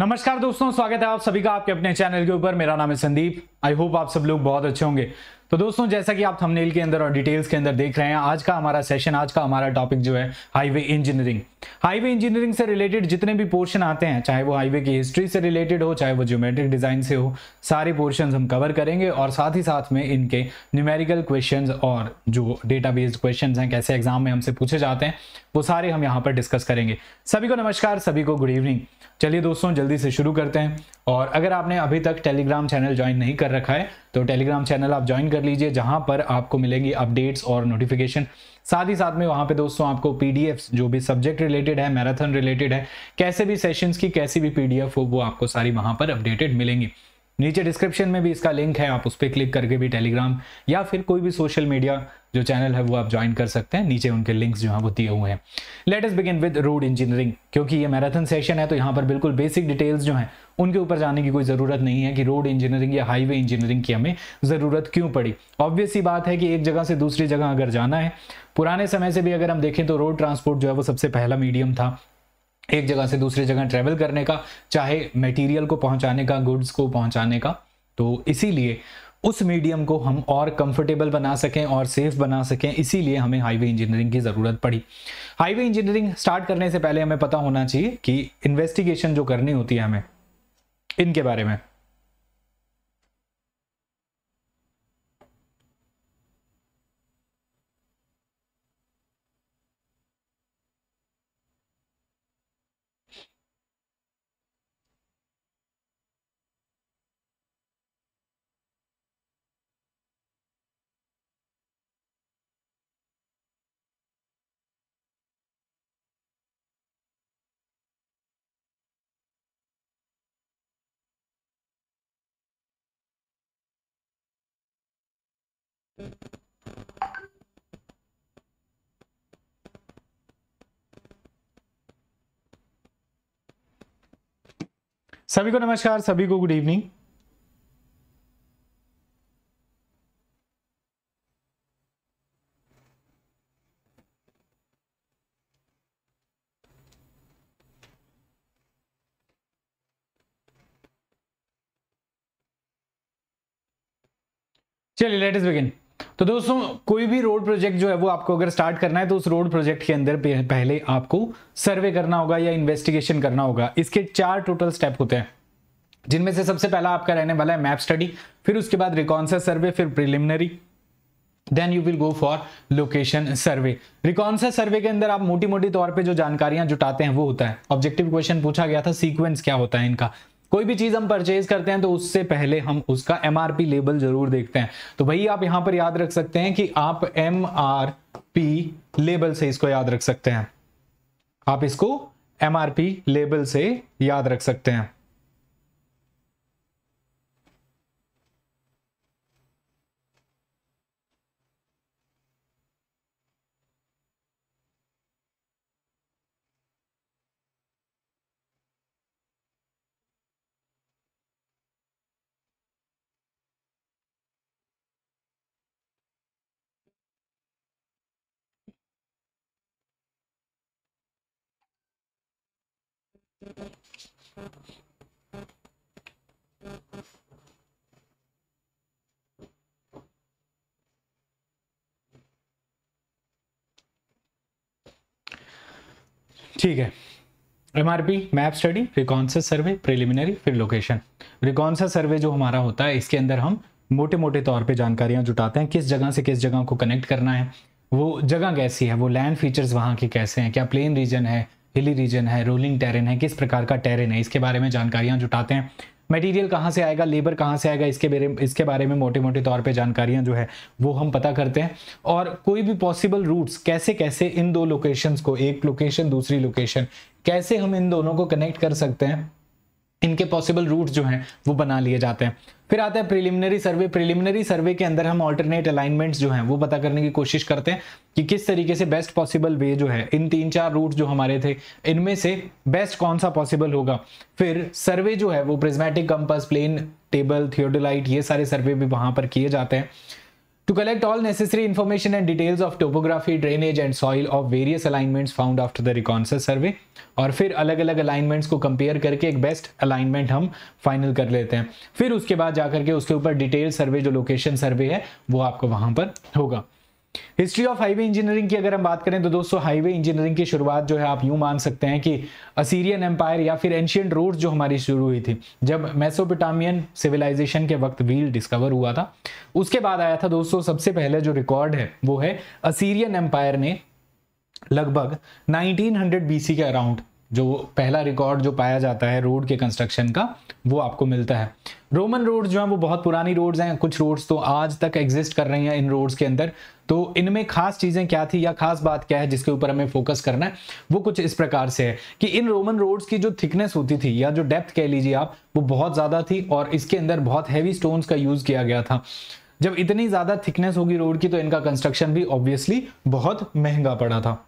नमस्कार दोस्तों स्वागत है आप सभी का आपके अपने चैनल के ऊपर मेरा नाम है संदीप आई होप आप सब लोग बहुत अच्छे होंगे तो दोस्तों जैसा कि आप थंबनेल के अंदर और डिटेल्स के अंदर देख रहे हैं आज का हमारा सेशन आज का हमारा टॉपिक जो है हाईवे इंजीनियरिंग हाईवे इंजीनियरिंग से रिलेटेड जितने भी पोर्शन आते हैं चाहे वो हाईवे की हिस्ट्री से रिलेटेड हो चाहे वो ज्योमेट्रिक डिजाइन से हो सारे पोर्शन हम कवर करेंगे और साथ ही साथ में इनके न्यूमेरिकल क्वेश्चन और जो डेटा बेस्ड क्वेश्चन हैं कैसे एग्जाम में हमसे पूछे जाते हैं वो सारे हम यहाँ पर डिस्कस करेंगे सभी को नमस्कार सभी को गुड इवनिंग चलिए दोस्तों जल्दी से शुरू करते हैं और अगर आपने अभी तक टेलीग्राम चैनल ज्वाइन नहीं कर रखा है तो टेलीग्राम चैनल आप ज्वाइन कर लीजिए जहां पर आपको मिलेंगी अपडेट्स और नोटिफिकेशन साथ ही साथ में वहां पे दोस्तों आपको पीडीएफ जो भी सब्जेक्ट रिलेटेड है मैराथन रिलेटेड है कैसे भी सेशंस की कैसी भी पीडीएफ हो वो आपको सारी वहां पर अपडेटेड मिलेंगी नीचे डिस्क्रिप्शन में भी इसका लिंक है आप उस पर क्लिक करके भी टेलीग्राम या फिर कोई भी सोशल मीडिया जो चैनल है वो आप ज्वाइन कर सकते हैं नीचे उनके लिंक्स जो हैं वो दिए हुए हैं let us begin with road engineering क्योंकि ये मैराथन सेशन है तो यहाँ पर बिल्कुल बेसिक डिटेल्स जो हैं उनके ऊपर जाने की कोई ज़रूरत नहीं है कि रोड इंजीनियरिंग या हाईवे इंजीनियरिंग की हमें ज़रूरत क्यों पड़ी ऑब्वियस ही बात है कि एक जगह से दूसरी जगह अगर जाना है पुराने समय से भी अगर हम देखें तो रोड ट्रांसपोर्ट जो है वो सबसे पहला मीडियम था एक जगह से दूसरी जगह ट्रेवल करने का चाहे मटेरियल को पहुंचाने का गुड्स को पहुंचाने का तो इसीलिए उस मीडियम को हम और कंफर्टेबल बना सकें और सेफ बना सकें इसीलिए हमें हाईवे इंजीनियरिंग की ज़रूरत पड़ी हाईवे इंजीनियरिंग स्टार्ट करने से पहले हमें पता होना चाहिए कि इन्वेस्टिगेशन जो करनी होती है हमें इनके बारे में सभी को नमस्कार सभी को गुड इवनिंग चलिए लेटेस्ट बिगिन तो दोस्तों कोई भी रोड प्रोजेक्ट जो है वो आपको अगर स्टार्ट करना है तो उस रोड प्रोजेक्ट के अंदर पहले आपको सर्वे करना होगा या इन्वेस्टिगेशन करना होगा इसके चार टोटल स्टेप होते हैं जिनमें से सबसे पहला आपका रहने वाला है मैप स्टडी फिर उसके बाद रिकॉन्स सर्वे फिर preliminary then you will go for location survey recon survey के अंदर आप मोटी मोटी तौर पे जो जानकारियां जुटाते हैं वो होता है ऑब्जेक्टिव क्वेश्चन पूछा गया था सीक्वेंस क्या होता है इनका कोई भी चीज हम परचेज करते हैं तो उससे पहले हम उसका एमआरपी लेबल जरूर देखते हैं तो भाई आप यहां पर याद रख सकते हैं कि आप एम आर पी लेबल से इसको याद रख सकते हैं आप इसको एमआरपी लेबल से याद रख सकते हैं ठीक है M R P map study फिर सर्वे प्रिलिमिनरी फिर लोकेशन फिर सर्वे जो हमारा होता है इसके अंदर हम मोटे मोटे तौर पे जानकारियां जुटाते हैं किस जगह से किस जगह को कनेक्ट करना है वो जगह कैसी है वो लैंड फीचर्स वहाँ के कैसे हैं क्या प्लेन रीजन है हिली रीजन है रोलिंग टेरेन है किस प्रकार का टेरेन है इसके बारे में जानकारियाँ जुटाते हैं मटेरियल कहाँ से आएगा लेबर कहाँ से आएगा इसके बारे इसके बारे में मोटे मोटे तौर पे जानकारियाँ जो है वो हम पता करते हैं और कोई भी पॉसिबल रूट्स कैसे कैसे इन दो लोकेशंस को एक लोकेशन दूसरी लोकेशन कैसे हम इन दोनों को कनेक्ट कर सकते हैं इनके पॉसिबल रूट जो हैं वो बना लिए जाते हैं फिर आता है प्रिलिमिनरी सर्वे प्रिलिमिनरी सर्वे के अंदर हम ऑल्टरनेट अलाइनमेंट्स जो हैं वो पता करने की कोशिश करते हैं कि किस तरीके से बेस्ट पॉसिबल वे जो है इन तीन चार रूट जो हमारे थे इनमें से बेस्ट कौन सा पॉसिबल होगा फिर सर्वे जो है वो prismatic compass plane table theodolite ये सारे सर्वे भी वहां पर किए जाते हैं to collect all necessary information and details of topography, drainage and soil of various alignments found after the reconnaissance survey और फिर अलग अलग अलाइनमेंट्स को कंपेयर करके एक बेस्ट अलाइनमेंट हम फाइनल कर लेते हैं फिर उसके बाद जाकर के उसके ऊपर डिटेल सर्वे जो लोकेशन सर्वे है वो आपको वहां पर होगा हिस्ट्री ऑफ हाईवे इंजीनियरिंग की अगर हम बात करें तो दोस्तों हाईवे इंजीनियरिंग की शुरुआत जो है आप यूं मान सकते हैं कि असीरियन एम्पायर या फिर एंशियंट रोड्स जो हमारी शुरू हुई थी जब मेसोपोटामियन सिविलाइजेशन के वक्त व्हील डिस्कवर हुआ था उसके बाद आया था दोस्तों सबसे पहले जो रिकॉर्ड है वो है असीरियन एम्पायर ने लगभग 1900 बीसी के अराउंड जो पहला रिकॉर्ड जो पाया जाता है रोड के कंस्ट्रक्शन का वो आपको मिलता है रोमन रोड्स जो हैं वो बहुत पुरानी रोड्स हैं कुछ रोड्स तो आज तक एग्जिस्ट कर रही हैं इन रोड्स के अंदर तो इनमें खास चीज़ें क्या थी या खास बात क्या है जिसके ऊपर हमें फोकस करना है वो कुछ इस प्रकार से है कि इन रोमन रोड्स की जो थिकनेस होती थी या जो डेप्थ कह लीजिए आप वो बहुत ज़्यादा थी और इसके अंदर बहुत हैवी स्टोन का यूज़ किया गया था जब इतनी ज़्यादा थिकनेस होगी रोड की तो इनका कंस्ट्रक्शन भी ऑब्वियसली बहुत महंगा पड़ा था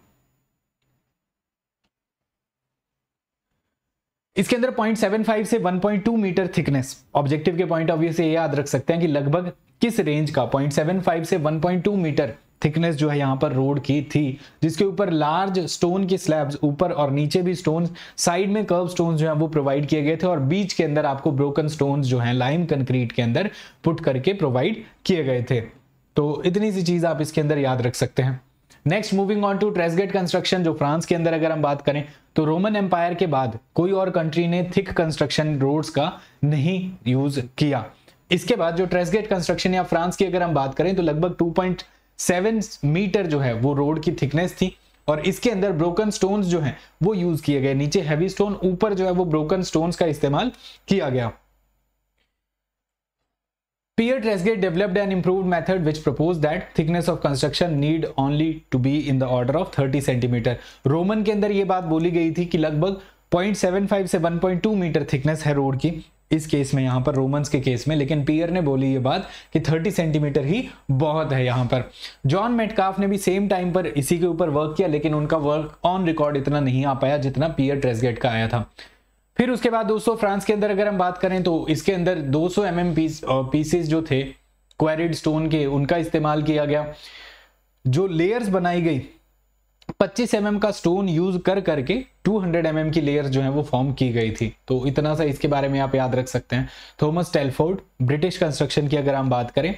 इसके अंदर 0.75 से 1.2 मीटर थिकनेस ऑब्जेक्टिव के पॉइंट ऑफ व्यू से याद रख सकते हैं कि लगभग किस रेंज का 0.75 से 1.2 मीटर थिकनेस जो है यहाँ पर रोड की थी जिसके ऊपर लार्ज स्टोन की स्लैब्स ऊपर और नीचे भी स्टोन साइड में कर्व स्टोन जो है वो प्रोवाइड किए गए थे और बीच के अंदर आपको ब्रोकन स्टोन जो है लाइम कंक्रीट के अंदर पुट करके प्रोवाइड किए गए थे तो इतनी सी चीज आप इसके अंदर याद रख सकते हैं next moving on to Tresaguet construction जो फ्रांस के अंदर अगर हम बात करें तो रोमन एम्पायर के बाद कोई और कंट्री ने थिक कंस्ट्रक्शन रोड्स का नहीं यूज किया इसके बाद जो ट्रेसगेट कंस्ट्रक्शन या फ्रांस की अगर हम बात करें तो लगभग 2.7 मीटर जो है वो रोड की थिकनेस थी और इसके अंदर ब्रोकन स्टोन्स जो हैं वो यूज किए गए नीचे हैवी स्टोन ऊपर जो है वो ब्रोकन स्टोन्स का इस्तेमाल किया गया Pierre Tresgate developed an improved method which proposed that thickness of construction need only to be in the order of 30 cm. Roman के अंदर ये बात बोली गई थी कि लगभग 0.75 से 1.2 मीटर थिकनेस है रोड की इस केस में यहां पर रोमन्स के केस में लेकिन पियर ने बोली ये बात कि 30 सेंटीमीटर ही बहुत है यहां पर जॉन मेटकाफ ने भी सेम टाइम पर इसी के ऊपर वर्क किया लेकिन उनका वर्क ऑन रिकॉर्ड इतना नहीं आ पाया जितना पियर ट्रेसगेट का आया था फिर उसके बाद दोस्तों फ्रांस के अंदर अगर हम बात करें तो इसके अंदर 200 सौ एम एम पीसेस जो थे क्वेरिड स्टोन के उनका इस्तेमाल किया गया जो लेयर्स बनाई गई 25 एम mm का स्टोन यूज कर करके 200 हंड्रेड mm की लेयर्स जो है वो फॉर्म की गई थी तो इतना सा इसके बारे में आप याद रख सकते हैं थॉमस टेलफोर्ड ब्रिटिश कंस्ट्रक्शन की अगर हम बात करें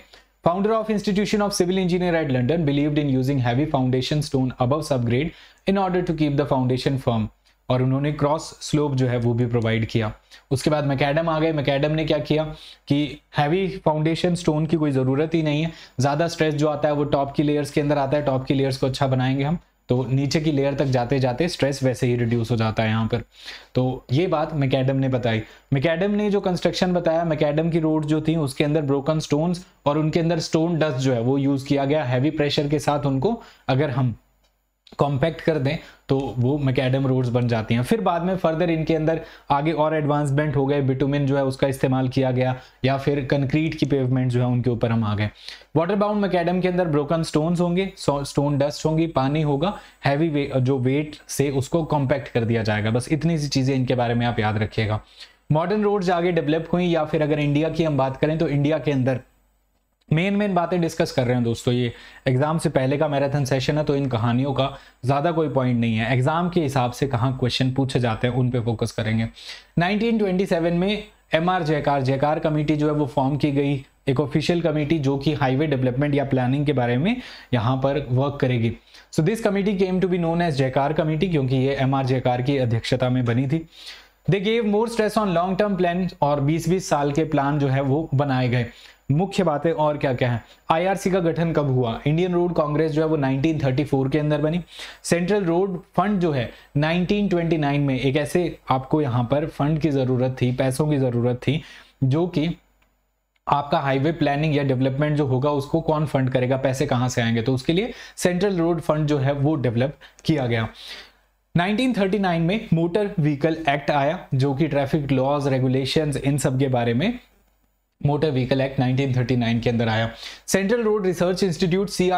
of institution of civil engineer at London believed in using heavy foundation stone stone subgrade in order to keep the foundation firm और उन्होंने क्रॉस स्लोप जो है वो भी प्रोवाइड किया उसके बाद मैकेडम आ गए मैकेडम ने क्या किया कि हैवी फाउंडेशन स्टोन की कोई ज़रूरत ही नहीं है ज़्यादा स्ट्रेस जो आता है वो टॉप की लेयर्स के अंदर आता है टॉप की लेयर्स को अच्छा बनाएंगे हम तो नीचे की लेयर तक जाते जाते स्ट्रेस वैसे ही रिड्यूस हो जाता है यहाँ पर तो ये बात मैकेडम ने बताई मैकेडम ने जो कंस्ट्रक्शन बताया मैकेडम की रोड जो थी उसके अंदर ब्रोकन स्टोन्स और उनके अंदर स्टोन डस्ट जो है वो यूज़ किया गया हैवी प्रेशर के साथ उनको अगर हम कॉम्पैक्ट कर दें तो वो मैकेडम रोड्स बन जाती हैं फिर बाद में फर्दर इनके अंदर आगे और एडवांसमेंट हो गए बिटुमिन जो है उसका इस्तेमाल किया गया या फिर कंक्रीट की पेवमेंट जो है उनके ऊपर हम आ गए वाटर बाउंड मैकेडम के अंदर ब्रोकन स्टोन्स होंगे स्टोन डस्ट होंगी पानी होगा हैवी वे, जो वेट से उसको कॉम्पैक्ट कर दिया जाएगा बस इतनी सी चीज़ें इनके बारे में आप याद रखिएगा मॉडर्न रोड्स आगे डेवलप हुई या फिर अगर इंडिया की हम बात करें तो इंडिया के अंदर मेन मेन बातें डिस्कस कर रहे हैं दोस्तों ये एग्ज़ाम से पहले का मैराथन सेशन है तो इन कहानियों का ज़्यादा कोई पॉइंट नहीं है एग्ज़ाम के हिसाब से कहाँ क्वेश्चन पूछे जाते हैं उन पे फोकस करेंगे 1927 में एम आर जयकार जयकार कमेटी जो है वो फॉर्म की गई एक ऑफिशियल कमेटी जो कि हाईवे डेवलपमेंट या प्लानिंग के बारे में यहाँ पर वर्क करेगी so this committee came to be known as Jayakar committee क्योंकि ये एम आर जयकार की अध्यक्षता में बनी थी they gave more stress on long term plan और 20-20 साल के प्लान जो है वो बनाए गए मुख्य बातें और क्या क्या हैं आईआरसी का गठन कब हुआ इंडियन रोड कांग्रेस जो है वो 1934 के अंदर बनी सेंट्रल रोड फंड जो है 1929 में एक ऐसे आपको यहाँ पर फंड की ज़रूरत थी पैसों की ज़रूरत थी जो कि आपका हाईवे प्लानिंग या डेवलपमेंट जो होगा उसको कौन फंड करेगा पैसे कहाँ से आएंगे तो उसके लिए सेंट्रल रोड फंड जो है वो डेवलप किया गया 1939 में मोटर व्हीकल एक्ट आया जो कि ट्रैफिक लॉज रेगुलेशंस इन सब के बारे में मोटर व्हीकल एक्ट 1939 के अंदर आया central road research institute C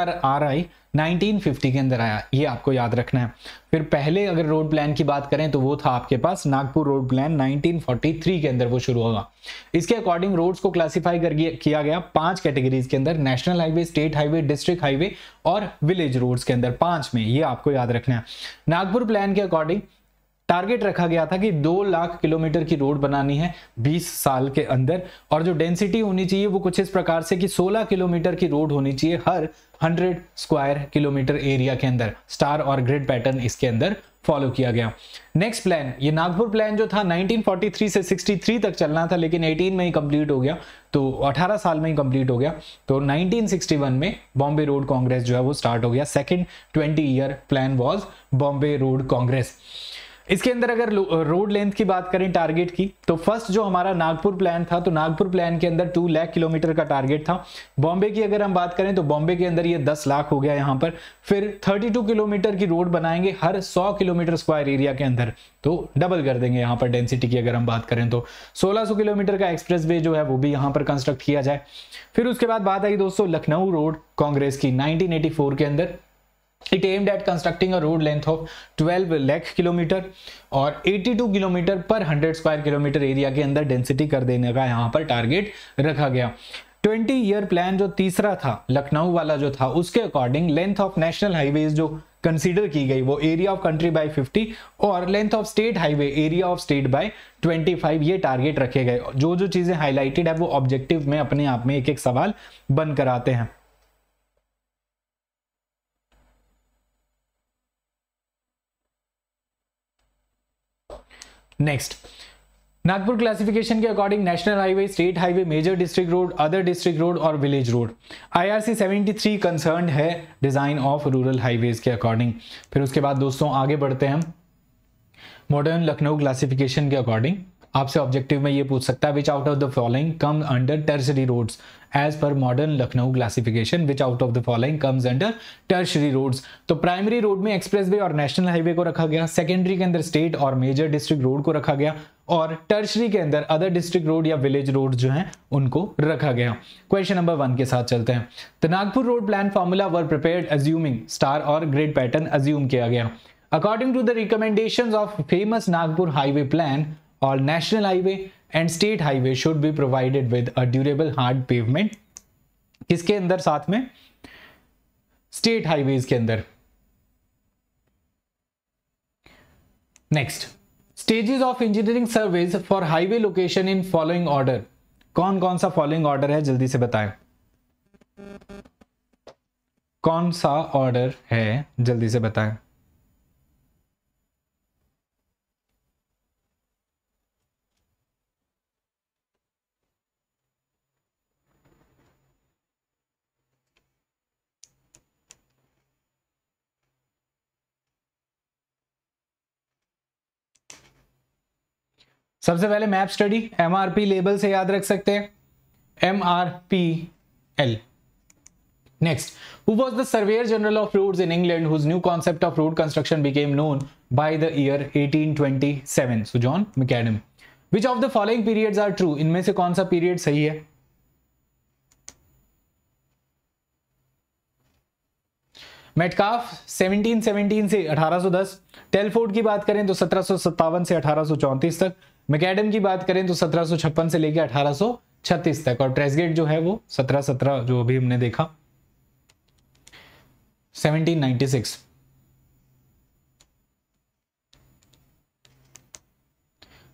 1950 के अंदर आया ये आपको याद रखना है फिर पहले अगर रोड प्लान की बात करें तो वो था आपके पास नागपुर रोड प्लान 1943 के अंदर वो शुरू होगा इसके अकॉर्डिंग रोड्स को क्लासिफाई कर किया गया पांच कैटेगरीज के अंदर national highway state highway district highway और विलेज रोड्स के अंदर पांच में ये आपको याद रखना है नागपुर प्लान के अकॉर्डिंग टारगेट रखा गया था कि दो लाख किलोमीटर की रोड बनानी है 20 साल के अंदर और जो डेंसिटी होनी चाहिए वो कुछ इस प्रकार से कि 16 किलोमीटर की रोड होनी चाहिए हर 100 स्क्वायर किलोमीटर एरिया के अंदर स्टार और ग्रिड पैटर्न इसके अंदर फॉलो किया गया नेक्स्ट प्लान ये नागपुर प्लान जो था 1943 से 63 तक चलना था लेकिन 18 में ही कंप्लीट हो गया तो 18 साल में ही कंप्लीट हो गया तो 1961 में बॉम्बे रोड कांग्रेस जो है वो स्टार्ट हो गया second 20 year plan was Bombay road congress इसके अंदर अगर रोड लेंथ की बात करें टारगेट की तो फर्स्ट जो हमारा नागपुर प्लान था तो नागपुर प्लान के अंदर टू लाख किलोमीटर का टारगेट था बॉम्बे की अगर हम बात करें तो बॉम्बे के अंदर ये दस लाख हो गया यहां पर फिर थर्टी टू किलोमीटर की रोड बनाएंगे हर सौ किलोमीटर स्क्वायर एरिया के अंदर तो डबल कर देंगे यहां पर डेंसिटी की अगर हम बात करें तो सोलह किलोमीटर का एक्सप्रेस जो है वो भी यहां पर कंस्ट्रक्ट किया जाए फिर उसके बाद बात आई दोस्तों लखनऊ रोड कांग्रेस की नाइनटीन के अंदर it aimed at constructing a road length 12 lakh kilometre और 82 किलोमीटर पर 100 स्क्वायर किलोमीटर एरिया के अंदर डेंसिटी कर देने का यहाँ पर टारगेट रखा गया 20 ईयर प्लान जो तीसरा था लखनऊ वाला जो था उसके according length of national highways जो कंसीडर की गई वो एरिया ऑफ कंट्री बाय 50 और length of state highway area of state by 25 ये टारगेट रखे गए जो जो चीज़ें हाईलाइटेड है वो ऑब्जेक्टिव में अपने आप में एक एक सवाल बनकर आते हैं नेक्स्ट नागपुर क्लासिफिकेशन के according national highway state highway major district road other district road और विलेज रोड आईआरसी 73 कंसर्न है डिजाइन ऑफ रूरल हाईवेज के अकॉर्डिंग फिर उसके बाद दोस्तों आगे बढ़ते हैं हम मॉडर्न लखनऊ क्लासिफिकेशन के अकॉर्डिंग आपसे ऑब्जेक्टिव में ये पूछ सकता है which out of the following come under tertiary roads as per modern Lucknow classification which out of the following comes under tertiary roads तो प्राइमरी रोड में एक्सप्रेस वे और नेशनल हाईवे को रखा गया सेकेंडरी के अंदर स्टेट और मेजर डिस्ट्रिक्ट रोड को रखा गया और टर्शरी के अंदर अदर डिस्ट्रिक्ट रोड या विलेज रोड जो हैं उनको रखा गया क्वेश्चन नंबर वन के साथ चलते हैं the Nagpur road plan formula were prepared assuming star और ग्रेड पैटर्न अज्यूम किया गया according to the recommendation of famous Nagpur highway plan और national highway and state highway should be provided with a durable hard pavement किसके अंदर साथ में state highways के अंदर next stages of engineering service for highway location in following order कौन कौन सा फॉलोइंग ऑर्डर है जल्दी से बताएं कौन सा ऑर्डर है जल्दी से बताएं सबसे पहले map study M R P label से याद रख सकते हैं M R P L next who was the surveyor general of road in England whose new concept of road construction became known by the year eighteen twenty seven so John Macadam which of the following period are true इनमें से कौन सा period सही है Metcalfe 1717 से 1810 Telford की बात करें तो सत्रह से अठारह तक मैकेडम की बात करें तो सत्रह से लेकर अठारह तक और ट्रेसगेट जो है वो सत्रह सत्रह जो अभी हमने देखा 1796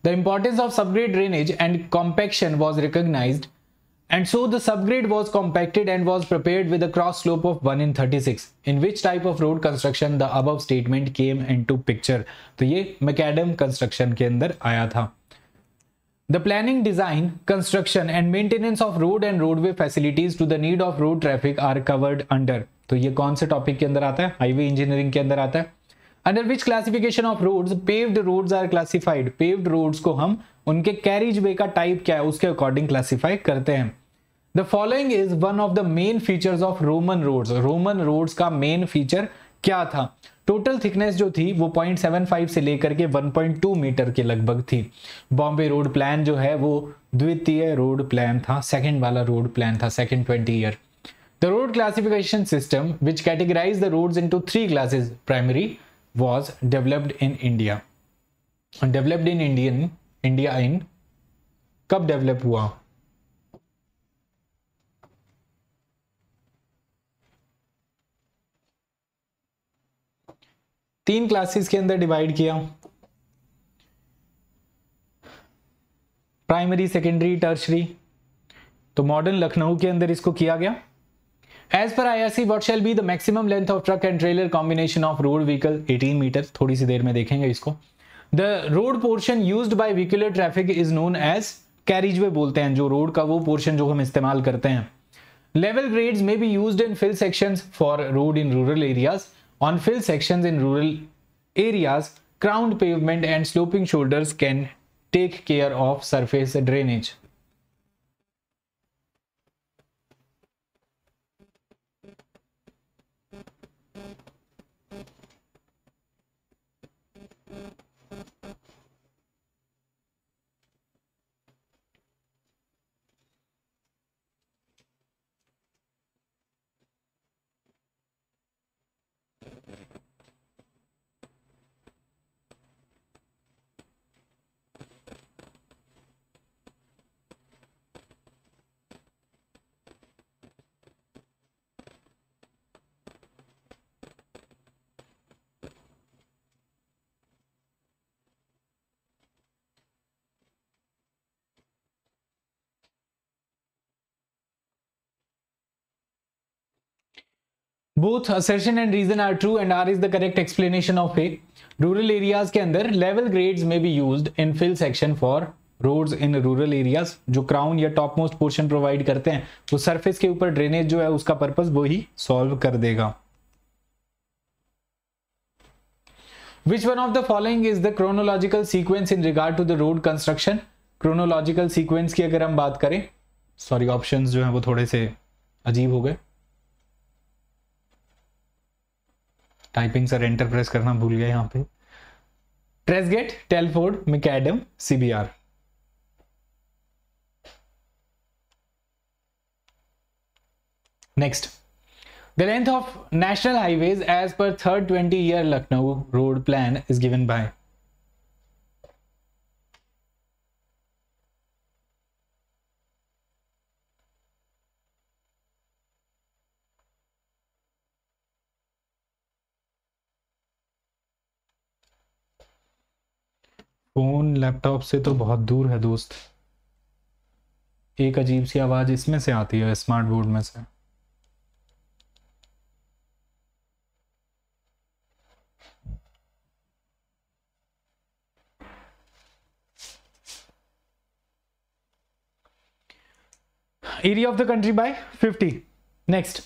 The importance of subgrade drainage and compaction was recognized and so the subgrade was compacted and was prepared with a cross slope of 1 in 36. In which type of road construction the above statement came into picture? तो ये macadam construction के अंदर आया था The planning, design, construction and maintenance of road and roadway facilities to the need of road traffic are covered under. तो ये कौन से टॉपिक के अंदर आता है हाईवे इंजीनियरिंग के अंदर आता है under which classification of roads paved roads are classified paved roads को हम उनके कैरिज वे का टाइप क्या है उसके अकॉर्डिंग क्लासिफाई करते हैं the following is one of the main features of Roman roads Roman roads का मेन फीचर क्या था टोटल थिकनेस जो थी वो 0.75 से लेकर के 1.2 मीटर के लगभग थी बॉम्बे रोड प्लान जो है वो द्वितीय रोड प्लान था सेकंड वाला रोड प्लान था second 20 year the road classification system which categorize the roads into three classes primary was developed in India developed in Indian India in कब डेवलप हुआ तीन क्लासेस के अंदर डिवाइड किया प्राइमरी सेकेंडरी टर्शरी तो मॉडर्न लखनऊ के अंदर इसको किया गया as per I R C what shall be the maximum length of truck and trailer combination of road vehicle 18 metre थोड़ी सी देर में देखेंगे इसको the road portion use by vehicular traffic is known as way बोलते हैं जो road का वो पोर्शन जो हम इस्तेमाल करते हैं लेवल ग्रेड्स में be use in fill section for road in rural areas On fill sections in rural areas, crowned pavement and sloping shoulders can take care of surface drainage. Both assertion and reason are true and R is the correct explanation of A rural areas के अंदर level grades में be use in fill section for roads in rural areas जो crown या topmost portion provide करते हैं वो surface के ऊपर ड्रेनेज जो है उसका पर्पज वो ही सॉल्व कर देगा Which one of the following is the chronological sequence in regard to the road construction? Chronological sequence की अगर हम बात करें sorry options जो है वो थोड़े से अजीब हो गए टाइपिंग सर एंटर प्रेस करना भूल गया यहां पे Tresaguet Telford macadam CBR next the length of national highways as per third twenty year Lucknow road plan is given by phone laptop से तो बहुत दूर है दोस्त एक अजीब सी आवाज इसमें से आती है स्मार्ट बोर्ड में से area of the country by fifty next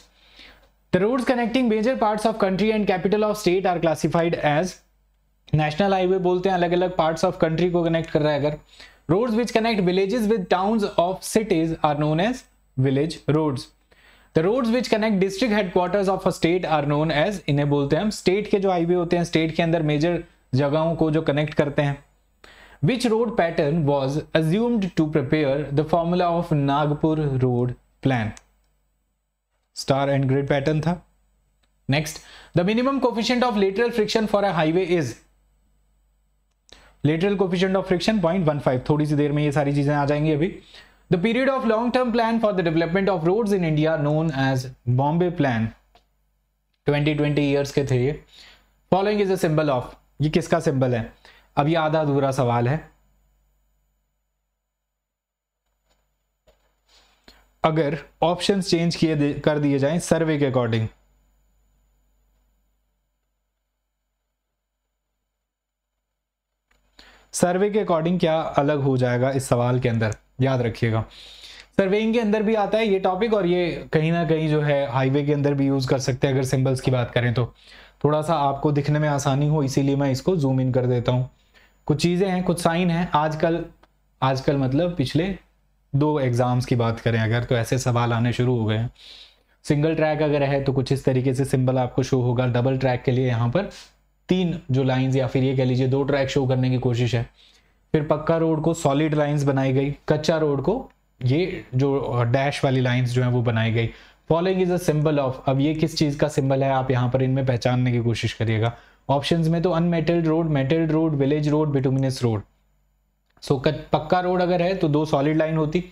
the roads connecting major part of country and capital of state are classified as national highway बोलते हैं अलग अलग पार्ट्स ऑफ कंट्री को कनेक्ट कर रहा है अगर roads which connect villages with towns of cities are known as village roads the roads which connect district headquarters of a state are known as इन्हें बोलते हैं हम स्टेट के जो हाईवे होते हैं स्टेट के अंदर मेजर जगहों को जो कनेक्ट करते हैं which road pattern was assumed to prepare the formula of Nagpur road plan star and grade pattern था next the minimum coefficient of lateral friction for a highway is lateral coefficient of friction 0.15 थोड़ी सी देर में ये सारी चीजें आ जाएंगी अभी the period of long term plan for the development of roads in India known as Bombay plan 2020 years के थे ये following is a symbol of ये किसका सिंबल है अब ये आधा अधूरा सवाल है अगर ऑप्शंस चेंज किए कर दिए जाएं सर्वे के अकॉर्डिंग सर्वे के अकॉर्डिंग क्या अलग हो जाएगा इस सवाल के अंदर याद रखिएगा सर्वेइंग के अंदर भी आता है ये टॉपिक और ये कहीं ना कहीं जो है हाईवे के अंदर भी यूज़ कर सकते हैं अगर सिंबल्स की बात करें तो थोड़ा सा आपको दिखने में आसानी हो इसीलिए मैं इसको जूम इन कर देता हूँ कुछ चीज़ें हैं कुछ साइन हैं आजकल आजकल मतलब पिछले दो एग्ज़ाम्स की बात करें अगर तो ऐसे सवाल आने शुरू हो गए हैं सिंगल ट्रैक अगर है तो कुछ इस तरीके से सिंबल आपको शो होगा डबल ट्रैक के लिए यहाँ पर तीन जो लाइंस या फिर ये कह लीजिए दो ट्रैक शो करने की कोशिश है फिर पक्का रोड को सॉलिड लाइंस बनाई गई कच्चा रोड को ये जो डैश वाली लाइंस जो है वो बनाई गई following is a symbol of अब ये किस चीज़ का सिंबल है आप यहाँ पर इनमें पहचानने की कोशिश करिएगा ऑप्शन में तो unmetalled road metalled road village road bituminous road so pucca road अगर है तो दो सॉलिड लाइन होती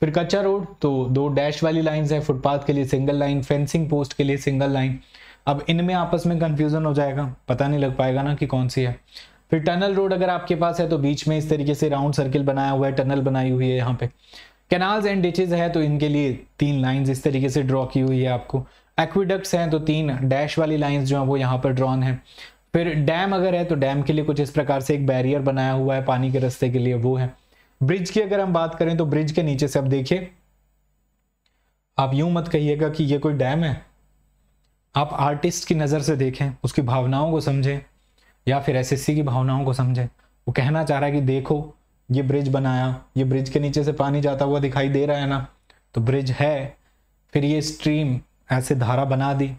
फिर कच्चा रोड तो दो डैश वाली लाइंस है फुटपाथ के लिए सिंगल लाइन फेंसिंग पोस्ट के लिए सिंगल लाइन अब इनमें आपस में कंफ्यूजन हो जाएगा पता नहीं लग पाएगा ना कि कौन सी है फिर टनल रोड अगर आपके पास है तो बीच में इस तरीके से राउंड सर्किल बनाया हुआ है टनल बनाई हुई है यहाँ पे कैनाल्स एंड डिचेज है तो इनके लिए तीन लाइन्स इस तरीके से ड्रॉ की हुई है आपको एक्विडक्ट्स हैं तो तीन डैश वाली लाइन्स जो है वो यहाँ पर ड्रॉन है फिर डैम अगर है तो डैम के लिए कुछ इस प्रकार से एक बैरियर बनाया हुआ है पानी के रस्ते के लिए वो है ब्रिज की अगर हम बात करें तो ब्रिज के नीचे से अब देखिए आप यूं मत कहिएगा कि ये कोई डैम है आप आर्टिस्ट की नज़र से देखें उसकी भावनाओं को समझें या फिर एसएससी की भावनाओं को समझें वो कहना चाह रहा है कि देखो ये ब्रिज बनाया ये ब्रिज के नीचे से पानी जाता हुआ दिखाई दे रहा है ना तो ब्रिज है फिर ये स्ट्रीम ऐसे धारा बना दी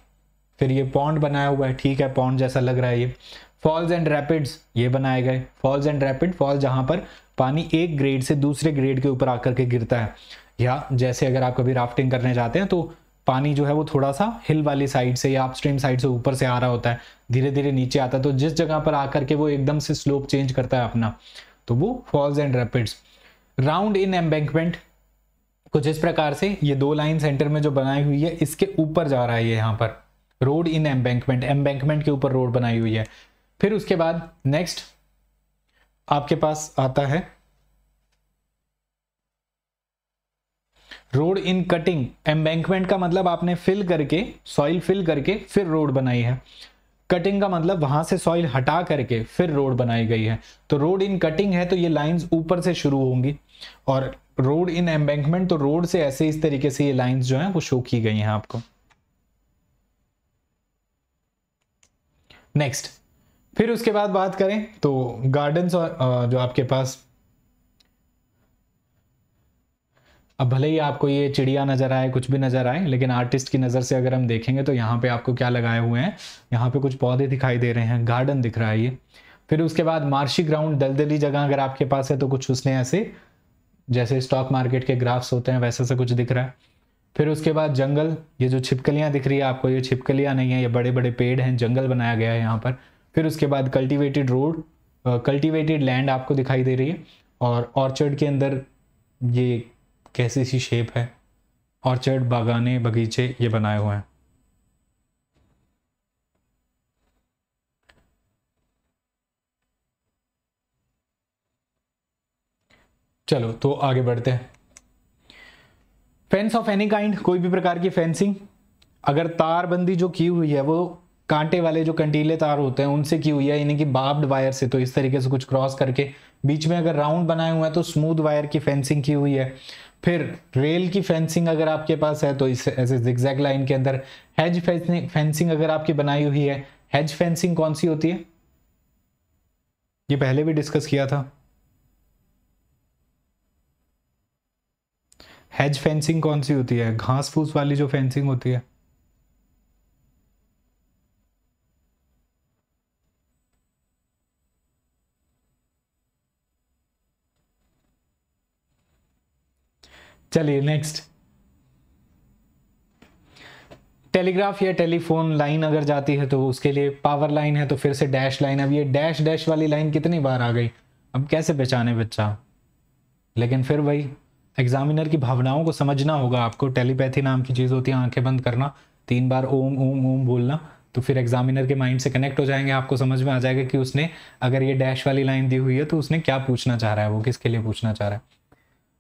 फिर ये पॉन्ड बनाया हुआ है ठीक है पॉन्ड जैसा लग रहा है ये फॉल्स एंड रैपिड्स ये बनाए गए फॉल्स एंड रैपिड फॉल जहाँ पर पानी एक ग्रेड से दूसरे ग्रेड के ऊपर आकर के गिरता है या जैसे अगर आप कभी राफ्टिंग करने जाते हैं तो पानी जो है वो थोड़ा सा हिल वाली साइड से या अपस्ट्रीम साइड से ऊपर से आ रहा होता है धीरे धीरे नीचे आता है तो जिस जगह पर आकर के वो एकदम से स्लोप चेंज करता है अपना तो वो falls and rapids round in embankment कुछ इस प्रकार से ये दो लाइन सेंटर में जो बनाई हुई है इसके ऊपर जा रहा है ये यहाँ पर रोड इन एम्बैंकमेंट एम्बैंकमेंट के ऊपर रोड बनाई हुई है फिर उसके बाद नेक्स्ट आपके पास आता है रोड इन कटिंग एम्बैंकमेंट का मतलब आपने फिल करके सॉइल फिल करके फिर रोड बनाई है कटिंग का मतलब वहां से सॉइल हटा करके फिर रोड बनाई गई है तो रोड इन कटिंग है तो ये लाइंस ऊपर से शुरू होंगी और रोड इन एम्बैंकमेंट तो रोड से ऐसे इस तरीके से ये लाइंस जो हैं वो शो की गई हैं आपको नेक्स्ट फिर उसके बाद बात करें तो गार्डन्स और जो आपके पास अब भले ही आपको ये चिड़िया नज़र आए कुछ भी नज़र आए लेकिन आर्टिस्ट की नज़र से अगर हम देखेंगे तो यहाँ पे आपको क्या लगाए हुए हैं यहाँ पे कुछ पौधे दिखाई दे रहे हैं गार्डन दिख रहा है ये फिर उसके बाद मार्शी ग्राउंड दलदली जगह अगर आपके पास है तो कुछ उसने ऐसे जैसे स्टॉक मार्केट के ग्राफ्स होते हैं वैसे से कुछ दिख रहा है फिर उसके बाद जंगल ये जो छिपकलियाँ दिख रही है आपको ये छिपकलियाँ नहीं है ये बड़े बड़े पेड़ हैं जंगल बनाया गया है यहाँ पर फिर उसके बाद कल्टिवेटेड रोड कल्टिवेटेड लैंड आपको दिखाई दे रही है और ऑर्चर्ड के अंदर ये कैसी सी शेप है ऑर्चर्ड बागाने बगीचे ये बनाए हुए हैं चलो तो आगे बढ़ते हैं फेंस ऑफ एनी काइंड कोई भी प्रकार की फेंसिंग अगर तार बंदी जो की हुई है वो कांटे वाले जो कंटीले तार होते हैं उनसे की हुई है यानी कि बाब्ड वायर से तो इस तरीके से कुछ क्रॉस करके बीच में अगर राउंड बनाए हुए हैं तो स्मूथ वायर की फेंसिंग की हुई है फिर रेल की फेंसिंग अगर आपके पास है तो इस ऐसे जिग्जैग लाइन के अंदर हेज फेंसिंग अगर आपकी बनाई हुई है हेज फेंसिंग कौन सी होती है ये पहले भी डिस्कस किया था हेज फेंसिंग कौन सी होती है घास फूस वाली जो फेंसिंग होती है चलिए नेक्स्ट टेलीग्राफ या टेलीफोन लाइन अगर जाती है तो उसके लिए पावर लाइन है तो फिर से डैश लाइन अब ये डैश डैश वाली लाइन कितनी बार आ गई अब कैसे पहचाने बच्चा लेकिन फिर वही एग्जामिनर की भावनाओं को समझना होगा आपको टेलीपैथी नाम की चीज़ होती है आंखें बंद करना तीन बार ओम ओम ओम बोलना तो फिर एग्जामिनर के माइंड से कनेक्ट हो जाएंगे आपको समझ में आ जाएगा कि उसने अगर ये डैश वाली लाइन दी हुई है तो उसने क्या पूछना चाह रहा है वो किसके लिए पूछना चाह रहा है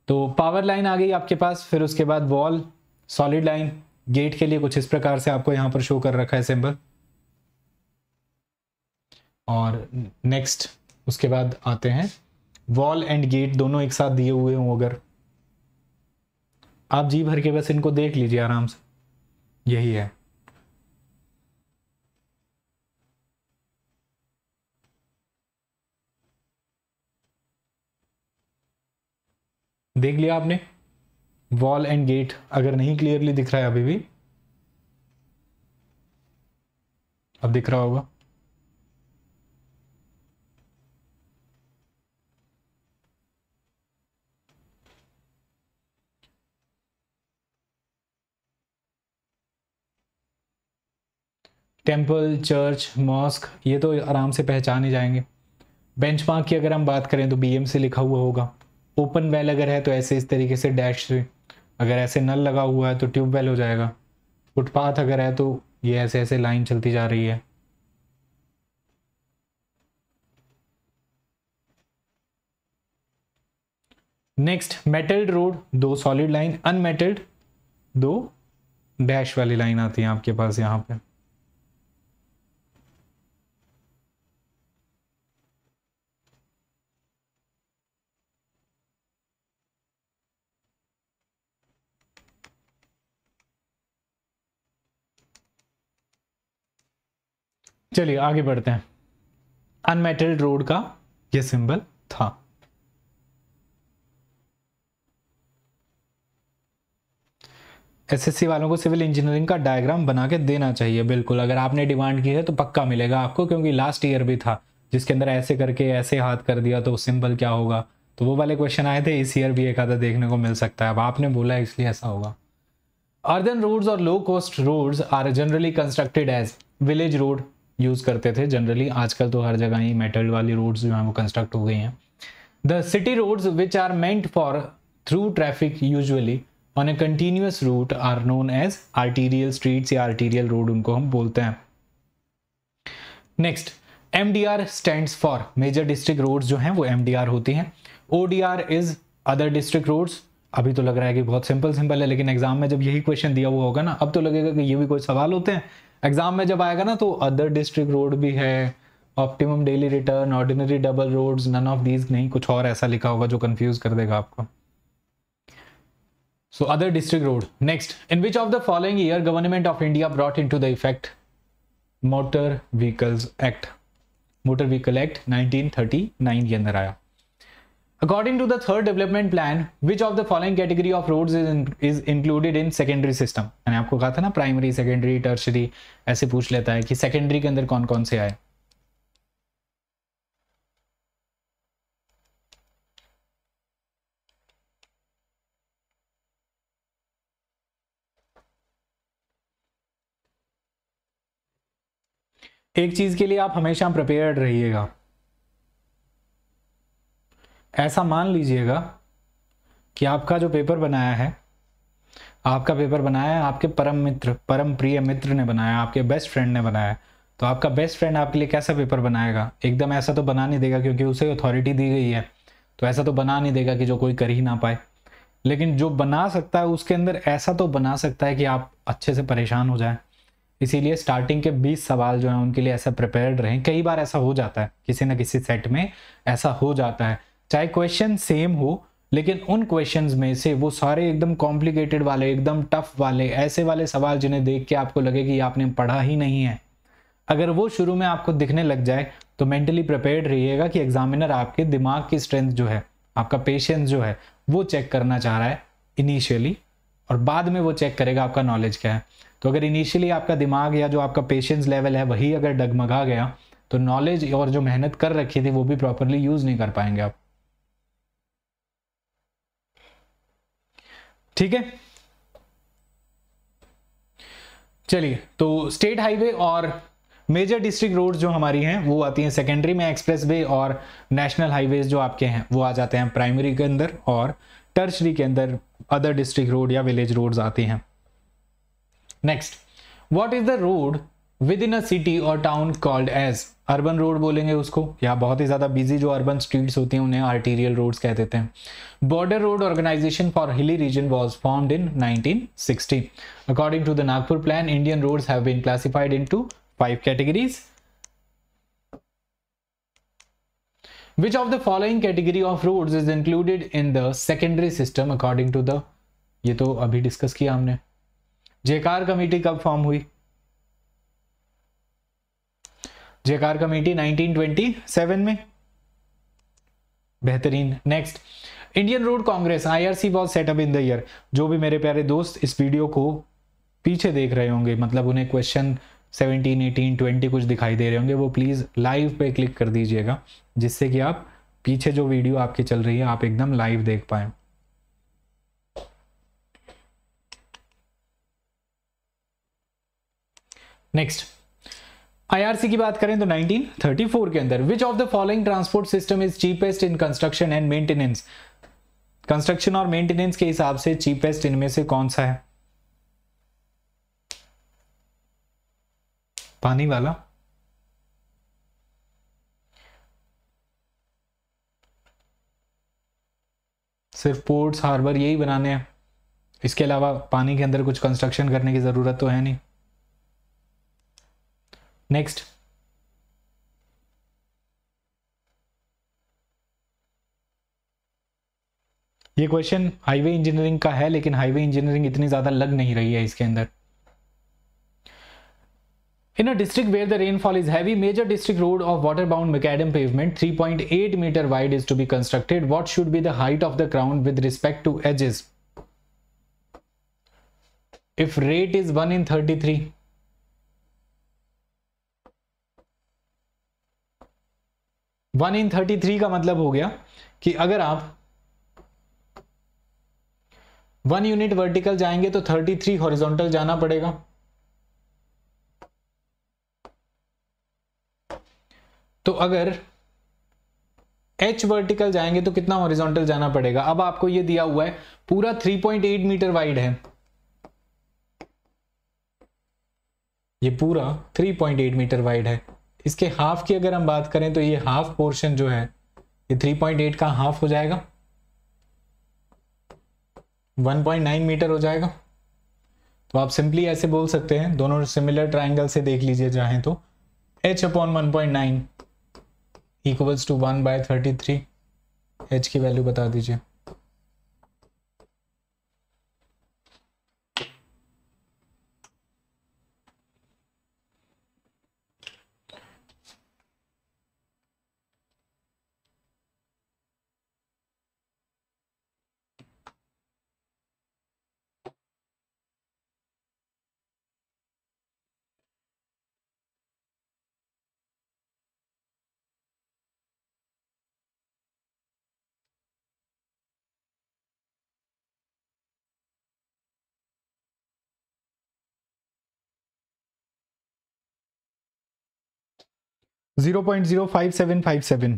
तो पावर लाइन आ गई आपके पास फिर उसके बाद वॉल सॉलिड लाइन गेट के लिए कुछ इस प्रकार से आपको यहां पर शो कर रखा है सिंबल और नेक्स्ट उसके बाद आते हैं वॉल एंड गेट दोनों एक साथ दिए हुए हों अगर आप जी भर के बस इनको देख लीजिए आराम से यही है देख लिया आपने वॉल एंड गेट अगर नहीं क्लियरली दिख रहा है अभी भी अब दिख रहा होगा टेम्पल चर्च मॉस्क ये तो आराम से पहचान ही जाएंगे बेंचमार्क की अगर हम बात करें तो बीएम से लिखा हुआ होगा ओपन वेल अगर है तो ऐसे इस तरीके से डैश से अगर ऐसे नल लगा हुआ है तो ट्यूब वेल हो जाएगा फुटपाथ अगर है तो ये ऐसे ऐसे लाइन चलती जा रही है नेक्स्ट मेटल्ड रोड दो सॉलिड लाइन अनमेटल्ड दो डैश वाली लाइन आती है आपके पास यहाँ पे चलिए आगे बढ़ते हैं अनमेटल्ड रोड का ये सिंबल था एसएससी वालों को सिविल इंजीनियरिंग का डायग्राम बना के देना चाहिए बिल्कुल अगर आपने डिमांड की है तो पक्का मिलेगा आपको क्योंकि लास्ट ईयर भी था जिसके अंदर ऐसे करके ऐसे हाथ कर दिया तो सिंबल क्या होगा तो वो वाले क्वेश्चन आए थे इस ईयर भी एक आधा देखने को मिल सकता है अब आपने बोला इसलिए ऐसा होगा अर्दन रोड्स और low cost roads are generally constructed as village road use करते थे जनरली आजकल तो हर जगह ही मेटल वाली रोड्स जो हैं वो कंस्ट्रक्ट हो गई हैं the city roads which are meant for through traffic usually on a continuous route are known as arterial streets या आर्टीरियल रोड उनको हम बोलते हैं next M D R stand for major district roads जो हैं वो एम डी आर होती हैं O D R is other district roads अभी तो लग रहा है कि बहुत सिंपल सिंपल है लेकिन एग्जाम में जब यही क्वेश्चन दिया हुआ होगा ना अब तो लगेगा कि ये भी कोई सवाल होते हैं एग्जाम में जब आएगा ना तो अदर डिस्ट्रिक्ट रोड भी है optimum daily return ordinary double road none of these नहीं कुछ और ऐसा लिखा होगा जो कन्फ्यूज कर देगा आपको so other district road next in which of the following year government of India brought into the effect motor vehicles act motor vehicle act nineteen thirty nine के अंदर आया According to the third development plan, which of the following category of roads is, in, is included in secondary system? मैंने आपको कहा था ना primary, secondary, tertiary ऐसे पूछ लेता है कि secondary के अंदर कौन कौन से आए एक चीज के लिए आप हमेशा प्रिपेयर्ड रहिएगा ऐसा मान लीजिएगा कि आपका जो पेपर बनाया है आपका पेपर बनाया है आपके परम मित्र परम प्रिय मित्र ने बनाया आपके बेस्ट फ्रेंड ने बनाया तो आपका बेस्ट फ्रेंड आपके लिए कैसा पेपर बनाएगा एकदम ऐसा तो बना नहीं देगा क्योंकि उसे अथॉरिटी दी गई है तो ऐसा तो बना नहीं देगा कि जो कोई कर ही ना पाए लेकिन जो बना सकता है उसके अंदर ऐसा तो बना सकता है कि आप अच्छे से परेशान हो जाए इसीलिए स्टार्टिंग के 20 सवाल जो हैं उनके लिए ऐसा प्रिपेयर्ड रहें कई बार ऐसा हो जाता है किसी ना किसी सेट में ऐसा हो जाता है चाहे क्वेश्चन सेम हो लेकिन उन क्वेश्चंस में से वो सारे एकदम कॉम्प्लिकेटेड वाले एकदम टफ वाले ऐसे वाले सवाल जिन्हें देख के आपको लगे कि आपने पढ़ा ही नहीं है अगर वो शुरू में आपको दिखने लग जाए तो मेंटली प्रिपेयर्ड रहिएगा कि एग्जामिनर आपके दिमाग की स्ट्रेंथ जो है आपका पेशेंस जो है वो चेक करना चाह रहा है इनिशियली और बाद में वो चेक करेगा आपका नॉलेज क्या है तो अगर इनिशियली आपका दिमाग या जो आपका पेशेंस लेवल है वही अगर डगमगा गया तो नॉलेज और जो मेहनत कर रखी थी वो भी प्रॉपरली यूज़ नहीं कर पाएंगे आप ठीक है चलिए तो स्टेट हाईवे और मेजर डिस्ट्रिक्ट रोड जो हमारी हैं वो आती हैं सेकेंडरी में एक्सप्रेस वे और नेशनल हाईवेज जो आपके हैं वो आ जाते हैं प्राइमरी के अंदर और टर्शरी के अंदर अदर डिस्ट्रिक्ट रोड या विलेज रोड्स आते हैं next what is the road within a city और town called as urban road बोलेंगे उसको या बहुत ही ज़्यादा बिजी जो अर्बन स्ट्रीट्स होती हैं उन्हें आर्टीरियल रोड्स कह देते हैं border road organisation for hilly region was formed in 1960 according to the Nagpur plan Indian roads have been classified into five categories which of the following category of roads is included in the secondary system according to the ये तो अभी discuss किया हमने जेकार committee कब form हुई जयकार committee 1927 में बेहतरीन next Indian road congress IRC was set up in the year जो भी मेरे प्यारे दोस्त इस वीडियो को पीछे देख रहे होंगे मतलब उन्हें क्वेश्चन 17, 18, 20 कुछ दिखाई दे रहे होंगे वो प्लीज़ लाइव पे क्लिक कर दीजिएगा जिससे कि आप पीछे जो वीडियो आपकी चल रही है आप एकदम लाइव देख पाए नेक्स्ट आईआरसी की बात करें तो 1934 के अंदर which of the following transport system is cheapest in construction and maintenance construction और मेंटेनेंस के हिसाब से चीपेस्ट इनमें से कौन सा है पानी वाला सिर्फ पोर्ट्स हार्बर यही बनाने हैं इसके अलावा पानी के अंदर कुछ कंस्ट्रक्शन करने की ज़रूरत तो है नहीं नेक्स्ट ये क्वेश्चन हाईवे इंजीनियरिंग का है लेकिन हाईवे इंजीनियरिंग इतनी ज्यादा लग नहीं रही है इसके अंदर in a district where the rainfall is heavy major district road of water bound macadam pavement 3.8 metre wide is to be constructed what should be the height of the ground with respect to edges if rate is one in thirty one in thirty three का मतलब हो गया कि अगर आप one unit vertical जाएंगे तो thirty three horizontal जाना पड़ेगा तो अगर एच वर्टिकल जाएंगे तो कितना हॉरिजॉन्टल जाना पड़ेगा अब आपको यह दिया हुआ है पूरा 3.8 मीटर वाइड है ये पूरा 3.8 मीटर वाइड है इसके हाफ की अगर हम बात करें तो ये हाफ पोर्शन जो है ये 3.8 का हाफ हो जाएगा 1.9 मीटर हो जाएगा तो आप सिंपली ऐसे बोल सकते हैं दोनों सिमिलर ट्राइंगल से देख लीजिए चाहें तो h upon one point nine equals to one by thirty three H की वैल्यू बता दीजिए zero point zero five seven five seven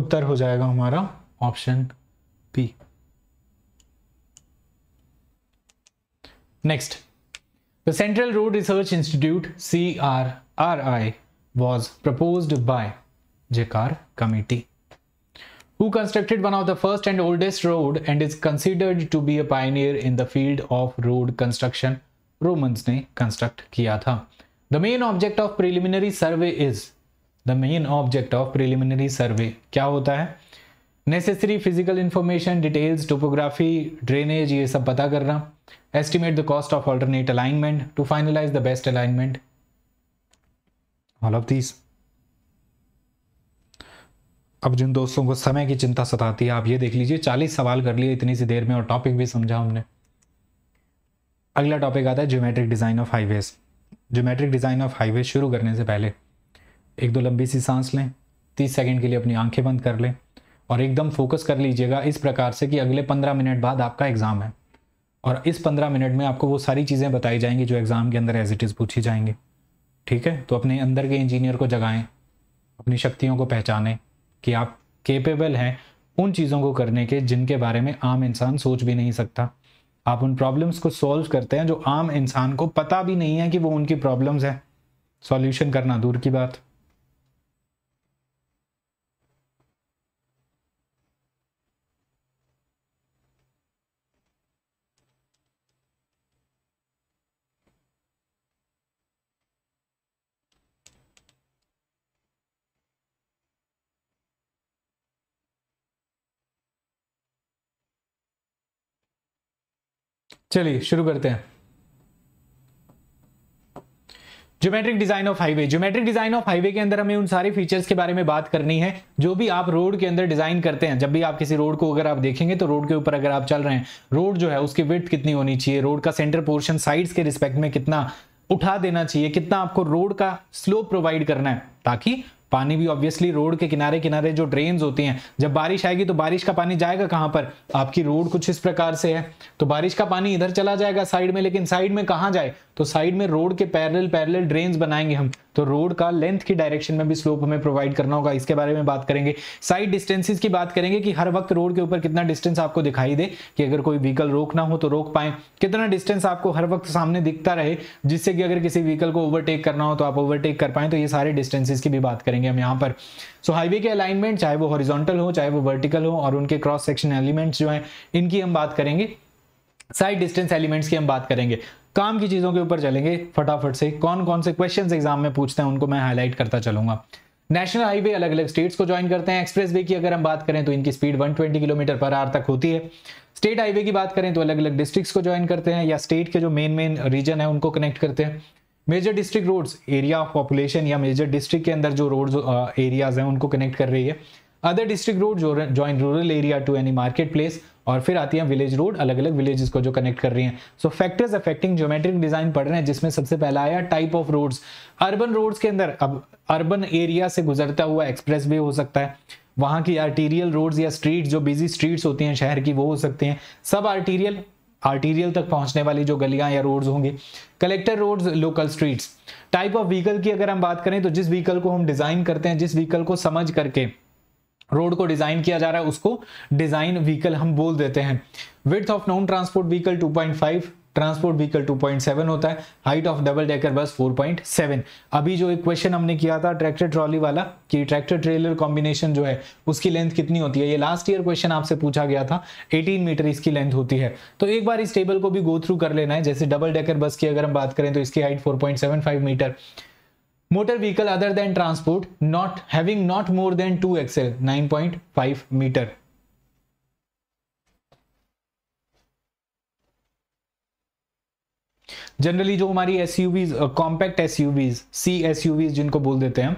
उत्तर हो जाएगा हमारा option B next the central road research institute C R R I was proposed by Jayakar committee who constructed one of the first and oldest road and is considered to be a pioneer in the field of road construction Romans ne construct kiya tha. The main object of preliminary survey is the main object of preliminary survey क्या होता है Necessary physical information, details, topography, drainage, ये सब पता करना Estimate the cost of alternate alignment to finalize the best alignment. All of these. अब जिन दोस्तों को समय की चिंता सताती है आप ये देख लीजिए चालीस सवाल कर लिए इतनी सी देर में और टॉपिक भी समझा हमने अगला टॉपिक आता है geometric design of highways geometric design of highway शुरू करने से पहले एक दो लंबी सी सांस लें तीस सेकेंड के लिए अपनी आंखें बंद कर लें और एकदम फोकस कर लीजिएगा इस प्रकार से कि अगले पंद्रह मिनट बाद आपका एग्ज़ाम है और इस पंद्रह मिनट में आपको वो सारी चीज़ें बताई जाएंगी जो एग्ज़ाम के अंदर एज इट इज़ पूछी जाएंगी ठीक है तो अपने अंदर के इंजीनियर को जगाएं अपनी शक्तियों को पहचानें कि आप केपेबल हैं उन चीज़ों को करने के जिनके बारे में आम इंसान सोच भी नहीं सकता आप उन प्रॉब्लम्स को सॉल्व करते हैं जो आम इंसान को पता भी नहीं है कि वो उनकी प्रॉब्लम्स हैं सॉल्यूशन करना दूर की बात चलिए शुरू करते हैं geometric design of highway geometric design of highway के अंदर हमें उन सारे फीचर्स के बारे में बात करनी है जो भी आप रोड के अंदर डिजाइन करते हैं जब भी आप किसी रोड को अगर आप देखेंगे तो रोड के ऊपर अगर आप चल रहे हैं रोड जो है उसकी विथ कितनी होनी चाहिए रोड का सेंटर पोर्शन साइड के रिस्पेक्ट में कितना उठा देना चाहिए कितना आपको रोड का स्लोप प्रोवाइड करना है ताकि पानी भी ऑब्वियसली रोड के किनारे किनारे जो ड्रेन होती हैं जब बारिश आएगी तो बारिश का पानी जाएगा कहाँ पर आपकी रोड कुछ इस प्रकार से है तो बारिश का पानी इधर चला जाएगा साइड में लेकिन साइड में कहाँ जाए तो साइड में रोड के पैरेलल पैरेलल ड्रेन बनाएंगे हम तो रोड का लेंथ की डायरेक्शन में भी स्लोप हमें प्रोवाइड करना होगा इसके बारे में बात करेंगे साइड डिस्टेंसेस की बात करेंगे कि हर वक्त रोड के ऊपर कितना डिस्टेंस आपको दिखाई दे कि अगर कोई व्हीकल रोकना हो तो रोक पाए कितना डिस्टेंस आपको हर वक्त सामने दिखता रहे जिससे कि अगर किसी व्हीकल को ओवरटेक करना हो तो आप ओवरटेक कर पाए तो ये सारे डिस्टेंसेज की भी बात करेंगे हम यहाँ पर सो हाईवे के अलाइनमेंट चाहे वो हॉरिजोंटल हो चाहे वो वर्टिकल हो और उनके क्रॉस सेक्शन एलिमेंट्स जो है इनकी हम बात करेंगे साइड डिस्टेंस एलिमेंट्स की हम बात करेंगे काम की चीज़ों के ऊपर चलेंगे फटाफट से कौन कौन से क्वेश्चन एग्जाम में पूछते हैं उनको मैं हाईलाइट करता चलूंगा नेशनल हाईवे अलग अलग स्टेट्स को ज्वाइन करते हैं एक्सप्रेस वे की अगर हम बात करें तो इनकी स्पीड 120 किलोमीटर पर आर तक होती है स्टेट हाईवे की बात करें तो अलग अलग डिस्ट्रिक्ट्स को ज्वाइन करते हैं या स्टेट के जो मेन मेन रीजन है उनको कनेक्ट करते हैं major district roads area of population या मेजर डिस्ट्रिक्ट के अंदर जो रोड एरियाज हैं उनको कनेक्ट कर रही है other district road join rural area to any market place और फिर आती है विलेज रोड अलग अलग विलेजेस को जो कनेक्ट कर रही हैं so factors affecting geometric design पढ़ रहे हैं जिसमें सबसे पहला आया type of roads urban roads के अंदर अब अर्बन एरिया से गुजरता हुआ एक्सप्रेस वे हो सकता है वहां की आर्टीरियल रोड्स या स्ट्रीट जो बिजी स्ट्रीट्स होती हैं शहर की वो हो सकते हैं सब आर्टीरियल आर्टीरियल तक पहुंचने वाली जो गलियां या रोड्स होंगे collector roads local streets type of vehicle की अगर हम बात करें तो जिस व्हीकल को हम डिज़ाइन करते हैं जिस व्हीकल को समझ करके रोड को डिजाइन किया जा रहा है उसको डिजाइन व्हीकल हम बोल देते हैं width of non transport vehicle 2.5 transport vehicle 2.7 होता है height of double decker bus 4.7 अभी जो एक क्वेश्चन हमने किया था ट्रैक्टर ट्रॉली वाला कि ट्रैक्टर ट्रेलर कॉम्बिनेशन जो है उसकी लेंथ कितनी होती है ये लास्ट ईयर क्वेश्चन आपसे पूछा गया था 18 मीटर इसकी लेंथ होती है तो एक बार इस टेबल को भी गो थ्रू कर लेना है जैसे डबल डेकर बस की अगर हम बात करें तो इसकी height four metre motor vehicle other than transport not having not more than 2 xl 9.5 metre generally जो हमारी S compact S C S जिनको बोल देते हैं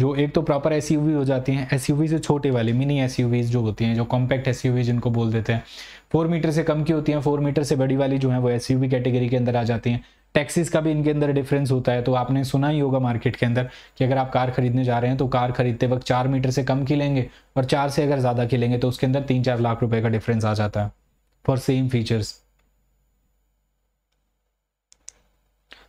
जो एक तो प्रॉपर एस हो जाती हैं एस से छोटे वाले मिनी एस जो होती हैं जो कॉम्पैक्ट एस जिनको बोल देते हैं फोर मीटर से कम की होती हैं फोर मीटर से बड़ी वाली जो है वो एस कैटेगरी के अंदर आ जाती हैं टैक्सीज का भी इनके अंदर डिफरेंस होता है तो आपने सुना ही होगा मार्केट के अंदर कि अगर आप कार खरीदने जा रहे हैं तो कार खरीदते वक्त चार मीटर से कम की लेंगे और चार से अगर ज़्यादा की लेंगे तो उसके अंदर तीन चार लाख रुपए का डिफरेंस आ जाता है फॉर सेम फीचर्स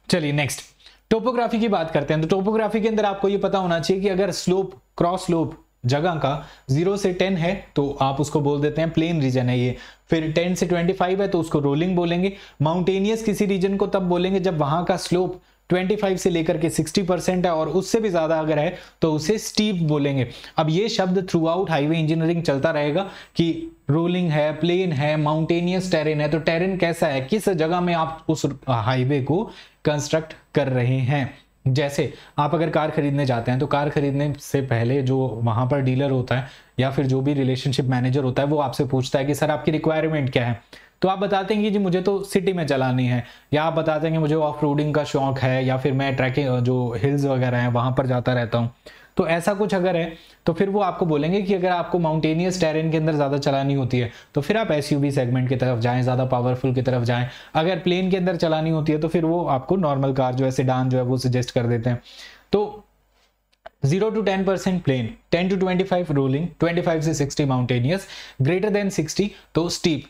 चलिए नेक्स्ट टोपोग्राफी की बात करते हैं तो टोपोग्राफी के अंदर आपको ये पता होना चाहिए कि अगर स्लोप क्रॉस स्लोप जगह का जीरो से टेन है तो आप उसको बोल देते हैं प्लेन रीजन है ये फिर टेन से ट्वेंटी फाइव है तो उसको रोलिंग बोलेंगे माउंटेनियस किसी रीजन को तब बोलेंगे जब वहां का स्लोप 25 से लेकर के 60 परसेंट है और उससे भी ज्यादा अगर है तो उसे स्टीप बोलेंगे अब ये शब्द थ्रू आउट हाईवे इंजीनियरिंग चलता रहेगा कि रोलिंग है प्लेन है माउंटेनियस टेरेन है तो टेरेन कैसा है किस जगह में आप उस हाईवे को कंस्ट्रक्ट कर रहे हैं जैसे आप अगर कार खरीदने जाते हैं तो कार खरीदने से पहले जो वहाँ पर डीलर होता है या फिर जो भी रिलेशनशिप मैनेजर होता है वो आपसे पूछता है कि सर आपकी रिक्वायरमेंट क्या है तो आप बताते हैं कि जी मुझे तो सिटी में चलानी है या आप बताते हैं कि मुझे ऑफ रोडिंग का शौक है या फिर मैं ट्रैकिंग जो हिल्स वगैरह हैं वहाँ पर जाता रहता हूँ तो ऐसा कुछ अगर है तो फिर वो आपको बोलेंगे कि अगर आपको माउंटेनियस टेरेन के अंदर ज़्यादा चलानी होती है तो फिर आप एस सेगमेंट की तरफ जाए ज़्यादा पावरफुल की तरफ जाए अगर प्लेन के अंदर चलानी होती है तो फिर वो आपको नॉर्मल कार जो है सिडान जो है वो सजेस्ट कर देते हैं तो zero to ten percent plain ten to twenty five rolling twenty five से sixty mountainous greater than sixty तो स्टीप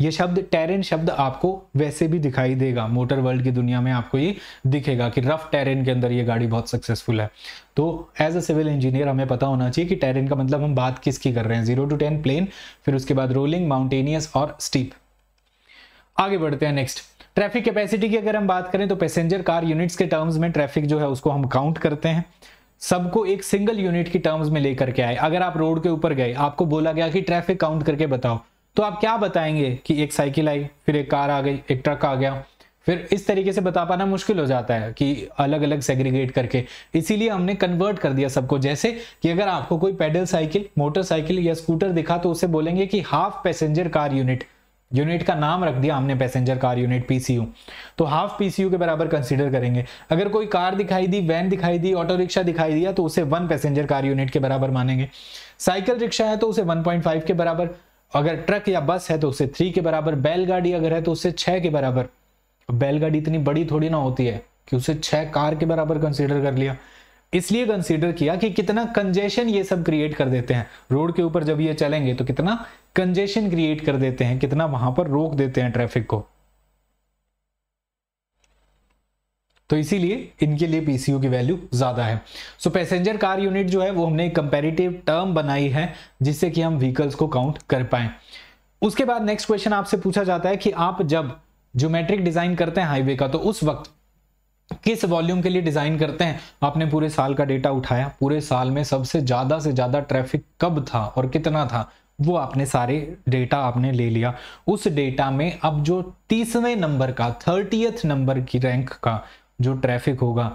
ये शब्द टेरेन शब्द आपको वैसे भी दिखाई देगा मोटर वर्ल्ड की दुनिया में आपको ये दिखेगा कि रफ टेरेन के अंदर ये गाड़ी बहुत सक्सेसफुल है तो एज अ सिविल इंजीनियर हमें पता होना चाहिए कि टेरेन का मतलब हम बात किसकी कर रहे हैं जीरो टू टेन प्लेन फिर उसके बाद रोलिंग माउंटेनियस और स्टीप आगे बढ़ते हैं नेक्स्ट ट्रैफिक कैपेसिटी की अगर हम बात करें तो पैसेंजर कार यूनिट्स के टर्म्स में ट्रैफिक जो है उसको हम काउंट करते हैं सबको एक सिंगल यूनिट की टर्म्स में लेकर के आए अगर आप रोड के ऊपर गए आपको बोला गया कि ट्रैफिक काउंट करके बताओ तो आप क्या बताएंगे कि एक साइकिल आई फिर एक कार आ गई एक ट्रक आ गया फिर इस तरीके से बता पाना मुश्किल हो जाता है कि अलग अलग सेग्रीगेट करके इसीलिए हमने कन्वर्ट कर दिया सबको जैसे कि अगर आपको कोई पैडल साइकिल मोटरसाइकिल या स्कूटर दिखा तो उसे बोलेंगे कि half passenger car unit unit का नाम रख दिया हमने पैसेंजर कार यूनिट पीसीयू तो हाफ पीसीयू के बराबर कंसीडर करेंगे अगर कोई कार दिखाई दी वैन दिखाई दी ऑटो रिक्शा दिखाई दिया तो उसे वन पैसेंजर कार यूनिट के बराबर मानेंगे साइकिल रिक्शा है तो उसे 1.5 के बराबर अगर ट्रक या बस है तो उसे थ्री के बराबर बैलगाड़ी अगर है तो उसे छः के बराबर बैलगाड़ी इतनी बड़ी थोड़ी ना होती है कि उसे छः कार के बराबर कंसिडर कर लिया इसलिए कंसिडर किया कि कितना कंजेशन ये सब क्रिएट कर देते हैं रोड के ऊपर जब ये चलेंगे तो कितना कंजेशन क्रिएट कर देते हैं कितना वहां पर रोक देते हैं ट्रैफिक को तो इसीलिए इनके लिए पीसीयू की वैल्यू ज़्यादा है सो पैसेंजर कार यूनिट जो है वो हमने कंपेरेटिव टर्म बनाई है जिससे कि हम व्हीकल्स को काउंट कर पाए उसके बाद नेक्स्ट क्वेश्चन आपसे पूछा जाता है कि आप जब ज्योमेट्रिक डिजाइन करते हैं हाईवे का तो उस वक्त किस वॉल्यूम के लिए डिजाइन करते हैं आपने पूरे साल का डेटा उठाया पूरे साल में सबसे ज्यादा से ज्यादा ट्रैफिक कब था और कितना था वो आपने सारे डेटा आपने ले लिया उस डेटा में अब जो तीसवें नंबर का थर्टीएथ नंबर की रैंक का जो ट्रैफिक होगा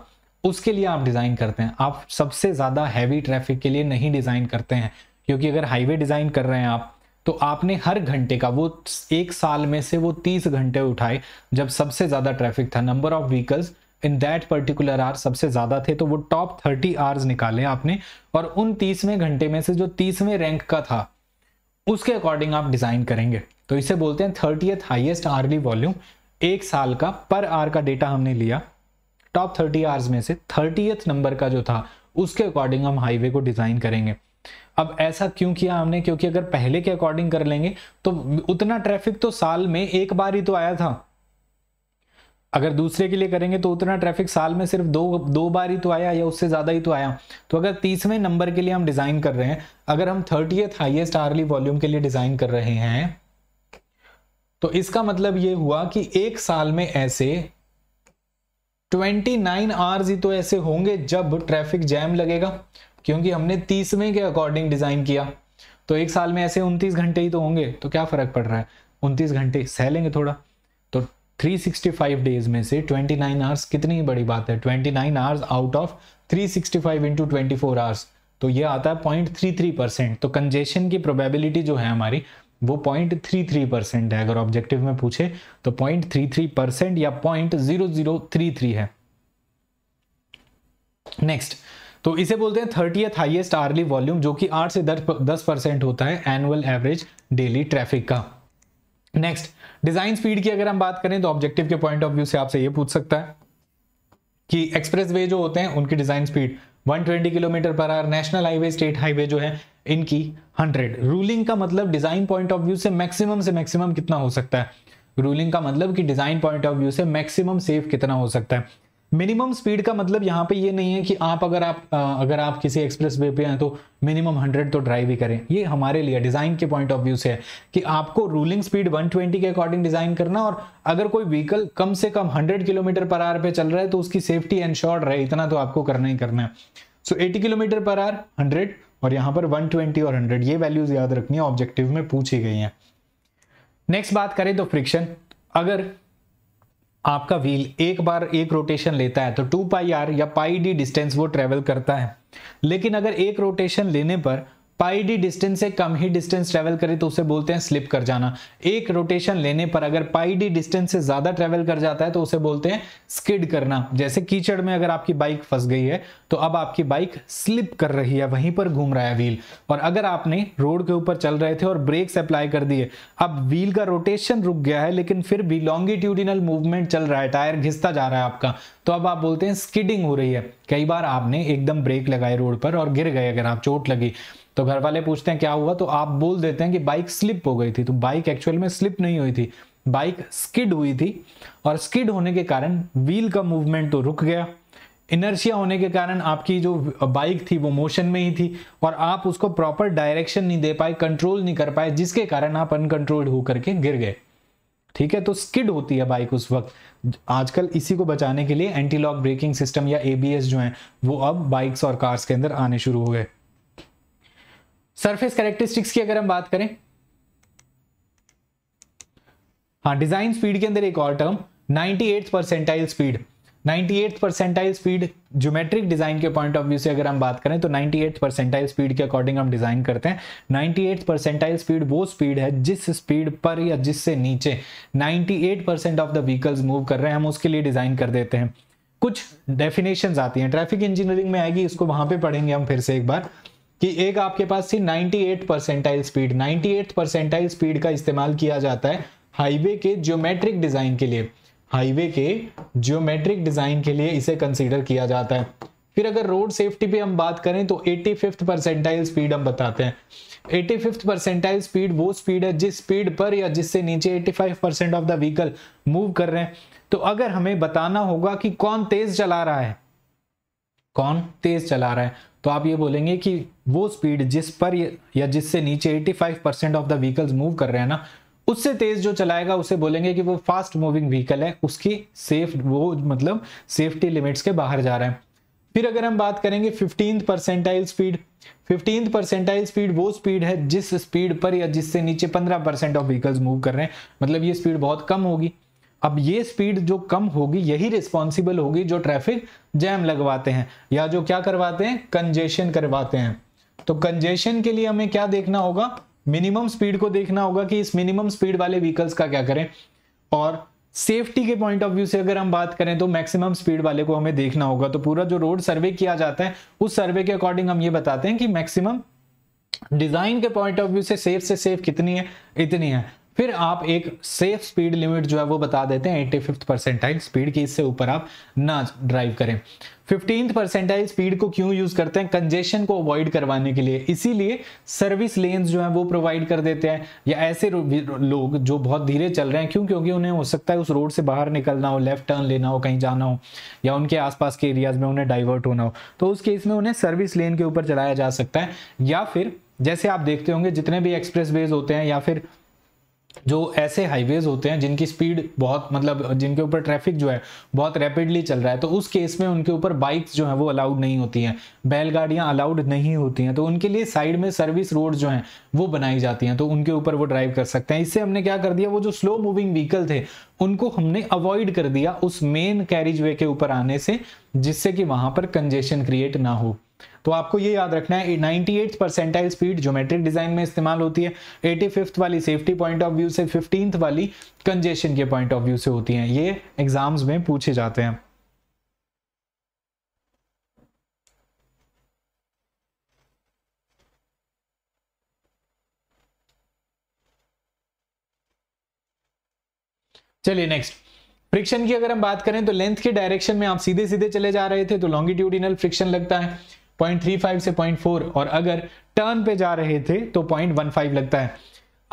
उसके लिए आप डिज़ाइन करते हैं आप सबसे ज़्यादा हैवी ट्रैफिक के लिए नहीं डिज़ाइन करते हैं क्योंकि अगर हाईवे डिज़ाइन कर रहे हैं आप तो आपने हर घंटे का वो एक साल में से वो तीस घंटे उठाए जब सबसे ज़्यादा ट्रैफिक था number of vehicles in that particular are सबसे ज़्यादा थे तो वो टॉप थर्टी आर्स निकाले आपने और उन तीसवें घंटे में से जो तीसवें रैंक का था उसके अकॉर्डिंग आप डिज़ाइन करेंगे तो इसे बोलते हैं थर्टीएथ हाइएस्ट आर्ली वॉल्यूम एक साल का पर आर का डेटा हमने लिया टॉप थर्टी आवर्स में से थर्टीथ नंबर का जो था उसके अकॉर्डिंग हम हाईवे को डिज़ाइन करेंगे अब ऐसा क्यों किया हमने क्योंकि अगर पहले के अकॉर्डिंग कर लेंगे तो उतना ट्रैफिक तो साल में एक बार ही तो आया था अगर दूसरे के लिए करेंगे तो उतना ट्रैफिक साल में सिर्फ दो दो बार ही तो आया या उससे ज़्यादा ही तो आया तो अगर तीसवें नंबर के लिए हम डिज़ाइन कर रहे हैं अगर हम थर्टीथ हाइएस्ट आर्ली वॉल्यूम के लिए डिज़ाइन कर रहे हैं तो इसका मतलब ये हुआ कि एक साल में ऐसे ट्वेंटी नाइन आवर्स ही तो ऐसे होंगे जब ट्रैफिक जैम लगेगा क्योंकि हमने तीसवें के अकॉर्डिंग डिजाइन किया तो एक साल में ऐसे उनतीस घंटे ही तो होंगे तो क्या फर्क पड़ रहा है उनतीस घंटे सह लेंगे थोड़ा तो 365 डेज में से 29 आवर्स कितनी बड़ी बात है 29 hours out of 365 sixty five into twenty hours तो ये आता है पॉइंट थ्री थ्री परसेंट तो कंजेशन की प्रोबेबिलिटी जो है हमारी वो पॉइंट थ्री थ्री परसेंट है अगर ऑब्जेक्टिव में पूछे तो पॉइंट थ्री थ्री परसेंट या point zero zero three three है नेक्स्ट तो इसे बोलते हैं थर्टीएथ हाइएस्ट आर्ली वॉल्यूम जो कि आठ से दस परसेंट होता है एनुअल एवरेज डेली ट्रैफिक का नेक्स्ट डिजाइन स्पीड की अगर हम बात करें तो ऑब्जेक्टिव के पॉइंट ऑफ व्यू से आपसे ये पूछ सकता है कि एक्सप्रेस वे जो होते हैं उनकी डिजाइन स्पीड 120 किलोमीटर पर are national highway state highway जो है इनकी 100 रूलिंग का मतलब डिजाइन पॉइंट ऑफ व्यू से मैक्सिमम से मैक्सिमम कितना हो सकता है रूलिंग का मतलब कि डिजाइन पॉइंट ऑफ व्यू से मैक्सिमम सेफ कितना हो सकता है मिनिमम स्पीड का मतलब यहाँ पे ये नहीं है कि आप अगर आप अगर आप किसी एक्सप्रेस वे पे हैं तो मिनिमम 100 तो ड्राइव ही करें ये हमारे लिए डिज़ाइन के पॉइंट ऑफ व्यू से है कि आपको रूलिंग स्पीड 120 के अकॉर्डिंग डिज़ाइन करना और अगर कोई व्हीकल कम से कम 100 किलोमीटर पर आर पे चल रहा है तो उसकी सेफ्टी एनश्योर रहे इतना तो आपको करना ही करना है सो एटी किलोमीटर पर आर हंड्रेड और यहाँ पर वन और हंड्रेड ये वैल्यूज याद रखनी है ऑब्जेक्टिव में पूछी गई है नेक्स्ट बात करें तो फ्रिक्शन अगर आपका व्हील एक बार एक रोटेशन लेता है तो टू पाई आर या पाई डी डिस्टेंस वो ट्रेवल करता है लेकिन अगर एक रोटेशन लेने पर पाई डी डिस्टेंस से कम ही डिस्टेंस ट्रेवल करे तो उसे बोलते हैं स्लिप कर जाना एक रोटेशन लेने पर अगर पाई डी डिस्टेंस से ज़्यादा ट्रेवल कर जाता है तो उसे बोलते हैं स्किड करना जैसे कीचड़ में अगर आपकी बाइक फंस गई है तो अब आपकी बाइक स्लिप कर रही है वहीं पर घूम रहा है व्हील और अगर आपने रोड के ऊपर चल रहे थे और ब्रेक्स अप्लाई कर दिए अब व्हील का रोटेशन रुक गया है लेकिन फिर भी लॉन्गिट्यूडिनल मूवमेंट चल रहा है टायर घिसता जा रहा है आपका तो अब आप बोलते हैं स्किडिंग हो रही है कई बार आपने एकदम ब्रेक लगाए रोड पर और गिर गए अगर आप चोट लगी तो घर वाले पूछते हैं क्या हुआ तो आप बोल देते हैं कि बाइक स्लिप हो गई थी तो बाइक एक्चुअल में स्लिप नहीं हुई थी बाइक स्किड हुई थी और स्किड होने के कारण व्हील का मूवमेंट तो रुक गया इनर्शिया होने के कारण आपकी जो बाइक थी वो मोशन में ही थी और आप उसको प्रॉपर डायरेक्शन नहीं दे पाए कंट्रोल नहीं कर पाए जिसके कारण आप अनकंट्रोल्ड होकर के गिर गए ठीक है तो स्किड होती है बाइक उस वक्त आजकल इसी को बचाने के लिए एंटी लॉक ब्रेकिंग सिस्टम या एबीएस जो है वो अब बाइक्स और कार्स के अंदर आने शुरू हो गए सरफेस कैरेक्टरिस्टिक्स की अगर हम बात करें हाँ डिजाइन स्पीड के अंदर एक और term eight percentile speed eight percentile speed geometric design के पॉइंट ऑफ व्यू से अगर हम बात करें तो एट परसेंटाइल स्पीड के अकॉर्डिंग हम डिजाइन करते हैं नाइनटी एट परसेंटाइल स्पीड वो स्पीड है जिस स्पीड पर या जिससे नीचे ninety eight percent of the vehicles move कर रहे हैं हम उसके लिए डिजाइन कर देते हैं कुछ डेफिनेशन आती हैं ट्रैफिक इंजीनियरिंग में आएगी इसको वहां पर पढ़ेंगे हम फिर से एक बार कि एक आपके पास थी 98 परसेंटाइल स्पीड 98 परसेंटाइल स्पीड का इस्तेमाल किया जाता है हाईवे के ज्योमेट्रिक डिजाइन के लिए हाईवे के ज्योमेट्रिक डिजाइन के लिए इसे कंसीडर किया जाता है फिर अगर रोड सेफ्टी पे हम बात करें तो एट्टी फिफ्थ परसेंटाइल स्पीड हम बताते हैं एटी फिफ्थ परसेंटाइल स्पीड वो स्पीड है जिस स्पीड पर या जिससे नीचे 85 percent of the vehicle move कर रहे हैं तो अगर हमें बताना होगा कि कौन तेज चला रहा है कौन तेज चला रहा है तो आप ये बोलेंगे कि वो स्पीड जिस पर या जिससे नीचे 85 percent of the vehicles move कर रहे हैं ना उससे तेज जो चलाएगा उसे बोलेंगे कि वो फास्ट मूविंग व्हीकल है उसकी सेफ वो मतलब सेफ्टी लिमिट्स के बाहर जा रहे हैं फिर अगर हम बात करेंगे fifteen percentile speed fifteen percentile speed वो स्पीड है जिस स्पीड पर या जिससे नीचे पंद्रह परसेंट ऑफ व्हीकल्स मूव कर रहे हैं मतलब ये स्पीड बहुत कम होगी अब ये स्पीड जो कम होगी यही रिस्पॉन्सिबल होगी जो ट्रैफिक जैम लगवाते हैं या जो क्या करवाते हैं कंजेशन करवाते हैं तो कंजेशन के लिए हमें क्या देखना होगा मिनिमम स्पीड को देखना होगा कि इस मिनिमम स्पीड वाले व्हीकल्स का क्या करें और सेफ्टी के पॉइंट ऑफ व्यू से अगर हम बात करें तो मैक्सिमम स्पीड वाले को हमें देखना होगा तो पूरा जो रोड सर्वे किया जाता है उस सर्वे के अकॉर्डिंग हम ये बताते हैं कि मैक्सिमम डिजाइन के पॉइंट ऑफ व्यू से सेफ से सेफ कितनी है इतनी है फिर आप एक सेफ स्पीड लिमिट जो है वो बता देते हैं एट्टी फिफ्थ परसेंटाइल स्पीड की इससे ऊपर आप ना ड्राइव करें फिफ्टींथ परसेंटाइल स्पीड को क्यों यूज करते हैं कंजेशन को अवॉइड करवाने के लिए इसीलिए सर्विस लेन्स जो है वो प्रोवाइड कर देते हैं या ऐसे लोग जो बहुत धीरे चल रहे हैं क्यों क्योंकि उन्हें हो सकता है उस रोड से बाहर निकलना हो लेफ्ट टर्न लेना हो कहीं जाना हो या उनके आसपास के एरियाज में उन्हें डाइवर्ट होना हो तो उस केस में उन्हें सर्विस लेन के ऊपर चलाया जा सकता है या फिर जैसे आप देखते होंगे जितने भी एक्सप्रेस वेज होते हैं या फिर जो ऐसे हाईवेज होते हैं जिनकी स्पीड बहुत मतलब जिनके ऊपर ट्रैफिक जो है बहुत रैपिडली चल रहा है तो उस केस में उनके ऊपर बाइक्स जो है वो अलाउड नहीं होती हैं बैलगाड़ियां अलाउड नहीं होती हैं तो उनके लिए साइड में सर्विस रोड जो हैं वो बनाई जाती हैं तो उनके ऊपर वो ड्राइव कर सकते हैं इससे हमने क्या कर दिया वो जो स्लो मूविंग व्हीकल थे उनको हमने अवॉइड कर दिया उस मेन कैरिज वे के ऊपर आने से जिससे कि वहां पर कंजेशन क्रिएट ना हो तो आपको ये याद रखना है ninety eight percentile speed geometric design में इस्तेमाल होती है एटी फिफ्थ वाली सेफ्टी पॉइंट ऑफ व्यू से फिफ्टींथ वाली कंजेशन के पॉइंट ऑफ व्यू से होती है ये एग्जाम्स में पूछे जाते हैं चलिए नेक्स्ट फ्रिक्शन की अगर हम बात करें तो लेंथ के डायरेक्शन में आप सीधे सीधे चले जा रहे थे तो लॉन्गिट्यूडिनल फ्रिक्शन लगता है 0.35 से 0.4 और अगर टर्न पे जा रहे थे तो 0.15 लगता है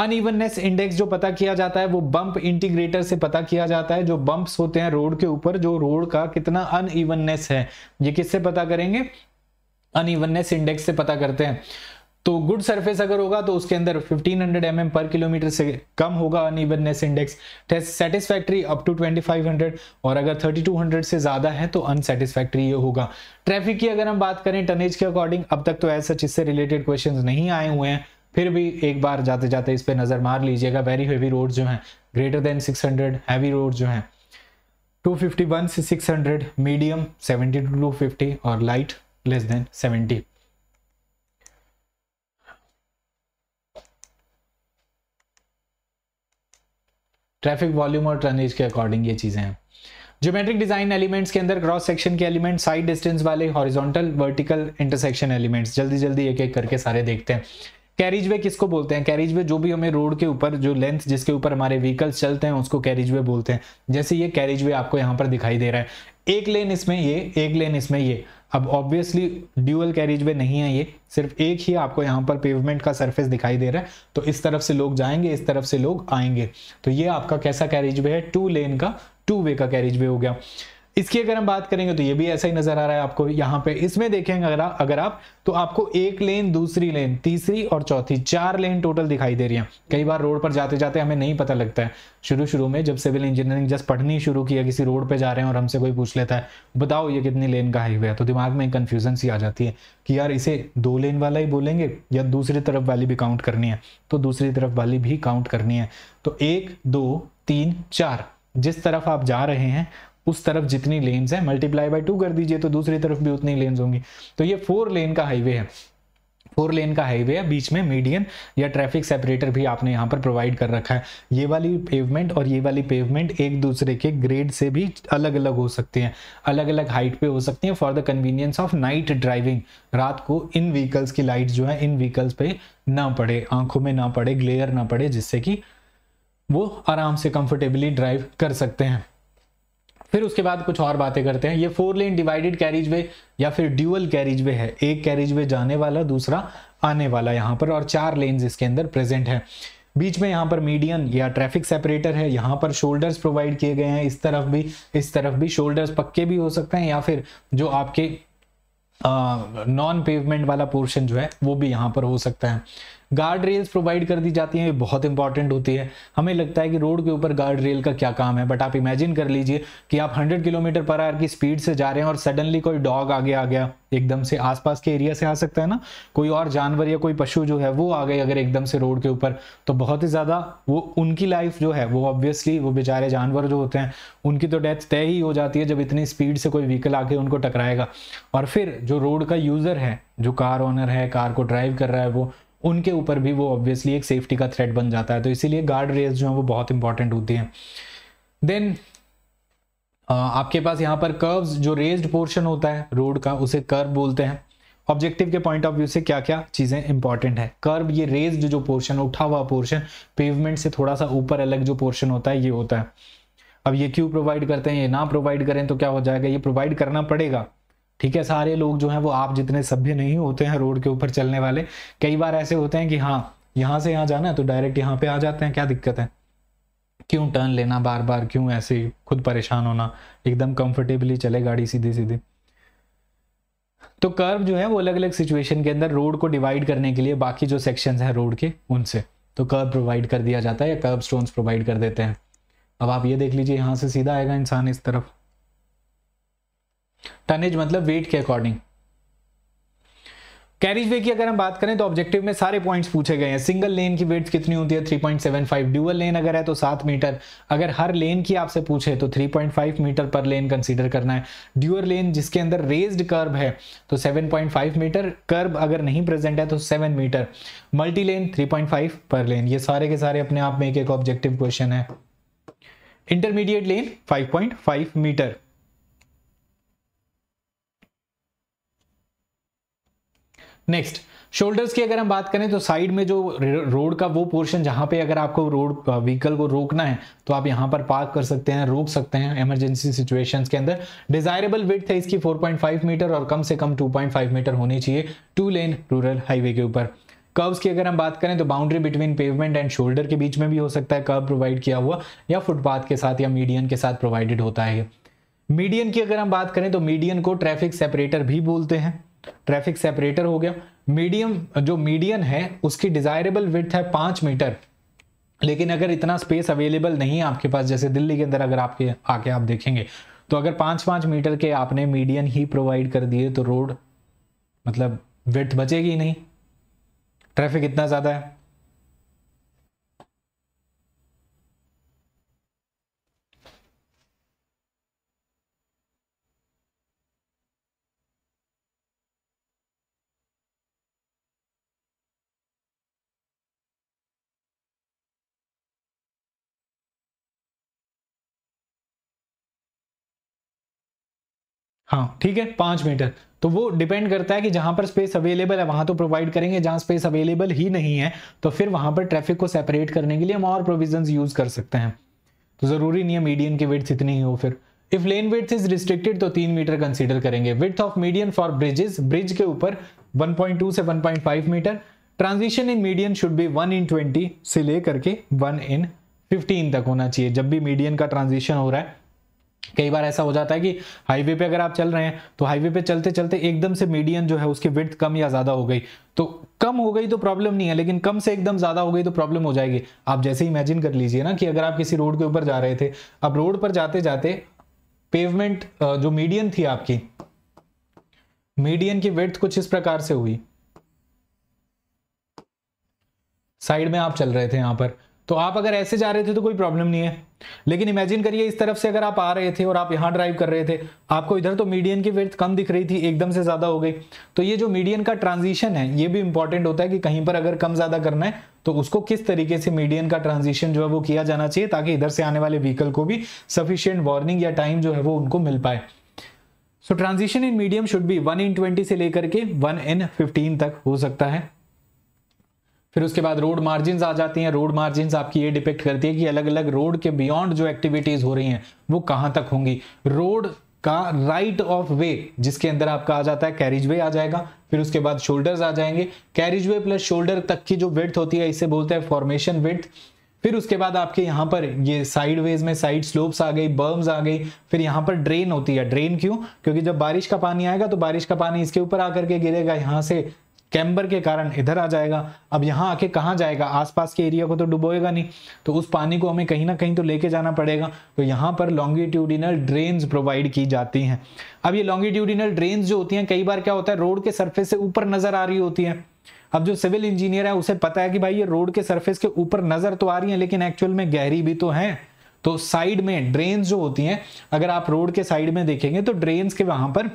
अनइवननेस इंडेक्स जो पता किया जाता है वो बम्प इंटीग्रेटर से पता किया जाता है जो बम्प्स होते हैं रोड के ऊपर जो रोड का कितना अनइवननेस है ये किससे पता करेंगे अनइवननेस इंडेक्स से पता करते हैं तो गुड सरफेस अगर होगा तो उसके अंदर 1500 हंड्रेड mm पर किलोमीटर से कम होगा unevenness index satisfactory up to 2500 और अगर 3200 से ज्यादा है तो अनसेटिस्फैक्ट्री ये होगा ट्रैफिक की अगर हम बात करें टनेज के अकॉर्डिंग अब तक तो ऐसा इससे रिलेटेड क्वेश्चन नहीं आए हुए हैं फिर भी एक बार जाते जाते इस पर नजर मार लीजिएगा वेरी हैवी रोड जो है greater than six hundred heavy road जो है टू से six medium seventy two two और light less than seventy traffic volume और टर्नेज के अकॉर्डिंग ये चीज़ें हैं ज्योमेट्रिक डिजाइन एलिमेंट्स के अंदर क्रॉस सेक्शन के एलिमेंट साइड डिस्टेंस वाले हॉरिजॉन्टल वर्टिकल इंटरसेक्शन एलिमेंट्स जल्दी जल्दी एक एक करके सारे देखते हैं कैरिज वे किसको बोलते हैं कैरिज वे जो भी हमें रोड के ऊपर जो लेंथ जिसके ऊपर हमारे व्हीकल्स चलते हैं उसको कैरिज वे बोलते हैं जैसे ये कैरिज वे आपको यहाँ पर दिखाई दे रहा है एक लेन इसमें ये एक लेन इसमें ये अब ऑब्वियसली ड्यूअल कैरेज वे नहीं है ये सिर्फ एक ही आपको यहाँ पर पेवमेंट का सरफेस दिखाई दे रहा है तो इस तरफ से लोग जाएंगे इस तरफ से लोग आएंगे तो ये आपका कैसा कैरेज वे है टू लेन का टू वे का कैरेज वे हो गया इसकी अगर हम बात करेंगे तो ये भी ऐसा ही नजर आ रहा है आपको यहाँ पे इसमें देखेंगे अगर, अगर आप तो आपको एक लेन दूसरी लेन तीसरी और चौथी चार लेन टोटल दिखाई दे रही है कई बार रोड पर जाते जाते हमें नहीं पता लगता है शुरू शुरू में जब सिविल इंजीनियरिंग जस्ट पढ़नी शुरू किया किसी रोड पर जा रहे हैं और हमसे कोई पूछ लेता है बताओ ये कितनी लेन का हाईवे है तो दिमाग में कन्फ्यूजन सी आ जाती है कि यार इसे दो लेन वाला ही बोलेंगे या दूसरी तरफ वाली भी काउंट करनी है तो दूसरी तरफ वाली भी काउंट करनी है तो एक दो तीन चार जिस तरफ आप जा रहे हैं उस तरफ जितनी लेन्स है मल्टीप्लाई बाई टू कर दीजिए तो दूसरी तरफ भी उतनी लेन्स होंगी तो ये फोर लेन का हाईवे है फोर लेन का हाईवे है बीच में मीडियन या ट्रैफिक सेपरेटर भी आपने यहाँ पर प्रोवाइड कर रखा है ये वाली पेवमेंट और ये वाली पेवमेंट एक दूसरे के ग्रेड से भी अलग अलग हो सकती हैं अलग अलग हाइट पे हो सकती हैं for the convenience of night driving रात को इन व्हीकल्स की लाइट जो है इन व्हीकल्स पे ना पड़े आंखों में ना पड़े ग्लेयर ना पड़े जिससे कि वो आराम से कंफर्टेबली ड्राइव कर सकते हैं फिर उसके बाद कुछ और बातें करते हैं ये four lane divided carriageway या फिर ड्यूअल कैरिज वे है एक कैरिज वे जाने वाला दूसरा आने वाला यहाँ पर और चार लेन इसके अंदर प्रेजेंट है बीच में यहाँ पर मीडियन या ट्रैफिक सेपरेटर है यहाँ पर शोल्डर्स प्रोवाइड किए गए हैं इस तरफ भी इस तरफ भी शोल्डर्स पक्के भी हो सकते हैं या फिर जो आपके नॉन पेवमेंट वाला पोर्शन जो है वो भी यहाँ पर हो सकता है गार्ड रेल्स प्रोवाइड कर दी जाती हैं ये बहुत इंपॉर्टेंट होती है हमें लगता है कि रोड के ऊपर गार्ड रेल का क्या काम है बट आप इमेजिन कर लीजिए कि आप 100 किलोमीटर पर आर की स्पीड से जा रहे हैं और सडनली कोई डॉग आगे आ गया एकदम से आसपास के एरिया से आ सकता है ना कोई और जानवर या कोई पशु जो है वो आ गए अगर एकदम से रोड के ऊपर तो बहुत ही ज़्यादा वो उनकी लाइफ जो है वो ऑब्वियसली वो बेचारे जानवर जो होते हैं उनकी तो डेथ तय ही हो जाती है जब इतनी स्पीड से कोई व्हीकल आके उनको टकराएगा और फिर जो रोड का यूज़र है जो कार ओनर है कार को ड्राइव कर रहा है वो उनके ऊपर भी वो ऑब्वियसली एक सेफ्टी का थ्रेट बन जाता है तो इसीलिए गार्ड रेल्स जो है वो बहुत इंपॉर्टेंट होती हैं देन आपके पास यहाँ पर कर्व्स जो रेज्ड पोर्शन होता है रोड का उसे कर्व बोलते हैं ऑब्जेक्टिव के पॉइंट ऑफ व्यू से क्या क्या चीज़ें इंपॉर्टेंट है कर्व ये रेज्ड जो पोर्शन उठा हुआ पोर्शन पेवमेंट से थोड़ा सा ऊपर अलग जो पोर्शन होता है ये होता है अब ये क्यों प्रोवाइड करते हैं ये ना प्रोवाइड करें तो क्या हो जाएगा ये प्रोवाइड करना पड़ेगा ठीक है सारे लोग जो हैं वो आप जितने सभ्य नहीं होते हैं रोड के ऊपर चलने वाले कई बार ऐसे होते हैं कि हाँ यहाँ से यहाँ जाना है तो डायरेक्ट यहाँ पे आ जाते हैं क्या दिक्कत है क्यों टर्न लेना बार बार क्यों ऐसे खुद परेशान होना एकदम कंफर्टेबली चले गाड़ी सीधी सीधी तो कर्व जो है वो अलग अलग सिचुएशन के अंदर रोड को डिवाइड करने के लिए बाकी जो सेक्शन है रोड के उनसे तो कर्व प्रोवाइड कर दिया जाता है या कर्व स्टोन प्रोवाइड कर देते हैं अब आप ये देख लीजिए यहाँ से सीधा आएगा इंसान इस तरफ टनेज मतलब वेट के अकॉर्डिंग कैरिज वे की अगर हम बात करें तो ऑब्जेक्टिव में सारे पॉइंट्स पूछे गए हैं सिंगल लेन की वेट कितनी होती है 3.75 ड्यूअल लेन अगर है तो 7 मीटर अगर हर लेन की आपसे पूछे तो 3.5 मीटर पर लेन कंसीडर करना है ड्यूअल लेन जिसके अंदर रेज्ड कर्ब है तो 7.5 मीटर कर्ब अगर नहीं प्रेजेंट है तो 7 मीटर मल्टी लेन थ्री पर लेन ये सारे के सारे अपने आप में एक एक ऑब्जेक्टिव क्वेश्चन है intermediate lane five metre next shoulders की अगर हम बात करें तो साइड में जो रोड का वो पोर्शन जहां पे अगर आपको रोड व्हीकल uh, को रोकना है तो आप यहाँ पर पार्क कर सकते हैं रोक सकते हैं इमरजेंसी सिचुएशंस के अंदर डिजायरेबल विथ है इसकी 4.5 मीटर और कम से कम 2.5 मीटर होनी चाहिए टू लेन रूरल हाईवे के ऊपर कर्व्स की अगर हम बात करें तो boundary between pavement and shoulder के बीच में भी हो सकता है कर्व प्रोवाइड किया हुआ या फुटपाथ के साथ या मीडियन के साथ प्रोवाइडेड होता है मीडियन की अगर हम बात करें तो मीडियन को ट्रैफिक सेपरेटर भी बोलते हैं ट्रैफिक सेपरेटर हो गया मीडियम जो मीडियन है उसकी डिजायरेबल विथ है पांच मीटर लेकिन अगर इतना स्पेस अवेलेबल नहीं है आपके पास जैसे दिल्ली के अंदर अगर आपके आके आप देखेंगे तो अगर पांच पांच मीटर के आपने मीडियन ही प्रोवाइड कर दिए तो रोड मतलब विथ बचेगी नहीं ट्रैफिक इतना ज़्यादा है हाँ ठीक है पांच मीटर तो वो डिपेंड करता है कि जहां पर स्पेस अवेलेबल है वहां तो प्रोवाइड करेंगे जहां स्पेस अवेलेबल ही नहीं है तो फिर वहां पर ट्रैफिक को सेपरेट करने के लिए हम और प्रोविजन यूज कर सकते हैं तो जरूरी नहीं है मीडियन की विथ इतनी ही हो फिर if lane width is restricted तो तीन मीटर कंसिडर करेंगे width of median for bridges bridge के ऊपर वन से one metre transition in median should be one in twenty से लेकर के वन इन फिफ्टीन तक होना चाहिए जब भी मीडियन का ट्रांजिशन हो रहा है कई बार ऐसा हो जाता है कि हाईवे पे अगर आप चल रहे हैं तो हाईवे पे चलते चलते एकदम से मीडियम जो है उसकी विथ कम या ज़्यादा हो गई तो कम हो गई तो प्रॉब्लम नहीं है लेकिन कम से एकदम ज़्यादा हो गई तो प्रॉब्लम हो जाएगी आप जैसे इमेजिन कर लीजिए ना कि अगर आप किसी रोड के ऊपर जा रहे थे अब रोड पर जाते जाते पेवमेंट जो मीडियन थी आपकी मीडियन की वेथ कुछ इस प्रकार से हुई साइड में आप चल रहे थे यहां पर तो आप अगर ऐसे जा रहे थे तो कोई प्रॉब्लम नहीं है लेकिन इमेजिन करिए इस तरफ से अगर आप आ रहे थे और आप यहाँ ड्राइव कर रहे थे आपको इधर तो मीडियन की विर्थ कम दिख रही थी एकदम से ज़्यादा हो गई तो ये जो मीडियन का ट्रांजिशन है ये भी इंपॉर्टेंट होता है कि कहीं पर अगर कम ज़्यादा करना है तो उसको किस तरीके से मीडियन का ट्रांजिशन जो है वो किया जाना चाहिए ताकि इधर से आने वाले व्हीकल को भी सफिशियंट वार्निंग या टाइम जो है वो उनको मिल पाए so transition in medium should be one in twenty से लेकर के वन इन फिफ्टीन तक हो सकता है फिर उसके बाद रोड मार्जिन आ जाती हैं रोड मार्जिन आपकी ये डिपेक्ट करती है कि अलग अलग रोड के बियॉन्ड जो एक्टिविटीज हो रही हैं वो कहां तक होंगी रोड का राइट ऑफ वे जिसके अंदर आपका आ जाता है कैरिज वे आ जाएगा फिर उसके बाद शोल्डर्स आ जाएंगे कैरिज वे प्लस शोल्डर तक की जो वेथ होती है इसे बोलते हैं फॉर्मेशन वेथ फिर उसके बाद आपके यहाँ पर ये साइड वेज में साइड स्लोप्स आ गई बर्म्स आ गई फिर यहाँ पर ड्रेन होती है ड्रेन क्यों क्योंकि जब बारिश का पानी आएगा तो बारिश का पानी इसके ऊपर आकर के गिरेगा यहाँ से कैम्बर के कारण इधर आ जाएगा अब यहाँ आके कहाँ जाएगा आसपास के एरिया को तो डुबोएगा नहीं तो उस पानी को हमें कहीं ना कहीं तो लेके जाना पड़ेगा तो यहाँ पर लॉन्गिट्यूडिनल ड्रेन्स प्रोवाइड की जाती हैं अब ये लॉन्गिट्यूडिनल ड्रेन्स जो होती हैं कई बार क्या होता है रोड के सर्फेस से ऊपर नजर आ रही होती है अब जो सिविल इंजीनियर है उसे पता है कि भाई ये रोड के सर्फेस के ऊपर नजर तो आ रही है लेकिन एक्चुअल में गहरी भी तो है तो साइड में ड्रेन्स जो होती हैं अगर आप रोड के साइड में देखेंगे तो ड्रेन्स के वहां पर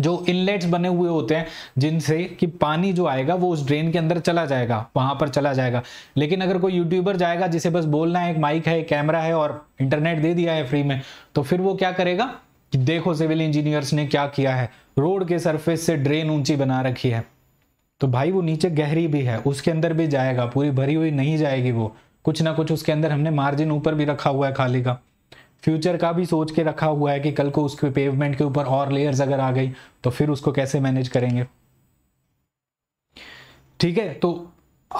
जो इनलेट्स बने हुए होते हैं जिनसे कि पानी जो आएगा वो उस ड्रेन के अंदर चला जाएगा वहां पर चला जाएगा लेकिन अगर कोई यूट्यूबर जाएगा जिसे बस बोलना है एक माइक है एक कैमरा है और इंटरनेट दे दिया है फ्री में तो फिर वो क्या करेगा कि देखो सिविल इंजीनियर्स ने क्या किया है रोड के सरफेस से ड्रेन ऊंची बना रखी है तो भाई वो नीचे गहरी भी है उसके अंदर भी जाएगा पूरी भरी हुई नहीं जाएगी वो कुछ ना कुछ उसके अंदर हमने मार्जिन ऊपर भी रखा हुआ है खाली का फ्यूचर का भी सोच के रखा हुआ है कि कल को उसके पेवमेंट के ऊपर और लेयर्स अगर आ गई तो फिर उसको कैसे मैनेज करेंगे ठीक है तो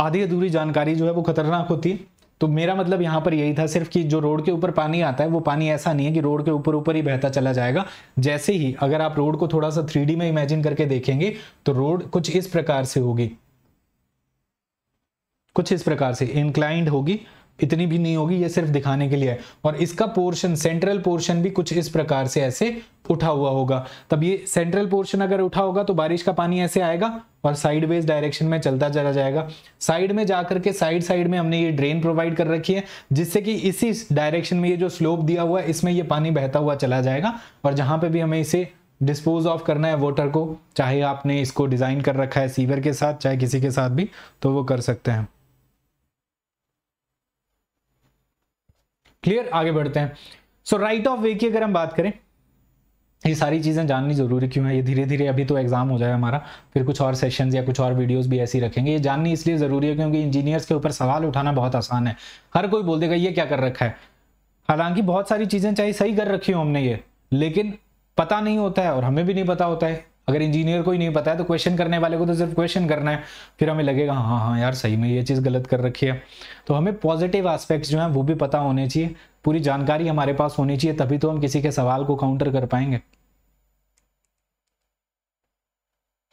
आधी अधूरी जानकारी जो है वो खतरनाक होती है तो मेरा मतलब यहाँ पर यही था सिर्फ कि जो रोड के ऊपर पानी आता है वो पानी ऐसा नहीं है कि रोड के ऊपर ऊपर ही बहता चला जाएगा जैसे ही अगर आप रोड को थोड़ा सा थ्री में इमेजिन करके देखेंगे तो रोड कुछ इस प्रकार से होगी कुछ इस प्रकार से इंक्लाइंड होगी इतनी भी नहीं होगी ये सिर्फ दिखाने के लिए है और इसका पोर्शन सेंट्रल पोर्शन भी कुछ इस प्रकार से ऐसे उठा हुआ होगा तब ये सेंट्रल पोर्शन अगर उठा होगा तो बारिश का पानी ऐसे आएगा और साइडवेज डायरेक्शन में चलता चला जाएगा साइड में जाकर के साइड साइड में हमने ये ड्रेन प्रोवाइड कर रखी है जिससे कि इसी डायरेक्शन में ये जो स्लोप दिया हुआ है इसमें ये पानी बहता हुआ चला जाएगा और जहां पर भी हमें इसे डिस्पोज ऑफ करना है वोटर को चाहे आपने इसको डिज़ाइन कर रखा है सीवर के साथ चाहे किसी के साथ भी तो वो कर सकते हैं क्लियर आगे बढ़ते हैं सो राइट ऑफ वे की अगर हम बात करें ये सारी चीज़ें जाननी जरूरी क्यों है ये धीरे धीरे अभी तो एग्जाम हो जाए हमारा फिर कुछ और सेशंस या कुछ और वीडियोस भी ऐसी रखेंगे ये जाननी इसलिए ज़रूरी है क्योंकि इंजीनियर्स के ऊपर सवाल उठाना बहुत आसान है हर कोई बोल देगा ये क्या कर रखा है हालांकि बहुत सारी चीज़ें चाहे सही कर रखी हो हमने ये लेकिन पता नहीं होता है और हमें भी नहीं पता होता है अगर इंजीनियर को ही नहीं पता है तो क्वेश्चन करने वाले को तो सिर्फ क्वेश्चन करना है फिर हमें लगेगा हाँ हाँ यार सही में ये चीज़ गलत कर रखी है तो हमें पॉजिटिव आस्पेक्ट जो हैं वो भी पता होने चाहिए पूरी जानकारी हमारे पास होनी चाहिए तभी तो हम किसी के सवाल को काउंटर कर पाएंगे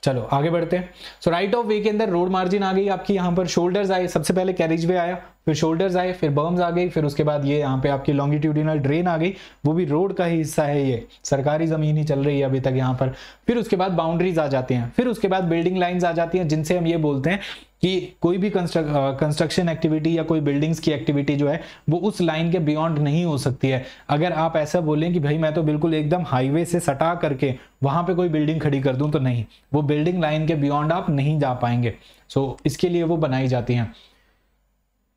चलो आगे बढ़ते हैं सो राइट ऑफ वे के अंदर रोड मार्जिन आ गई आपकी यहाँ पर शोल्डर्स आए सबसे पहले कैरेज वे आया फिर शोल्डर्स आए फिर बर्म्स आ गई फिर उसके बाद ये यहाँ पे आपकी लॉन्गिट्यूडिनल ड्रेन आ गई वो भी रोड का ही हिस्सा है ये सरकारी ज़मीन ही चल रही है अभी तक यहाँ पर फिर उसके बाद बाउंड्रीज आ जाते हैं फिर उसके बाद बिल्डिंग लाइन्स आ जाती हैं जिनसे हम ये बोलते हैं कि कोई भी कंस्ट्रक्शन एक्टिविटी या कोई बिल्डिंग्स की एक्टिविटी जो है वो उस लाइन के बियॉन्ड नहीं हो सकती है अगर आप ऐसा बोलें कि भाई मैं तो बिल्कुल एकदम हाईवे से सटा करके वहां पे कोई बिल्डिंग खड़ी कर दूं तो नहीं वो बिल्डिंग लाइन के बियॉन्ड आप नहीं जा पाएंगे सो so, इसके लिए वो बनाई जाती हैं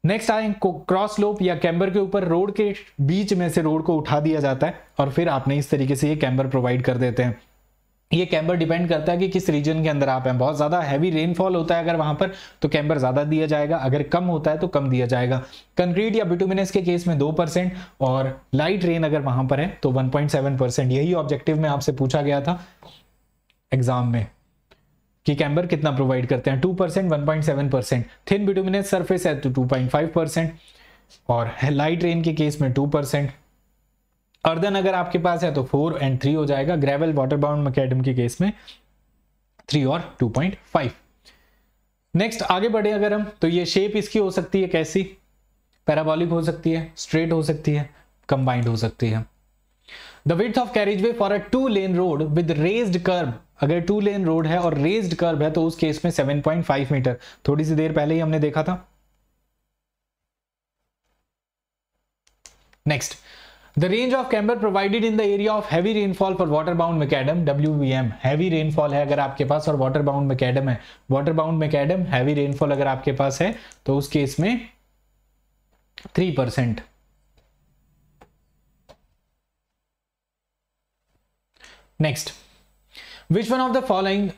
नेक्स्ट आए क्रॉस स्लोप या कैम्बर के ऊपर रोड के बीच में से रोड को उठा दिया जाता है और फिर आपने इस तरीके से ये कैम्बर प्रोवाइड कर देते हैं ये कैम्बर डिपेंड करता है कि किस रीजन के अंदर आप हैं बहुत ज़्यादा हैवी रेनफॉल होता है अगर वहाँ पर तो कैम्बर ज़्यादा दिया जाएगा अगर कम होता है तो कम दिया जाएगा कंक्रीट या बिटुमिनस के केस में दो परसेंट और लाइट रेन अगर वहाँ पर है तो वन पॉइंट सेवन परसेंट यही ऑब्जेक्टिव में आपसे पूछा गया था एग्जाम में कि कैम्बर कितना प्रोवाइड करते हैं two percent one point seven percent thin bituminous surface है तो टू पॉइंट फाइव परसेंट और लाइट रेन के केस में टू परसेंट अर्दन अगर आपके पास है तो फोर एंड थ्री हो जाएगा ग्रेवल वाटर बाउंड मकेडम के केस में थ्री और टू पॉइंट फाइव नेक्स्ट आगे बढ़े अगर हम तो ये शेप इसकी हो सकती है कैसी पैराबॉलिक हो सकती है स्ट्रेट हो सकती है कंबाइंड हो सकती है the width of carriageway for a two lane road with raised kerb अगर टू लेन रोड है और रेज कर्ब है तो उस केस में सेवन पॉइंट फाइव मीटर थोड़ी सी देर पहले ही हमने देखा था next The range of camber provided in the area of heavy rainfall for waterbound macadam WBM heavy rainfall है अगर आपके पास और waterbound macadam है waterbound macadam heavy rainfall अगर आपके पास है तो उस केस में three percent next which one of the following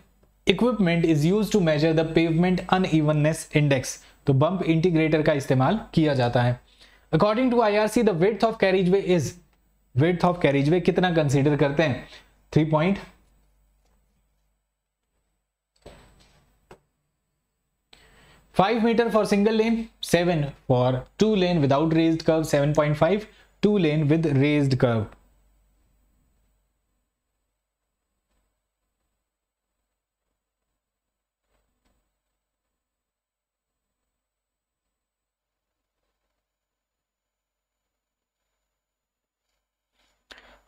equipment is use to measure the pavement unevenness index तो बंप इंटीग्रेटर का इस्तेमाल किया जाता है according to I R C width of carriageway is width of carriageway कितना consider करते हैं three point five metre for single lane seven for two lane without raised kerb seven point five two lane with raised curve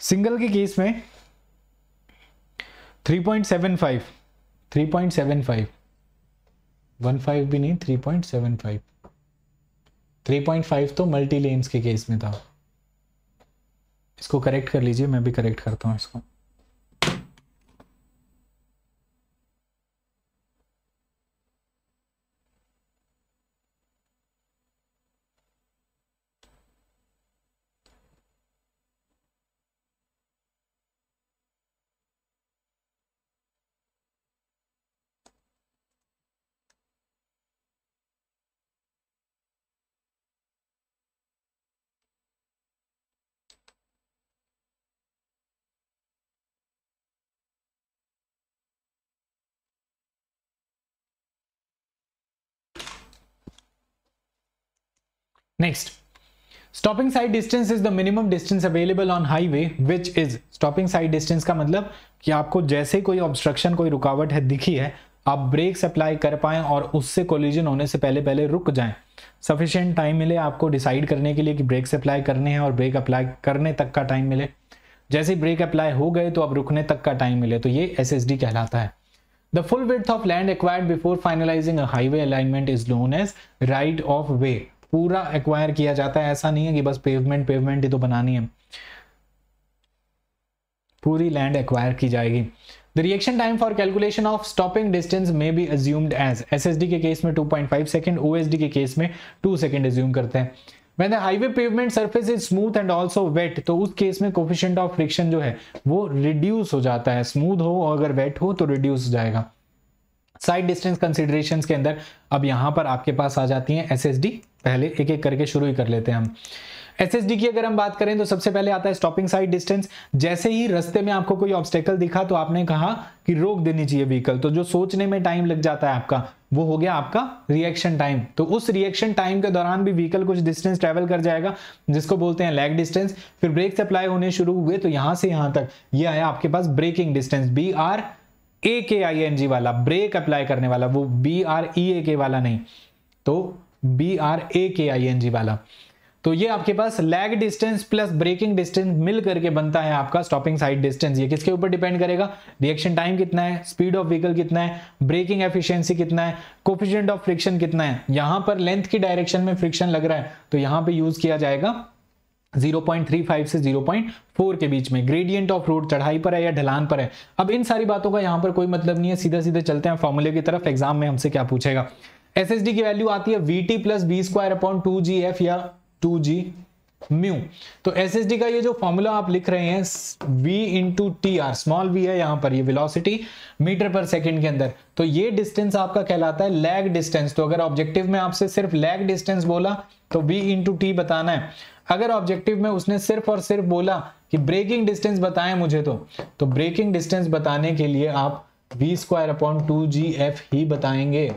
single के case में 3.75 3.75 one five भी नहीं three point seven five three point five तो multi lanes के case में था इसको correct कर लीजिए मैं भी करेक्ट करता हूँ इसको Next, stopping sight distance is the minimum distance available on highway which is stopping sight distance का मतलब कि आपको जैसे कोई ऑब्स्ट्रक्शन कोई रुकावट है दिखी है आप ब्रेक्स अप्लाई कर पाए और उससे कोलिजन होने से पहले पहले रुक जाए सफिशियंट टाइम मिले आपको डिसाइड करने के लिए कि ब्रेक्स अप्लाई करने हैं और ब्रेक अप्लाई करने तक का टाइम मिले जैसे ब्रेक अप्लाई हो गए तो अब रुकने तक का टाइम मिले तो ये एस कहलाता है the full width of land acquired before finalising highway alignment is known as right of way पूरा एक्वायर किया जाता है ऐसा नहीं है कि बस पेवमेंट पेवमेंट ही तो बनानी है पूरी लैंड एक्वायर की जाएगी the reaction time for calculation of stopping distance may be assumed as SSD के केस में 2.5 सेकंड ओएसडी के केस में 2 सेकंड एज्यूम करते हैं when the highway pavement surface is smooth and also wet तो उस केस में कोफिशेंट ऑफ फ्रिक्शन जो है वो रिड्यूस हो जाता है स्मूथ हो और अगर वेट हो तो रिड्यूस हो जाएगा साइड डिस्टेंस कंसिडरेशन के अंदर अब यहां पर आपके पास आ जाती है एस पहले एक एक करके शुरू ही कर लेते हैं हम एस की अगर हम बात करें तो सबसे पहले आता है स्टॉपिंग साइड डिस्टेंस जैसे ही रस्ते में आपको कोई ऑब्स्टेकल दिखा तो आपने कहा कि रोक देनी चाहिए व्हीकल तो जो सोचने में टाइम लग जाता है आपका वो हो गया आपका रिएक्शन टाइम तो उस रिएक्शन टाइम के दौरान भी व्हीकल कुछ डिस्टेंस ट्रेवल कर जाएगा जिसको बोलते हैं लैग डिस्टेंस फिर ब्रेक अप्लाई होने शुरू हुए तो यहां से यहां तक ये यह आया आपके पास braking distance B R A K I N G वाला ब्रेक अप्लाई करने वाला वो बी आर ई ए के वाला नहीं तो B R A K I N G वाला तो ये आपके पास lag distance plus braking distance मिल करके बनता है आपका स्टॉपिंग साइड डिस्टेंस ये किसके ऊपर डिपेंड करेगा रिएक्शन टाइम कितना है स्पीड ऑफ व्हीकल कितना है ब्रेकिंग एफिशिएंसी कितना है कोफिशियंट ऑफ फ्रिक्शन कितना है यहां पर लेंथ की डायरेक्शन में फ्रिक्शन लग रहा है तो यहां पर यूज किया जाएगा 0.35 से 0.4 के बीच में ग्रेडियंट ऑफ रोड चढ़ाई पर है या ढलान पर है अब इन सारी बातों का यहां पर कोई मतलब नहीं है सीधा सीधे चलते हैं फॉर्मूले की तरफ एग्जाम में हमसे क्या पूछेगा एस एस डी की वैल्यू आती है V T plus B square upon two G F या टू जी म्यू तो एस एस डी का ये जो फॉर्मूला आप लिख रहे हैं v into T R small v है यहां पर ये वेलोसिटी मीटर पर सेकंड के अंदर तो ये डिस्टेंस आपका कहलाता है लैग डिस्टेंस तो अगर ऑब्जेक्टिव में आपसे सिर्फ लैग डिस्टेंस बोला तो v इंटू टी बताना है अगर ऑब्जेक्टिव में उसने सिर्फ और सिर्फ बोला कि ब्रेकिंग डिस्टेंस बताए मुझे तो तो ब्रेकिंग डिस्टेंस बताने के लिए आप V square upon two G F ही बताएंगे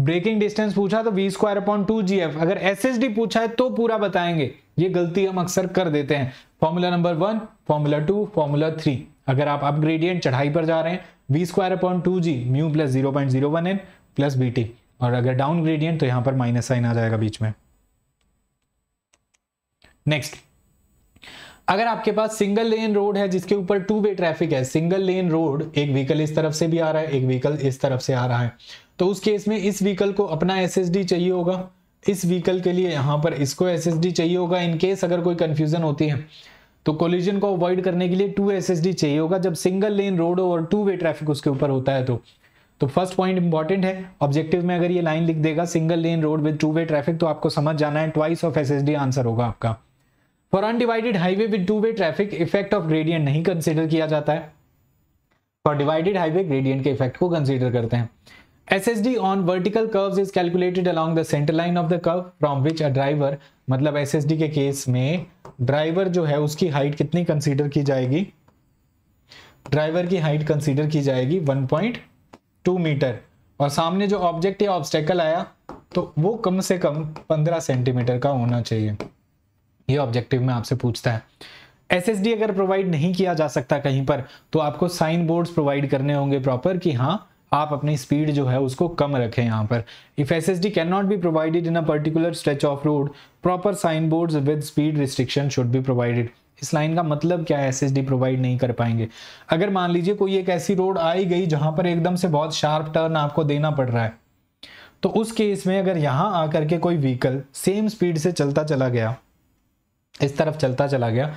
ब्रेकिंग डिस्टेंस पूछा तो V square upon two G F अगर एस एस डी पूछा है तो पूरा बताएंगे ये गलती हम अक्सर कर देते हैं formula number one formula two formula three अगर आप अपग्रेडियंट चढ़ाई पर जा रहे हैं V square upon two G mu plus zero point zero one N plus B T और अगर डाउन ग्रेडियंट तो यहां पर माइनस साइन आ जाएगा बीच में नेक्स्ट अगर आपके पास सिंगल लेन रोड है जिसके ऊपर टू वे ट्रैफिक है सिंगल लेन रोड एक व्हीकल इस तरफ से भी आ रहा है एक व्हीकल इस तरफ से आ रहा है तो उस केस में इस व्हीकल को अपना एस चाहिए होगा इस व्हीकल के लिए यहाँ पर इसको एस चाहिए होगा इनकेस अगर कोई कंफ्यूजन होती है तो कोलिजन को अवॉइड करने के लिए टू एस चाहिए होगा जब सिंगल लेन रोड और टू वे ट्रैफिक उसके ऊपर होता है तो तो फर्स्ट पॉइंट इंपॉर्टेंट है ऑब्जेक्टिव में अगर ये लाइन लिख देगा single lane road with two way traffic तो आपको समझ जाना है ट्वाइस ऑफ एस आंसर होगा आपका for undivided highway with two way traffic effect of gradient नहीं कंसिडर किया जाता है फॉर डिवाइडेड हाईवे ग्रेडियंट के इफेक्ट को कंसिडर करते हैं S S D on vertical curve is calculated along the centre line of the curve from which a driver मतलब S S D के केस में ड्राइवर जो है उसकी हाइट कितनी कंसिडर की जाएगी ड्राइवर की हाइट कंसिडर की जाएगी 1.2 मीटर और सामने जो ऑब्जेक्ट या ऑब्स्टेकल आया तो वो कम से कम 15 सेंटीमीटर का होना चाहिए ये ऑब्जेक्टिव में आपसे पूछता है एस अगर प्रोवाइड नहीं किया जा सकता कहीं पर तो आपको साइन बोर्ड्स प्रोवाइड करने होंगे प्रॉपर कि हाँ आप अपनी स्पीड जो है उसको कम रखें यहाँ पर if S S D can not be provided in a particular stretch of road proper sign board with speed restriction should be provided इस लाइन का मतलब क्या है एस प्रोवाइड नहीं कर पाएंगे अगर मान लीजिए कोई एक ऐसी रोड आई गई जहां पर एकदम से बहुत शार्प टर्न आपको देना पड़ रहा है तो उस केस में अगर यहाँ आकर के कोई व्हीकल सेम स्पीड से चलता चला गया इस तरफ चलता चला गया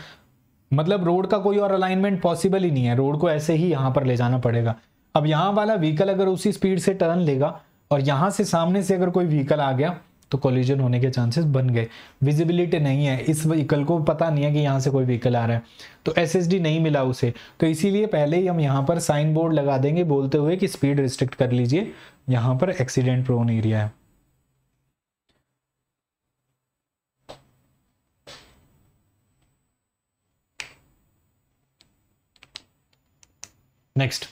मतलब रोड का कोई और अलाइनमेंट पॉसिबल ही नहीं है रोड को ऐसे ही यहाँ पर ले जाना पड़ेगा अब यहाँ वाला व्हीकल अगर उसी स्पीड से टर्न लेगा और यहाँ से सामने से अगर कोई व्हीकल आ गया तो कोलिजन होने के चांसेस बन गए विजिबिलिटी नहीं है इस व्हीकल को पता नहीं है कि यहाँ से कोई व्हीकल आ रहा है तो एस नहीं मिला उसे तो इसीलिए पहले ही हम यहाँ पर साइन बोर्ड लगा देंगे बोलते हुए कि स्पीड रिस्ट्रिक्ट कर लीजिए यहाँ पर एक्सीडेंट प्रोन एरिया है नेक्स्ट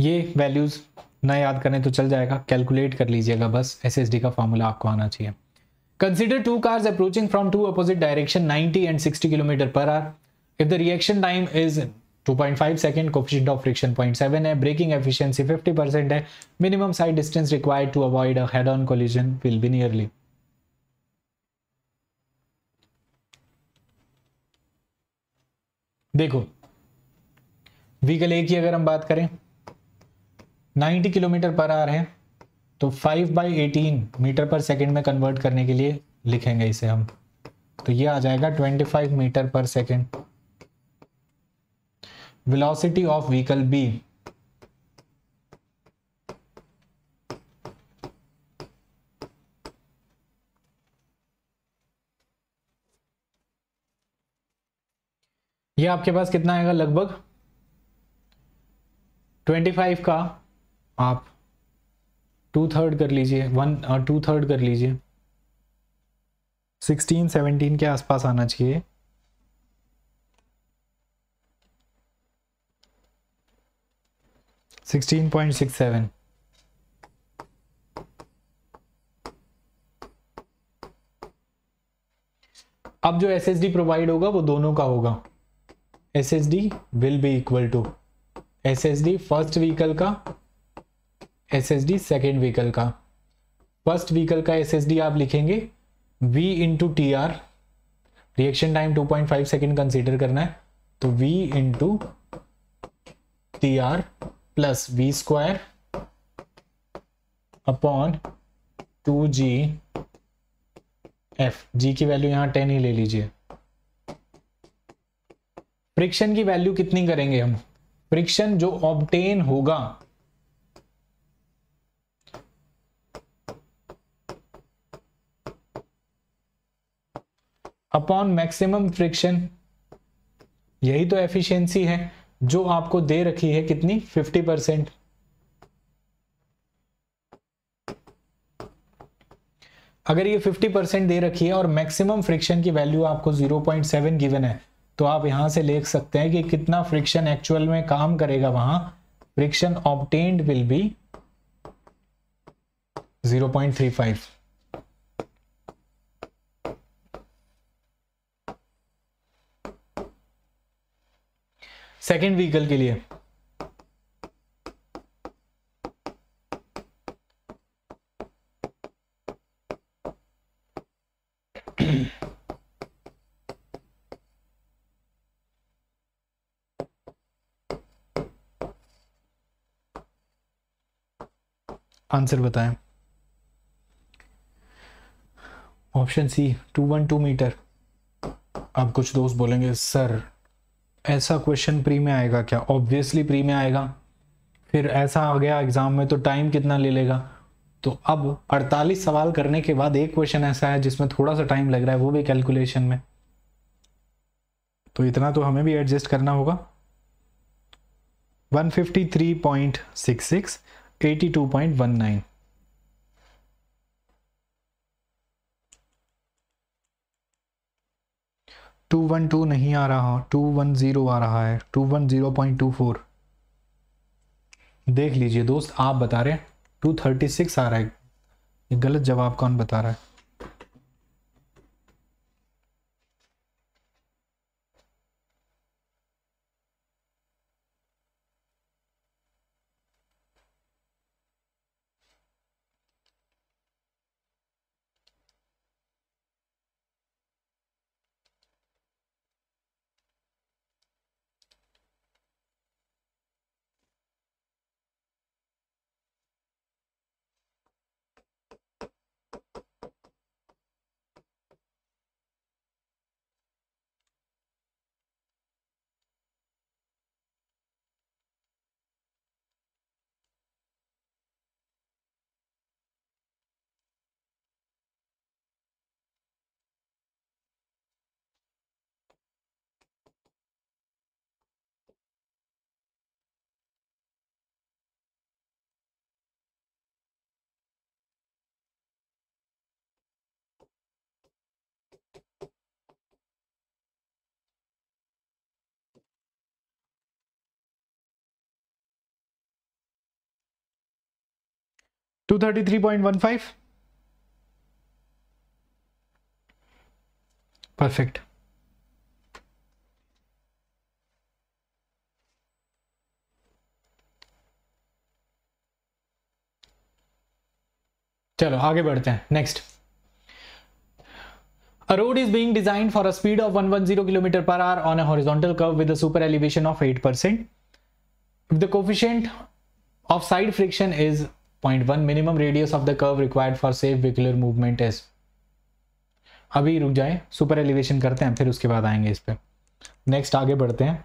ये वैल्यूज ना याद करें तो चल जाएगा कैलकुलेट कर लीजिएगा बस एसएसडी का फॉर्मूला आपको आना चाहिए consider two cars approaching from two opposite direction 90 and 60 kilometre पर hour if the reaction time is 2.5 second coefficient of friction 0.7 है ब्रेकिंग एफिशिएंसी 50 है minimum sight distance required to avoid a head on collision will be nearly देखो vehicle A की अगर हम बात करें 90 kilometre पर आर है तो 5 by eighteen metre per second में कन्वर्ट करने के लिए लिखेंगे इसे हम तो ये आ जाएगा 25 metre per second velocity of vehicle B ये आपके पास कितना आएगा लगभग 25 का आप टू थर्ड कर लीजिए वन टू थर्ड कर लीजिए 16 17 के आसपास आना चाहिए सिक्सटीन पॉइंट सिक्स सेवन अब जो एस एस डी प्रोवाइड होगा वो दोनों का होगा S S D will be equal to S S D first vehicle का S S D second vehicle का फर्स्ट व्हीकल का एस एस डी आप लिखेंगे V into T R reaction time two point five second consider करना है तो V into T R plus V square upon two G F G की value यहां ten ही ले लीजिए फ्रिक्शन की वैल्यू कितनी करेंगे हम फ्रिक्शन जो ऑब्टेन होगा अपॉन मैक्सिमम फ्रिक्शन यही तो एफिशिएंसी है जो आपको दे रखी है कितनी 50 परसेंट अगर ये 50 परसेंट दे रखी है और मैक्सिमम फ्रिक्शन की वैल्यू आपको 0.7 गिवन है तो आप यहां से लिख सकते हैं कि कितना फ्रिक्शन एक्चुअल में काम करेगा वहां friction obtained will be 0.35 second vehicle के लिए आंसर बताएं option C two one two metre अब कुछ दोस्त बोलेंगे सर ऐसा क्वेश्चन प्री में आएगा क्या ऑब्वियसली प्री में आएगा फिर ऐसा आ गया एग्ज़ाम में तो टाइम कितना ले लेगा तो अब 48 सवाल करने के बाद एक क्वेश्चन ऐसा है जिसमें थोड़ा सा टाइम लग रहा है वो भी कैलकुलेशन में तो इतना तो हमें भी एडजस्ट करना होगा 153.66 टू वन टू नहीं आ रहा टू वन ज़ीरो आ रहा है two one zero point two four देख लीजिए दोस्त आप बता रहे हैं टू थर्टी सिक्स आ रहा है गलत जवाब कौन बता रहा है 233.15 परफेक्ट चलो आगे बढ़ते हैं next A road is being designed for a speed of 110 km per hour on a horizontal curve with a super elevation of 8%. If the coefficient of side friction is point one minimum radius of the curve required for safe vehicular movement is अभी रुक जाए super elevation करते हैं फिर उसके बाद आएंगे इस पर नेक्स्ट आगे बढ़ते हैं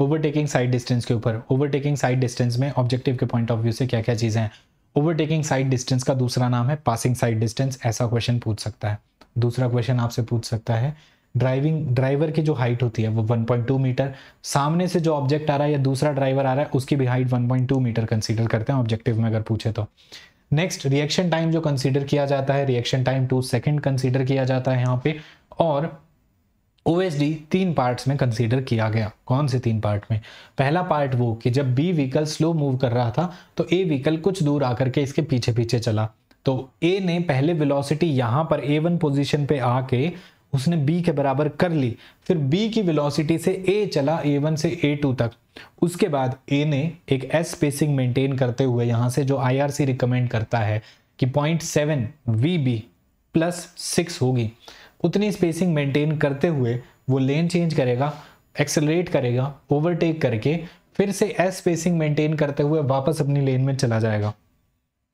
ओवरटेकिंग साइड डिस्टेंस के ऊपर ओवरटेकिंग साइड डिस्टेंस में ऑब्जेक्टिव के पॉइंट ऑफ व्यू से क्या क्या चीज़ें हैं ओवरटेकिंग साइड डिस्टेंस का दूसरा नाम है पासिंग साइड डिस्टेंस ऐसा क्वेश्चन पूछ सकता है दूसरा क्वेश्चन आपसे पूछ सकता है ड्राइविंग ड्राइवर की जो हाइट होती है वो 1.2 मीटर सामने से जो ऑब्जेक्ट आ रहा है या दूसरा ड्राइवर आ रहा है उसकी भी हाइट 1.2 मीटर कंसीडर करते हैं ऑब्जेक्टिव में अगर पूछे तो नेक्स्ट रिएक्शन टाइम जो कंसीडर किया जाता है reaction time two second consider किया जाता है यहाँ पे और ओ तीन पार्ट्स में कंसीडर किया गया कौन से तीन पार्ट में पहला पार्ट वो कि जब बी व्हीकल स्लो मूव कर रहा था तो ए व्हीकल कुछ दूर आकर के इसके पीछे पीछे चला तो ए ने पहले वेलोसिटी यहां पर ए वन पोजिशन पे आके उसने बी के बराबर कर ली फिर बी की वेलोसिटी से ए चला ए वन से ए टू तक उसके बाद ए ने एक एस स्पेसिंग मेंटेन करते हुए यहाँ से जो आईआरसी रिकमेंड करता है कि point seven V B plus six होगी उतनी स्पेसिंग मेंटेन करते हुए वो लेन चेंज करेगा एक्सेलरेट करेगा ओवरटेक करके फिर से एस स्पेसिंग मेंटेन करते हुए वापस अपनी लेन में चला जाएगा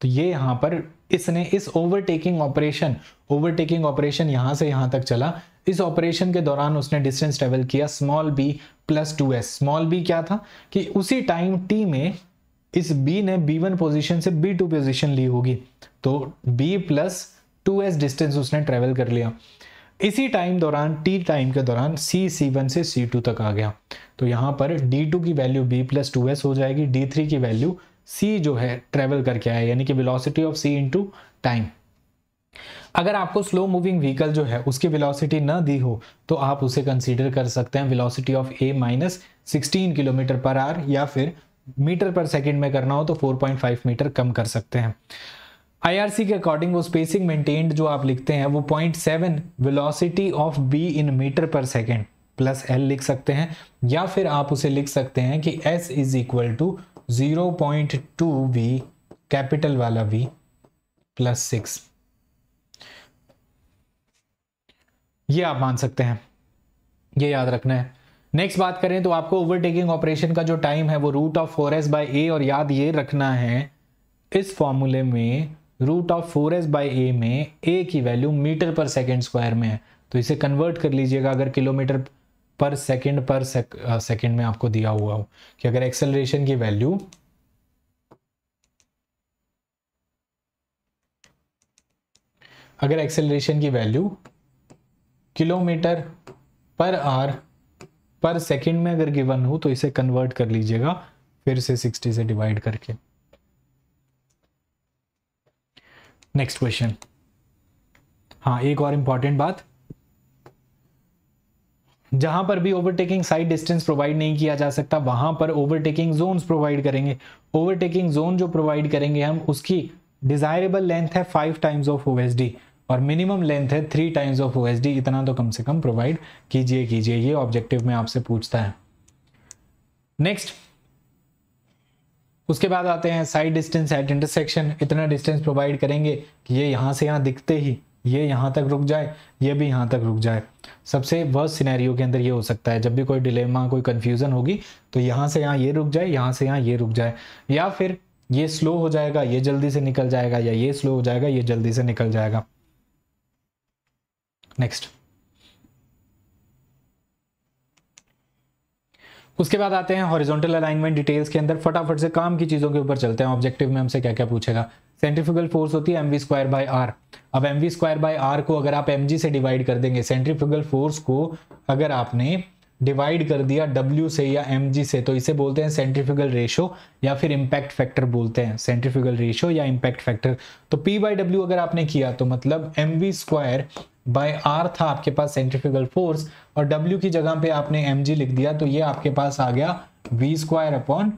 तो ये यहाँ पर इसने इस ओवरटेकिंग ऑपरेशन ओवरटेकिंग ऑपरेशन यहां से यहां तक चला इस ऑपरेशन के दौरान उसने डिस्टेंस ट्रेवल किया small B plus two S small B क्या था कि उसी टाइम टी में इस बी ने बी वन पोजिशन से बी टू पोजिशन ली होगी तो B plus two S distance उसने ट्रेवल कर लिया इसी टाइम दौरान टी टाइम के दौरान सी सी वन से सी टू तक आ गया तो यहां पर डी टू की value B plus two S हो जाएगी डी थ्री की वैल्यू सी जो है ट्रेवल करके आया यानी कि velocity of C into time अगर आपको स्लो मूविंग व्हीकल जो है उसकी वेलोसिटी ना दी हो तो आप उसे कंसीडर कर सकते हैं velocity of A minus sixteen kilometre पर आर या फिर मीटर पर सेकंड में करना हो तो 4.5 मीटर कम कर सकते हैं आईआरसी के अकॉर्डिंग वो स्पेसिंग मेंटेन्ड जो आप लिखते हैं वो 0.7 velocity of B in metre per second plus L लिख सकते हैं या फिर आप उसे लिख सकते हैं कि S is equal to zero point two V capital वाला वी प्लस सिक्स ये आप मान सकते हैं ये याद रखना है नेक्स्ट बात करें तो आपको ओवरटेकिंग ऑपरेशन का जो टाइम है वो root of four S by A और याद ये रखना है इस फॉर्मूले में root of four S by A में ए की value metre per second square में है तो इसे कन्वर्ट कर लीजिएगा अगर किलोमीटर पर सेकंड पर सेकंड uh, में आपको दिया हुआ हो कि अगर एक्सेलरेशन की वैल्यू अगर एक्सेलरेशन की वैल्यू किलोमीटर पर आर पर सेकंड में अगर गिवन हो तो इसे कन्वर्ट कर लीजिएगा फिर से 60 से डिवाइड करके नेक्स्ट क्वेश्चन हाँ एक और इंपॉर्टेंट बात जहां पर भी ओवरटेकिंग साइड डिस्टेंस प्रोवाइड नहीं किया जा सकता वहां पर ओवरटेकिंग जोन प्रोवाइड करेंगे ओवरटेकिंग जोन जो प्रोवाइड करेंगे हम उसकी डिजायरेबल लेंथ है फाइव टाइम्स ऑफ ओ और मिनिमम लेंथ है थ्री टाइम्स ऑफ ओ इतना तो कम से कम प्रोवाइड कीजिए कीजिए ये ऑब्जेक्टिव में आपसे पूछता है नेक्स्ट उसके बाद आते हैं साइड डिस्टेंस एट इंटरसेक्शन इतना डिस्टेंस प्रोवाइड करेंगे कि ये यहां से यहां दिखते ही ये यहाँ तक रुक जाए ये भी यहाँ तक रुक जाए सबसे वर्स्ट सिनेरियो के अंदर ये हो सकता है जब भी कोई डिलेमा कोई कन्फ्यूज़न होगी तो यहाँ से यहाँ ये रुक जाए यहाँ से यहाँ ये रुक जाए या फिर ये स्लो हो जाएगा ये जल्दी से निकल जाएगा या ये स्लो हो जाएगा ये जल्दी से निकल जाएगा नेक्स्ट उसके बाद आते हैं हॉरिजॉन्टल अलाइनमेंट डिटेल्स के अंदर फटाफट से काम की चीज़ों के ऊपर चलते हैं ऑब्जेक्टिव में हमसे क्या क्या पूछेगा सेंट्रीफ्यूगल फोर्स होती है M V square by R अब M V square by R को अगर आप एम जी से डिवाइड कर देंगे सेंट्रीफ्यूगल फोर्स को अगर आपने डिवाइड कर दिया डब्ल्यू से या एम से तो इसे बोलते हैं सेंट्रिफिकल रेशो या फिर इम्पैक्ट फैक्टर बोलते हैं सेंट्रिफिकल रेशो या इम्पैक्ट फैक्टर तो पी बाई डब्ल्यू अगर आपने किया तो मतलब M V square by R था आपके पास सेंट्रिफिकल फोर्स और डब्ल्यू की जगह पे आपने एम लिख दिया तो ये आपके पास आ गया V square upon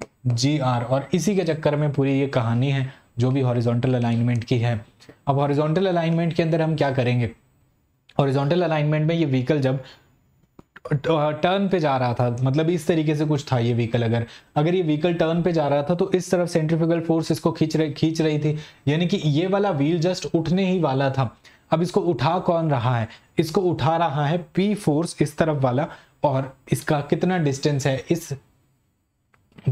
G R और इसी के चक्कर में पूरी ये कहानी है जो भी हॉरिजोंटल अलाइनमेंट की है अब हॉरिजोंटल अलाइनमेंट के अंदर हम क्या करेंगे हॉरिजोंटल अलाइनमेंट में ये व्हीकल जब टर्न पे जा रहा था मतलब इस तरीके से कुछ था ये व्हीकल अगर अगर ये व्हीकल टर्न पे जा रहा था तो इस तरफ सेंट्रीफ्यूगल फोर्स इसको खींच रही खींच रही थी यानी कि ये वाला व्हील जस्ट उठने ही वाला था अब इसको उठा कौन रहा है इसको उठा रहा है पी फोर्स इस तरफ वाला और इसका कितना डिस्टेंस है इस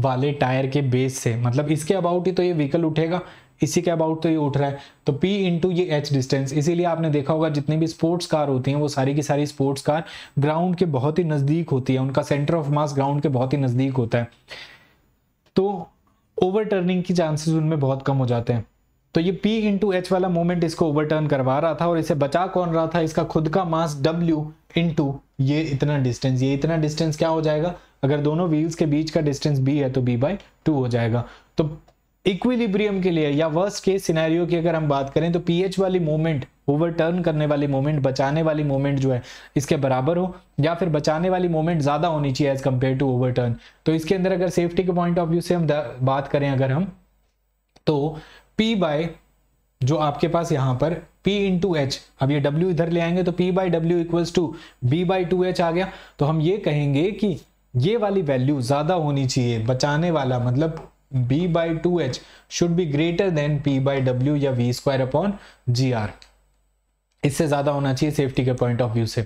वाले टायर के बेस से मतलब इसके अबाउट ही तो ये व्हीकल उठेगा इसी के अबाउट तो ये उठ रहा है तो P इंटू ये एच डिस्टेंस इसीलिए आपने देखा होगा जितनी भी स्पोर्ट्स कार होती हैं वो सारी की सारी स्पोर्ट्स कार ग्राउंड के बहुत ही नज़दीक होती है उनका सेंटर ऑफ मास ग्राउंड के बहुत ही नज़दीक होता है तो ओवरटर्निंग की चांसेस उनमें बहुत कम हो जाते हैं तो ये P इंटू एच वाला मोमेंट इसको ओवरटर्न करवा रहा था और इसे बचा कौन रहा था इसका खुद का मास डब्ल्यू इंटू ये इतना डिस्टेंस ये इतना डिस्टेंस क्या हो जाएगा अगर दोनों व्हील्स के बीच का डिस्टेंस बी है तो बी बाई टू हो जाएगा तो इक्विलिब्रियम के लिए या वर्स्ट केस सिनेरियो की अगर हम बात करें तो पीएच वाली मूवमेंट ओवरटर्न करने वाली मूवमेंट बचाने वाली मूवमेंट जो है इसके बराबर हो या फिर बचाने वाली मूवमेंट ज़्यादा होनी चाहिए एज कम्पेयर टू ओवरटर्न तो इसके अंदर अगर सेफ्टी के पॉइंट ऑफ व्यू से हम बात करें अगर हम तो पी बाय जो आपके पास यहां पर P इंटू एच अब ये W इधर ले आएंगे तो P by W equals to B by two H आ गया तो हम ये कहेंगे कि ये वाली वैल्यू ज़्यादा होनी चाहिए बचाने वाला मतलब b by 2h should be greater than p by w W या V square upon G R इससे ज्यादा होना चाहिए सेफ्टी के पॉइंट ऑफ व्यू से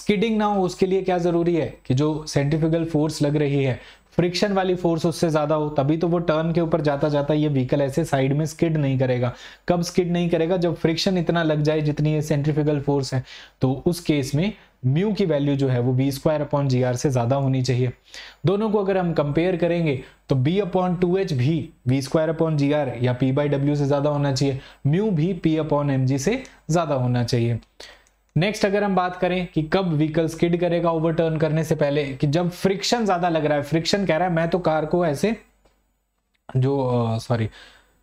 स्किडिंग ना हो उसके लिए क्या जरूरी है कि जो सेंट्रिफिकल फोर्स लग रही है फ्रिक्शन वाली फोर्स उससे ज्यादा हो तभी तो वो टर्न के ऊपर जाता जाता ये व्हीकल ऐसे साइड में स्किड नहीं करेगा कब स्किड नहीं करेगा जब फ्रिक्शन इतना लग जाए जितनी ये सेंट्रिफिकल फोर्स है तो उस केस में म्यू की वैल्यू जो है वो B square upon G R से ज़्यादा होनी चाहिए दोनों को अगर हम कंपेयर करेंगे तो बी अपॉन टू एच भी B square upon G R या पी बाई डब्ल्यू से ज़्यादा होना चाहिए म्यू भी पी अपॉन एम जी से ज़्यादा होना चाहिए नेक्स्ट अगर हम बात करें कि कब व्हीकल स्किड करेगा ओवरटर्न करने से पहले कि जब फ्रिक्शन ज़्यादा लग रहा है फ्रिक्शन कह रहा है मैं तो कार को ऐसे जो सॉरी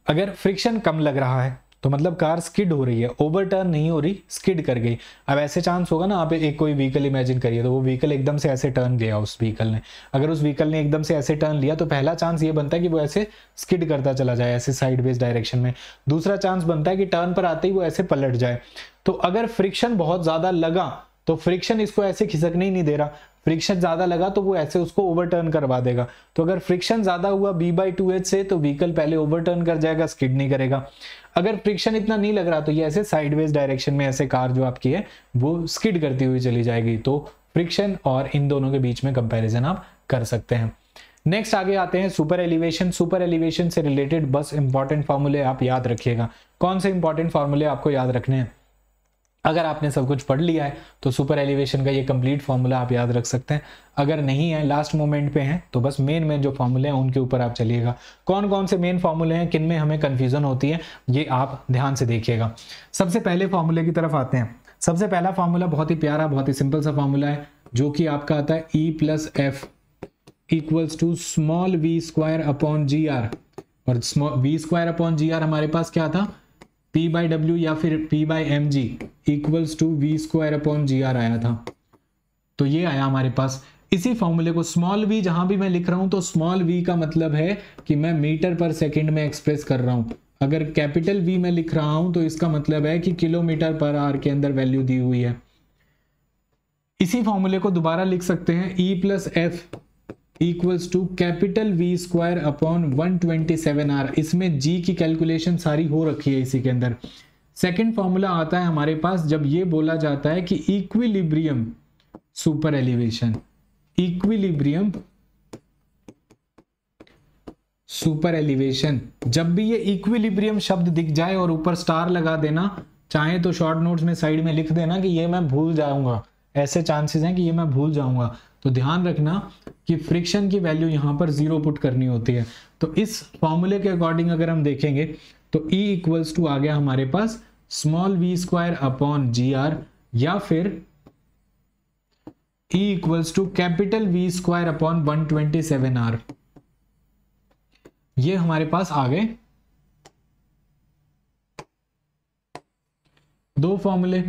अगर फ्रिक्शन कम लग रहा है तो मतलब कार स्किड हो रही है ओवरटर्न नहीं हो रही स्किड कर गई अब ऐसे चांस होगा ना आप एक कोई व्हीकल इमेजिन करिए तो वो व्हीकल एकदम से ऐसे टर्न गया उस व्हीकल ने अगर उस व्हीकल ने एकदम से ऐसे टर्न लिया तो पहला चांस ये बनता है कि वो ऐसे स्किड करता चला जाए ऐसे साइड डायरेक्शन में दूसरा चांस बनता है कि टर्न पर आते ही वो ऐसे पलट जाए तो अगर फ्रिक्शन बहुत ज़्यादा लगा तो फ्रिक्शन इसको ऐसे खिसकने ही नहीं दे रहा फ्रिक्शन ज्यादा लगा तो वो ऐसे उसको ओवरटर्न करवा देगा तो अगर फ्रिक्शन ज्यादा हुआ बी बाई टू एच से तो व्हीकल पहले ओवरटर्न कर जाएगा स्किड नहीं करेगा अगर फ्रिक्शन इतना नहीं लग रहा तो ये ऐसे साइडवेज डायरेक्शन में ऐसे कार जो आपकी है वो स्किड करती हुई चली जाएगी तो फ्रिक्शन और इन दोनों के बीच में कंपेरिजन आप कर सकते हैं नेक्स्ट आगे आते हैं सुपर एलिवेशन सुपर एलिवेशन से रिलेटेड बस इंपॉर्टेंट फॉर्मूले आप याद रखिएगा कौन से इंपॉर्टेंट फॉर्मूले आपको याद रखने हैं अगर आपने सब कुछ पढ़ लिया है तो सुपर एलिवेशन का ये कंप्लीट फॉर्मूला आप याद रख सकते हैं अगर नहीं है लास्ट मोमेंट पे हैं तो बस मेन मेन जो फॉर्मूले हैं उनके ऊपर आप चलिएगा कौन कौन से मेन फॉर्मूले हैं किन में हमें कन्फ्यूजन होती है ये आप ध्यान से देखिएगा सबसे पहले फॉर्मूले की तरफ आते हैं सबसे पहला फार्मूला बहुत ही प्यारा बहुत ही सिंपल सा फॉर्मूला है जो कि आपका आता है E plus F equals to small V square upon G R और small V square upon G R हमारे पास क्या था P बाई डब्ल्यू या फिर P by M G equals to V square upon G R आया था तो ये आया हमारे पास इसी फॉर्मूले को स्मॉल वी जहां भी मैं लिख रहा हूं तो स्मॉल वी का मतलब है कि मैं मीटर पर सेकेंड में एक्सप्रेस कर रहा हूं अगर कैपिटल वी मैं लिख रहा हूं तो इसका मतलब है कि किलोमीटर पर आर के अंदर वैल्यू दी हुई है इसी फॉर्मूले को दोबारा लिख सकते हैं E plus F equals to capital V square upon one twenty seven R इसमें जी की कैलकुलेशन सारी हो रखी है इसी के अंदर सेकेंड फॉर्मूला आता है हमारे पास जब ये बोला जाता है कि equilibrium super elevation equilibrium super elevation जब भी ये इक्विलिब्रियम शब्द दिख जाए और ऊपर स्टार लगा देना चाहे तो शॉर्ट नोट्स में साइड में लिख देना कि ये मैं भूल जाऊंगा ऐसे चांसेस हैं कि ये मैं भूल जाऊंगा तो ध्यान रखना कि फ्रिक्शन की वैल्यू यहां पर जीरो पुट करनी होती है तो इस फॉर्मूले के अकॉर्डिंग अगर हम देखेंगे तो E इक्वल्स टू आ गया हमारे पास small V square upon G R या फिर E equals to capital V square upon one twenty seven R ये हमारे पास आ गए दो फॉर्मूले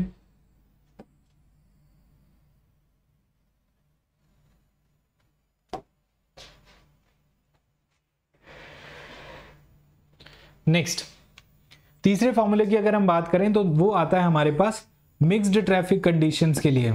नेक्स्ट तीसरे फॉर्मूले की अगर हम बात करें तो वो आता है हमारे पास मिक्स्ड ट्रैफिक कंडीशंस के लिए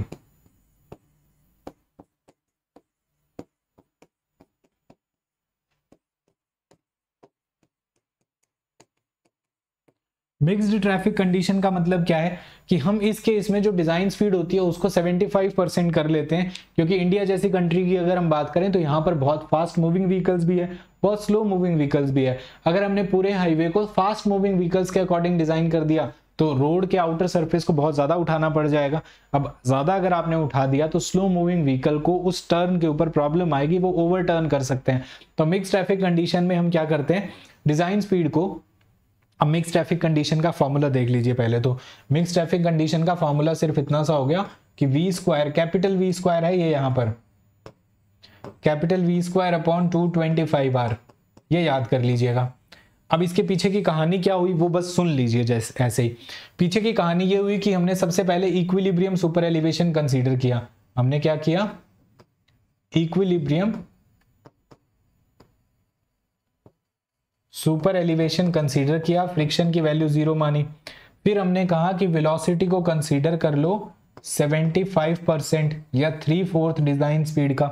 मिक्स्ड ट्रैफिक कंडीशन का मतलब क्या है कि हम इस केस में जो डिज़ाइन स्पीड होती है उसको 75 परसेंट कर लेते हैं क्योंकि इंडिया जैसी कंट्री की अगर हम बात करें तो यहां पर बहुत फास्ट मूविंग व्हीकल्स भी है बहुत स्लो मूविंग व्हीकल्स भी है अगर हमने पूरे हाईवे को फास्ट मूविंग व्हीकल्स के अकॉर्डिंग डिजाइन कर दिया तो रोड के आउटर सरफेस को बहुत ज्यादा उठाना पड़ जाएगा अब ज्यादा अगर आपने उठा दिया तो स्लो मूविंग व्हीकल को उस टर्न के ऊपर प्रॉब्लम आएगी वो ओवर टर्न कर सकते हैं तो मिक्स ट्रैफिक कंडीशन में हम क्या करते हैं डिजाइन स्पीड को अब मिक्स ट्रैफिक कंडीशन का फॉर्मूला देख लीजिए पहले तो मिक्स ट्रैफिक कंडीशन का फॉर्मूला सिर्फ इतना सा हो गया कि V square capital V square है ये यहां पर capital V square upon two twenty five R ये याद कर लीजिएगा अब इसके पीछे की कहानी क्या हुई वो बस सुन लीजिए जैसे ऐसे ही पीछे की कहानी ये हुई कि हमने सबसे पहले इक्विलिब्रियम सुपर एलिवेशन कंसीडर किया हमने क्या किया इक्विलिब्रियम सुपर एलिवेशन कंसीडर किया फ्रिक्शन की वैल्यू जीरो मानी फिर हमने कहा कि वेलोसिटी को कंसीडर कर लो 75 परसेंट या थ्री फोर्थ डिजाइन स्पीड का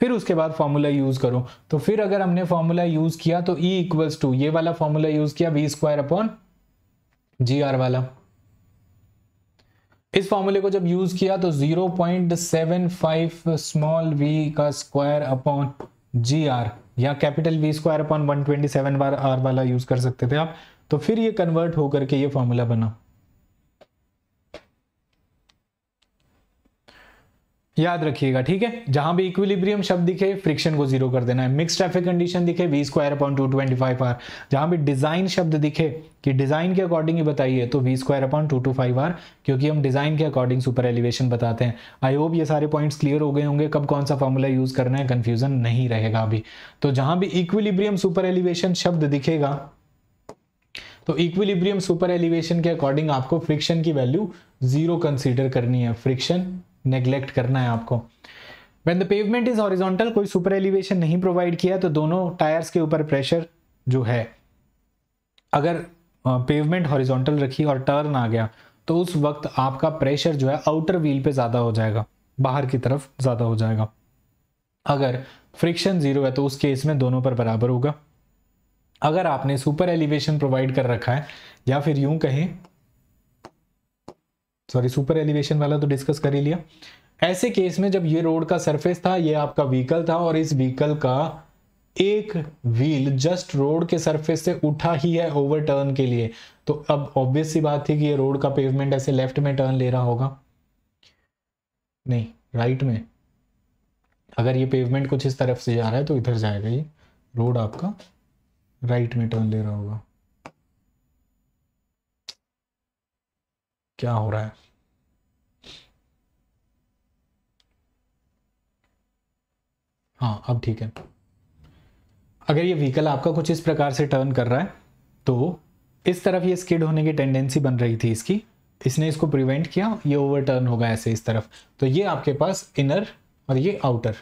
फिर उसके बाद फॉर्मूला यूज करो तो फिर अगर हमने फॉर्मूला यूज किया तो ई इक्वल्स टू ये वाला फॉर्मूला यूज किया V square upon G R वाला इस फॉर्मूले को जब यूज किया तो 0.75 स्मॉल वी का स्क्वायर अपॉन जी आर या capital V square upon one seven बार आर वाला यूज कर सकते थे आप तो फिर ये कन्वर्ट होकर के ये फॉर्मूला बना याद रखिएगा ठीक है जहां भी इक्विलिब्रियम शब्द दिखे फ्रिक्शन को जीरो कर देना है मिक्स ट्रैफिक कंडीशन दिखे V square upon two twenty five R जहां भी डिजाइन शब्द दिखे कि डिजाइन के अकॉर्डिंग ही बताइए तो V square upon two two five R क्योंकि हम डिजाइन के अकॉर्डिंग सुपर एलिवेशन बताते हैं आई होप ये सारे पॉइंट्स क्लियर हो गए होंगे कब कौन सा फॉर्मूला यूज करना है कंफ्यूजन नहीं रहेगा अभी तो जहां भी इक्विलिब्रियम सुपर एलिवेशन शब्द दिखेगा तो इक्विलिब्रियम सुपर एलिवेशन के अकॉर्डिंग आपको फ्रिक्शन की वैल्यू जीरो कंसीडर करनी है फ्रिक्शन नेग्लेक्ट करना है आपको when the pavement is horizontal कोई सुपर एलिवेशन नहीं प्रोवाइड किया तो दोनों टायर्स के ऊपर प्रेशर जो है अगर पेवमेंट हॉरिजोंटल रखी और टर्न आ गया तो उस वक्त आपका प्रेशर जो है आउटर व्हील पे ज़्यादा हो जाएगा बाहर की तरफ ज़्यादा हो जाएगा अगर फ्रिक्शन ज़ीरो है तो उस केस में दोनों पर बराबर होगा अगर आपने सुपर एलिवेशन प्रोवाइड कर रखा है या फिर यूं कहें सॉरी सुपर एलिवेशन वाला तो डिस्कस कर ही लिया ऐसे केस में जब ये रोड का सरफेस था ये आपका व्हीकल था और इस व्हीकल का एक व्हील जस्ट रोड के सरफेस से उठा ही है ओवर टर्न के लिए तो अब ऑब्वियस सी बात थी कि ये रोड का पेवमेंट ऐसे लेफ्ट में टर्न ले रहा होगा नहीं राइट में अगर ये पेवमेंट कुछ इस तरफ से जा रहा है तो इधर जाएगा ये रोड आपका राइट में टर्न ले रहा होगा क्या हो रहा है हाँ अब ठीक है अगर ये व्हीकल आपका कुछ इस प्रकार से टर्न कर रहा है तो इस तरफ ये स्किड होने की टेंडेंसी बन रही थी इसकी इसने इसको प्रिवेंट किया ये ओवर टर्न होगा ऐसे इस तरफ तो ये आपके पास इनर और ये आउटर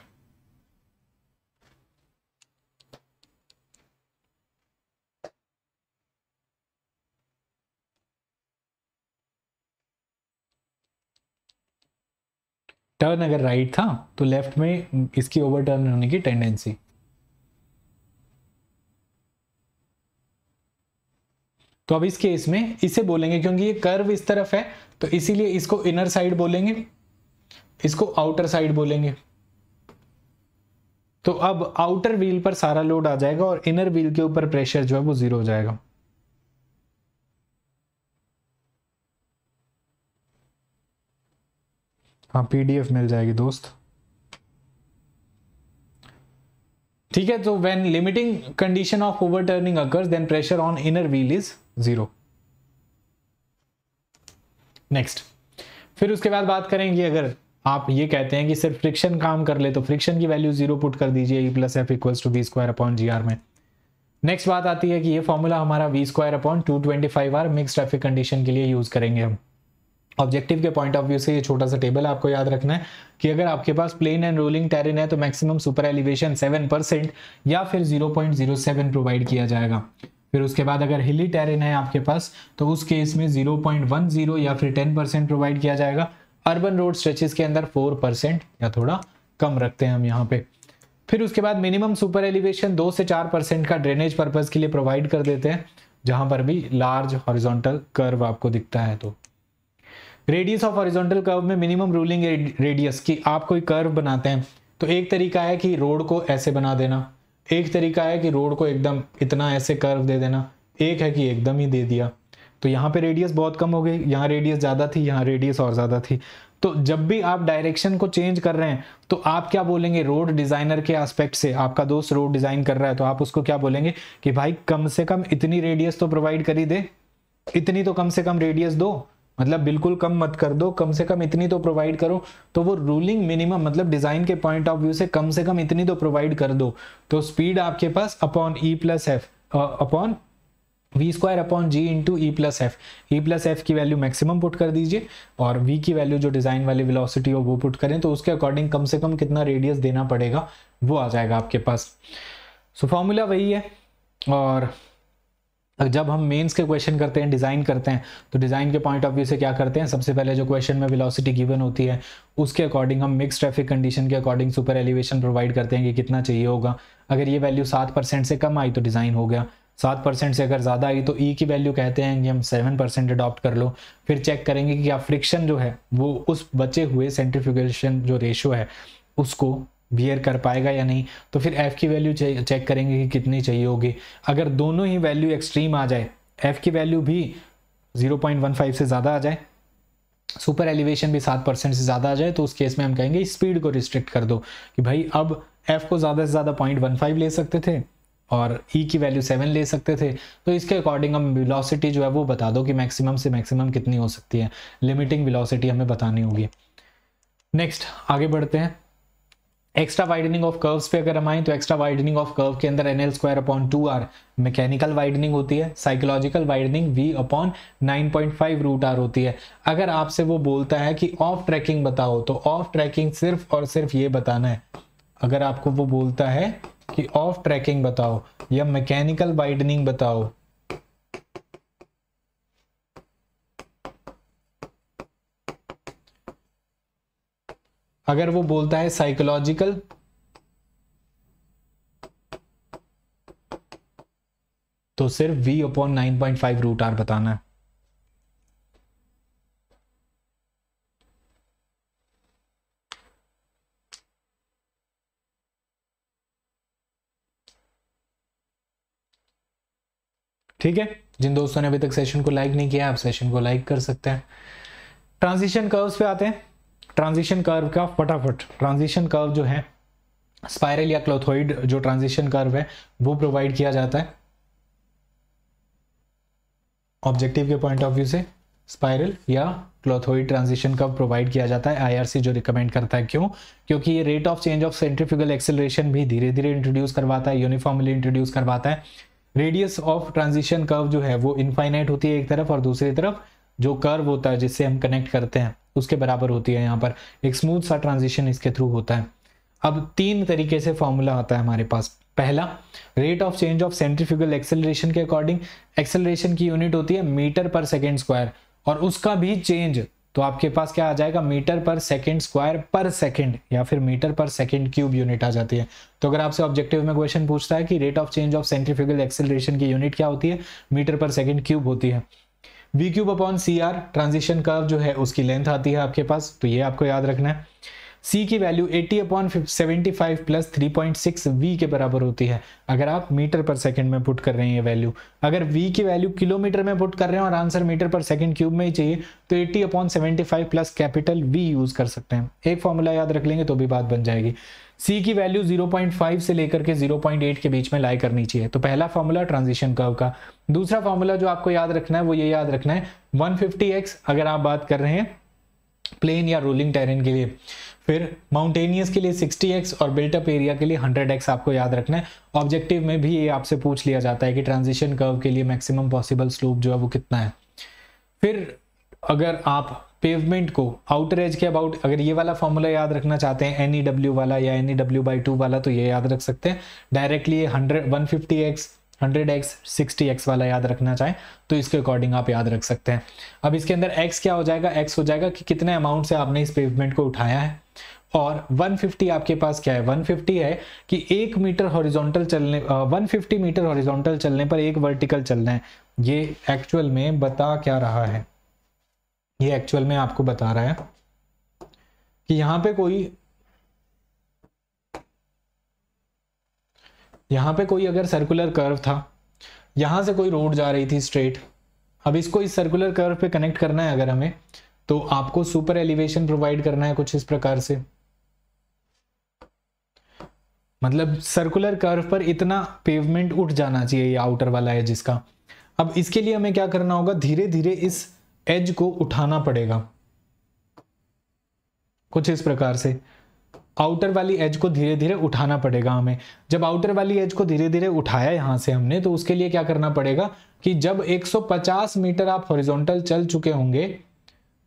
टर्न अगर राइट था तो लेफ्ट में इसकी ओवरटर्न होने की टेंडेंसी तो अब इस केस में इसे बोलेंगे क्योंकि ये कर्व इस तरफ है तो इसीलिए इसको इनर साइड बोलेंगे इसको आउटर साइड बोलेंगे तो अब आउटर व्हील पर सारा लोड आ जाएगा और इनर व्हील के ऊपर प्रेशर जो है वो जीरो हो जाएगा हाँ पीडीएफ मिल जाएगी दोस्त ठीक है तो when limiting condition of overturning occurs then pressure on inner wheel is zero next फिर उसके बाद बात करेंगे अगर आप ये कहते हैं कि सिर्फ फ्रिक्शन काम कर ले तो फ्रिक्शन की वैल्यू जीरो पुट कर दीजिए E plus F equals to V square upon G R में नेक्स्ट बात आती है कि ये फॉर्मूला हमारा V square upon two twenty five R mix traffic condition के लिए यूज करेंगे हम ऑब्जेक्टिव के पॉइंट ऑफ व्यू से ये छोटा सा टेबल आपको याद रखना है कि अगर आपके पास प्लेन एंड रोलिंग टेरिन है तो maximum super elevation seven percent या फिर zero point zero seven provide किया जाएगा फिर उसके बाद अगर हिली टेरिन है आपके पास तो उस केस में जीरो पॉइंट वन जीरो या फिर टेन परसेंट प्रोवाइड किया जाएगा अर्बन रोड स्ट्रेचेस के अंदर फोर परसेंट या थोड़ा कम रखते हैं हम यहाँ पे फिर उसके बाद मिनिमम सुपर एलिवेशन दो से चार परसेंट का ड्रेनेज पर्पज के लिए प्रोवाइड कर देते हैं जहां पर भी लार्ज हॉरिजोंटल कर्व आपको दिखता है तो रेडियस ऑफ ऑरिजोंटल कर्व में मिनिमम रूलिंग रेडियस की आप कोई कर्व बनाते हैं तो एक तरीका है कि रोड को ऐसे बना देना एक तरीका है कि रोड को एकदम इतना ऐसे कर्व दे देना एक है कि एकदम ही दे दिया तो यहाँ पे रेडियस बहुत कम हो गई यहाँ रेडियस ज़्यादा थी यहाँ रेडियस और ज़्यादा थी तो जब भी आप डायरेक्शन को चेंज कर रहे हैं तो आप क्या बोलेंगे रोड डिज़ाइनर के आस्पेक्ट से आपका दोस्त रोड डिज़ाइन कर रहा है तो आप उसको क्या बोलेंगे कि भाई कम से कम इतनी रेडियस तो प्रोवाइड कर ही दे इतनी तो कम से कम रेडियस दो मतलब बिल्कुल कम मत कर दो कम से कम इतनी तो प्रोवाइड करो तो वो रूलिंग मिनिमम मतलब डिजाइन के पॉइंट ऑफ व्यू से कम से कम इतनी तो प्रोवाइड कर दो तो स्पीड आपके पास upon E plus F upon V square upon G into E plus F E plus F की वैल्यू मैक्सिमम पुट कर दीजिए और वी की वैल्यू जो डिज़ाइन वाली वेलोसिटी हो वो पुट करें तो उसके अकॉर्डिंग कम से कम कितना रेडियस देना पड़ेगा वो आ जाएगा आपके पास सो so, फॉर्मूला वही है और जब हम मेंस के क्वेश्चन करते हैं डिज़ाइन करते हैं तो डिज़ाइन के पॉइंट ऑफ व्यू से क्या करते हैं सबसे पहले जो क्वेश्चन में वेलोसिटी गिवन होती है उसके अकॉर्डिंग हम मिक्स ट्रैफिक कंडीशन के अकॉर्डिंग सुपर एलिवेशन प्रोवाइड करते हैं कि कितना चाहिए होगा अगर ये वैल्यू सात परसेंट से कम आई तो डिज़ाइन हो गया सात परसेंट से अगर ज़्यादा आई तो ई e की वैल्यू कहते हैं कि हम सेवन परसेंट अडॉप्ट कर लो फिर चेक करेंगे कि क्या फ्रिक्शन जो है वो उस बचे हुए सेंट्रिफिकेशन जो रेशो है उसको बियर कर पाएगा या नहीं तो फिर एफ़ की वैल्यू चेक करेंगे कि कितनी चाहिए होगी अगर दोनों ही वैल्यू एक्सट्रीम आ जाए एफ़ की वैल्यू भी 0.15 से ज़्यादा आ जाए सुपर एलिवेशन भी सात परसेंट से ज़्यादा आ जाए तो उस केस में हम कहेंगे स्पीड को रिस्ट्रिक्ट कर दो कि भाई अब एफ़ को ज़्यादा से ज़्यादा पॉइंट वन फाइव ले सकते थे और ई e की वैल्यू सेवन ले सकते थे तो इसके अकॉर्डिंग हम विलोसिटी जो है वो बता दो कि मैक्सिमम से मैक्सिमम कितनी हो सकती है लिमिटिंग विलोसिटी हमें बतानी होगी नेक्स्ट आगे बढ़ते हैं एक्स्ट्रा वाइडनिंग ऑफ कर्व्स पे अगर हम आए तो एक्स्ट्रा वाइडनिंग ऑफ कर्व के अंदर N L square upon two R mechanical widening होती है psychological widening V upon nine point five root R होती है अगर आपसे वो बोलता है कि ऑफ ट्रैकिंग बताओ तो ऑफ ट्रैकिंग सिर्फ और सिर्फ ये बताना है अगर आपको वो बोलता है कि ऑफ ट्रैकिंग बताओ या मैकेनिकल वाइडनिंग बताओ अगर वो बोलता है साइकोलॉजिकल तो सिर्फ v upon nine point five root R बताना है ठीक है जिन दोस्तों ने अभी तक सेशन को लाइक नहीं किया आप सेशन को लाइक कर सकते हैं ट्रांजिशन कर्व्स पे आते हैं ट्रांजिशन कर्व का फटाफट ट्रांजिशन कर्व जो है स्पाइरल या क्लोथोइड जो ट्रांजिशन कर्व है वो प्रोवाइड किया जाता है ऑब्जेक्टिव के पॉइंट ऑफ व्यू से स्पाइरल या क्लोथोइड ट्रांजिशन कर्व प्रोवाइड किया जाता है आईआरसी जो रिकमेंड करता है क्यों क्योंकि ये rate of change of centrifugal acceleration भी धीरे धीरे इंट्रोड्यूस करवाता है यूनिफॉर्मली इंट्रोड्यूस करवाता है रेडियस ऑफ ट्रांजिशन कर्व जो है वो इनफाइनाइट होती है एक तरफ और दूसरी तरफ जो कर्व होता है जिससे हम कनेक्ट करते हैं उसके बराबर होती है यहाँ पर एक स्मूथ सा ट्रांजिशन इसके थ्रू होता है अब तीन तरीके से फॉर्मूला आता है हमारे पास पहला rate of change of centrifugal acceleration के अकॉर्डिंग एक्सेलरेशन की यूनिट होती है मीटर पर सेकेंड स्क्वायर और उसका भी चेंज तो आपके पास क्या आ जाएगा मीटर पर सेकेंड स्क्वायर पर सेकेंड या फिर metre per second cube unit आ जाती है तो अगर आपसे ऑब्जेक्टिव में क्वेश्चन पूछता है कि rate of change of centrifugal acceleration की यूनिट क्या होती है मीटर पर सेकेंड क्यूब होती है V cube upon C R transition curve जो है उसकी लेंथ आती है आपके पास तो ये आपको याद रखना है सी की value 80 upon seventy five plus three point six V के बराबर होती है अगर आप मीटर पर सेकंड में पुट कर रहे हैं ये वैल्यू अगर वी की वैल्यू किलोमीटर में पुट कर रहे हैं और answer metre per second cube में ही चाहिए तो 80 upon seventy five plus capital V use कर सकते हैं एक फॉर्मूला याद रख लेंगे तो भी बात बन जाएगी सी की वैल्यू 0.5 से लेकर के 0.8 के बीच में लाई करनी चाहिए तो पहला फॉर्मूला ट्रांजिशन कर्व का दूसरा फॉर्मूला जो आपको याद रखना है वो ये याद रखना है 150x अगर आप बात कर रहे हैं प्लेन या रोलिंग टेरेन के लिए फिर माउंटेनियस के लिए 60x और बिल्टअप एरिया के लिए 100x आपको याद रखना है ऑब्जेक्टिव में भी ये आपसे पूछ लिया जाता है कि ट्रांजिशन कर्व के लिए मैक्सिमम पॉसिबल स्लोप जो है वो कितना है फिर अगर आप पेवमेंट को आउटर एज के अबाउट अगर ये वाला फॉर्मूला याद रखना चाहते हैं एन ई डब्ल्यू वाला या N E W by two वाला तो ये याद रख सकते हैं डायरेक्टली ये hundred one fifty X hundred X sixty X वाला याद रखना चाहें तो इसके अकॉर्डिंग आप याद रख सकते हैं अब इसके अंदर एक्स क्या हो जाएगा एक्स हो जाएगा कि कितने अमाउंट से आपने इस पेवमेंट को उठाया है और 150 आपके पास क्या है 150 है कि एक मीटर हॉरिजॉन्टल चलने वन फिफ्टी मीटर हॉरिजॉन्टल चलने पर एक वर्टिकल चलना है ये एक्चुअल में बता क्या रहा है ये एक्चुअल में आपको बता रहा है कि यहां पे कोई यहां पे कोई अगर सर्कुलर कर्व था यहां से कोई रोड जा रही थी स्ट्रेट अब इसको इस सर्कुलर कर्व पे कनेक्ट करना है अगर हमें तो आपको सुपर एलिवेशन प्रोवाइड करना है कुछ इस प्रकार से मतलब सर्कुलर कर्व पर इतना पेवमेंट उठ जाना चाहिए ये आउटर वाला है जिसका अब इसके लिए हमें क्या करना होगा धीरे धीरे इस एज को उठाना पड़ेगा कुछ इस प्रकार से आउटर वाली एज को धीरे धीरे उठाना पड़ेगा हमें जब आउटर वाली एज को धीरे धीरे उठाया यहां से हमने तो उसके लिए क्या करना पड़ेगा कि जब 150 मीटर आप हॉरिजॉन्टल चल चुके होंगे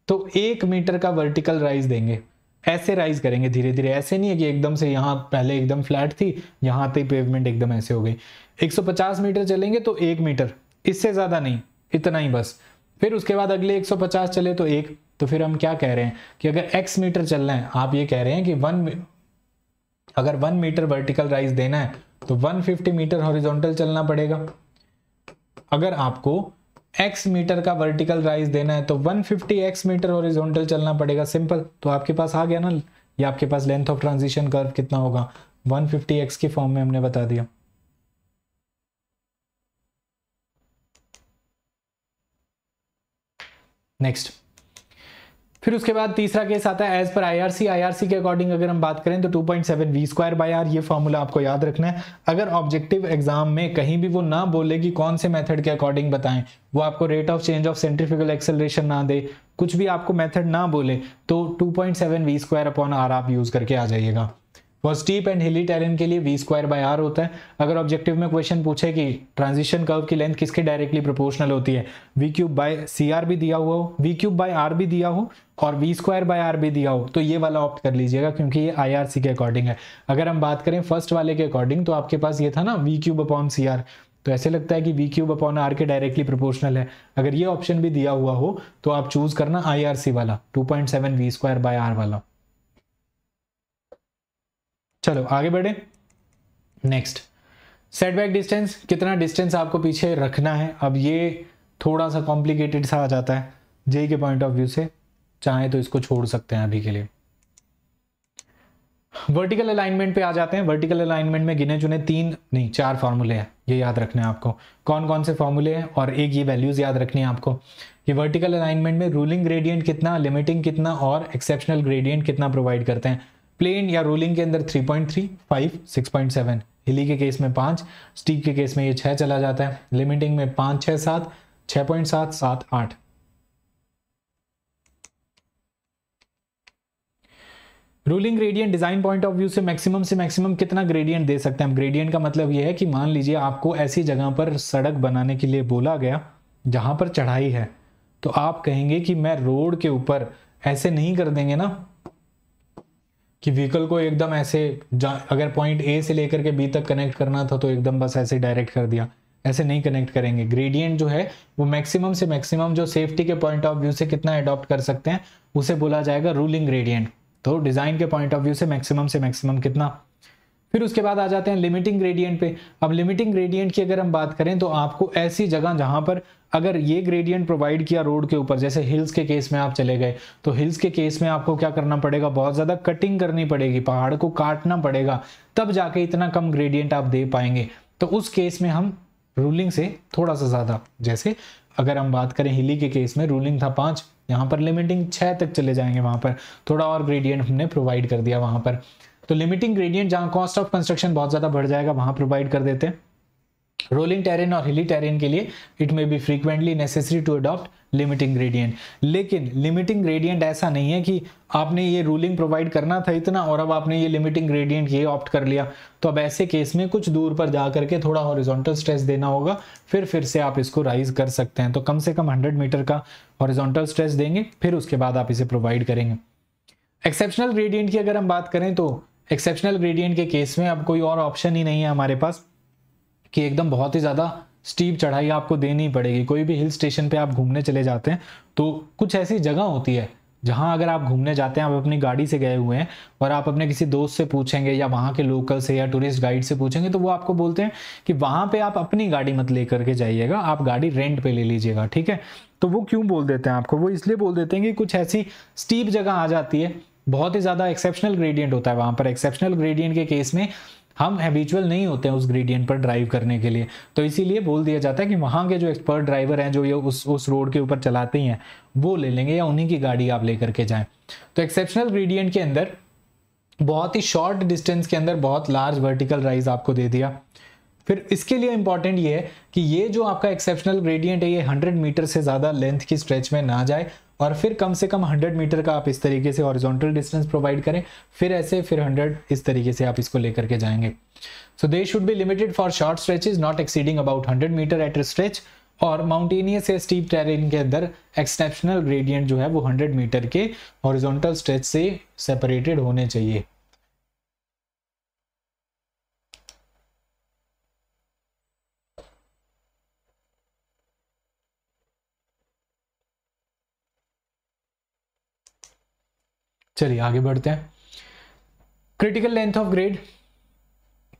तो एक मीटर का वर्टिकल राइज देंगे ऐसे राइज करेंगे धीरे धीरे ऐसे नहीं है कि एकदम से यहां पहले एकदम फ्लैट थी यहां आते पेवमेंट एकदम ऐसे हो गई 150 मीटर चलेंगे तो एक मीटर इससे ज़्यादा नहीं इतना ही बस फिर उसके बाद अगले 150 चले तो एक तो फिर हम क्या कह रहे हैं कि अगर x मीटर चलना है आप ये कह रहे हैं कि वन अगर वन मीटर वर्टिकल राइज देना है तो 150 मीटर हॉरिजॉन्टल चलना पड़ेगा अगर आपको x मीटर का वर्टिकल राइज देना है तो 150 x मीटर हॉरिजॉन्टल चलना पड़ेगा सिंपल तो आपके पास आ गया ना ये आपके पास लेंथ ऑफ ट्रांजिशन कर्व कितना होगा 150x के फॉर्म में हमने बता दिया नेक्स्ट फिर उसके बाद तीसरा केस आता है एज पर आईआरसी आईआरसी के अकॉर्डिंग अगर हम बात करें तो 2.7 point seven V square by R ये फॉर्मूला आपको याद रखना है अगर ऑब्जेक्टिव एग्जाम में कहीं भी वो ना बोले कि कौन से मेथड के अकॉर्डिंग बताएं वो आपको rate of change of centrifugal acceleration ना दे कुछ भी आपको मेथड ना बोले तो 2.7 point seven V square upon R आप यूज करके आ जाइएगा for steep and hilly terrain के लिए वी स्क्वायर बाय आर होता है अगर ऑब्जेक्टिव में क्वेश्चन पूछे कि ट्रांजिशन कर्व की लेंथ किसके डायरेक्टली प्रोपोर्शनल होती है V cube by C R भी दिया हुआ हो वी क्यूब बाय आर भी दिया हो और वी स्क्वायर बाय आर भी दिया हो तो ये वाला ऑप्ट कर लीजिएगा क्योंकि ये सी के अकॉर्डिंग है अगर हम बात करें फर्स्ट वाले के अकॉर्डिंग तो आपके पास ये था ना V cube upon C R तो ऐसे लगता है कि वी क्यूब अपॉन आर के डायरेक्टली प्रोपोर्शनल है अगर ये ऑप्शन भी दिया हुआ हो तो आप चूज करना सी वाला two point seven V square by R वाला चलो आगे बढ़े नेक्स्ट सेटबैक डिस्टेंस कितना डिस्टेंस आपको पीछे रखना है अब ये थोड़ा सा कॉम्प्लिकेटेड सा आ जाता है जे के पॉइंट ऑफ व्यू से चाहे तो इसको छोड़ सकते हैं अभी के लिए वर्टिकल अलाइनमेंट पे आ जाते हैं वर्टिकल अलाइनमेंट में गिने चुने तीन नहीं चार फॉर्मूले हैं ये याद रखने हैं आपको कौन कौन से फॉर्मूले हैं और एक ये वैल्यूज याद रखनी है आपको ये वर्टिकल अलाइनमेंट में रूलिंग ग्रेडियंट कितना लिमिटिंग कितना और एक्सेप्शनल ग्रेडियंट कितना प्रोवाइड करते हैं प्लेन या रोलिंग के अंदर 3.3, 5, 6.7, हिली के केस में पाँच स्टीक के केस में ये छः चला जाता है लिमिटिंग में पाँच छः सात छः पॉइंट सात सात आठ ruling gradient design point of view से मैक्सिमम से मैक्सिमम कितना ग्रेडियंट दे सकते हैं हम ग्रेडियंट का मतलब यह है कि मान लीजिए आपको ऐसी जगह पर सड़क बनाने के लिए बोला गया जहां पर चढ़ाई है तो आप कहेंगे कि मैं रोड के ऊपर ऐसे नहीं कर देंगे ना कि व्हीकल को एकदम ऐसे अगर पॉइंट ए से लेकर के बी तक कनेक्ट करना था तो एकदम बस ऐसे डायरेक्ट कर दिया ऐसे नहीं कनेक्ट करेंगे ग्रेडियंट जो है वो मैक्सिमम से मैक्सिमम जो सेफ्टी के पॉइंट ऑफ व्यू से कितना अडॉप्ट कर सकते हैं उसे बोला जाएगा रूलिंग ग्रेडियंट तो डिज़ाइन के पॉइंट ऑफ व्यू से मैक्सिमम से मैक्सिमम कितना फिर उसके बाद आ जाते हैं लिमिटिंग ग्रेडियंट पे अब लिमिटिंग ग्रेडियंट की अगर हम बात करें तो आपको ऐसी जगह जहां पर अगर ये ग्रेडियंट प्रोवाइड किया रोड के ऊपर जैसे हिल्स के केस में आप चले गए तो हिल्स के केस में आपको क्या करना पड़ेगा बहुत ज़्यादा कटिंग करनी पड़ेगी पहाड़ को काटना पड़ेगा तब जाके इतना कम ग्रेडियंट आप दे पाएंगे तो उस केस में हम रूलिंग से थोड़ा सा ज़्यादा जैसे अगर हम बात करें हिली के केस में रूलिंग था पांच यहाँ पर लिमिटिंग छह तक चले जाएंगे वहां पर थोड़ा और ग्रेडियंट हमने प्रोवाइड कर दिया वहां पर तो लिमिटिंग ग्रेडियंट जहां कॉस्ट ऑफ कंस्ट्रक्शन बहुत ज़्यादा बढ़ जाएगा वहां प्रोवाइड कर देते हैं रोलिंग टेरेन और हिली टेरेन के लिए it may be frequently necessary to adopt limiting gradient लेकिन लिमिटिंग ग्रेडियंट ऐसा नहीं है कि आपने ये रूलिंग प्रोवाइड करना था इतना और अब आपने ये लिमिटिंग ग्रेडियंट ये ऑप्ट कर लिया तो अब ऐसे केस में कुछ दूर पर जा करके थोड़ा हॉरिजॉन्टल स्ट्रेस देना होगा फिर फिर से आप इसको राइज कर सकते हैं तो कम से कम हंड्रेड मीटर का हॉरिजॉन्टल स्ट्रेस देंगे फिर उसके बाद आप इसे प्रोवाइड करेंगे एक्सेप्शनल ग्रेडियंट की अगर हम बात करें तो एक्सेप्शनल ग्रेडियंट के केस में अब कोई और ऑप्शन ही नहीं है हमारे पास कि एकदम बहुत ही ज़्यादा स्टीप चढ़ाई आपको देनी पड़ेगी कोई भी हिल स्टेशन पे आप घूमने चले जाते हैं तो कुछ ऐसी जगह होती है जहाँ अगर आप घूमने जाते हैं आप अपनी गाड़ी से गए हुए हैं और आप अपने किसी दोस्त से पूछेंगे या वहाँ के लोकल से या टूरिस्ट गाइड से पूछेंगे तो वो आपको बोलते हैं कि वहाँ पे आप अपनी गाड़ी मत ले करके जाइएगा आप गाड़ी रेंट पे ले लीजिएगा ठीक है तो वो क्यों बोल देते हैं आपको वो इसलिए बोल देते हैं कि कुछ ऐसी स्टीप जगह आ जाती है बहुत ही ज़्यादा एक्सेप्शनल ग्रेडियंट होता है वहां पर एक्सेप्शनल ग्रेडियंट के केस में हम हैबिचुअल नहीं होते हैं उस ग्रेडियंट पर ड्राइव करने के लिए तो इसीलिए बोल दिया जाता है कि वहां के जो एक्सपर्ट ड्राइवर हैं जो ये उस उस रोड के ऊपर चलाते हैं वो ले लेंगे या उन्हीं की गाड़ी आप लेकर के जाएं तो एक्सेप्शनल ग्रेडियंट के अंदर बहुत ही शॉर्ट डिस्टेंस के अंदर बहुत लार्ज वर्टिकल राइज आपको दे दिया फिर इसके लिए इंपॉर्टेंट ये है कि ये जो आपका एक्सेप्शनल ग्रेडियंट है ये हंड्रेड मीटर से ज़्यादा लेंथ की स्ट्रेच में ना जाए और फिर कम से कम 100 मीटर का आप इस तरीके से हॉरिजॉन्टल डिस्टेंस प्रोवाइड करें फिर ऐसे फिर 100 इस तरीके से आप इसको लेकर के जाएंगे so they should be limited for short stretches not exceeding about 100 metre at stretch और माउंटेनियस या स्टीप टेरेन के अंदर एक्सेप्शनल ग्रेडियंट जो है वो 100 मीटर के हॉरिजॉन्टल स्ट्रेच से सेपरेटेड होने चाहिए चलिए आगे बढ़ते हैं क्रिटिकल लेंथ ऑफ ग्रेड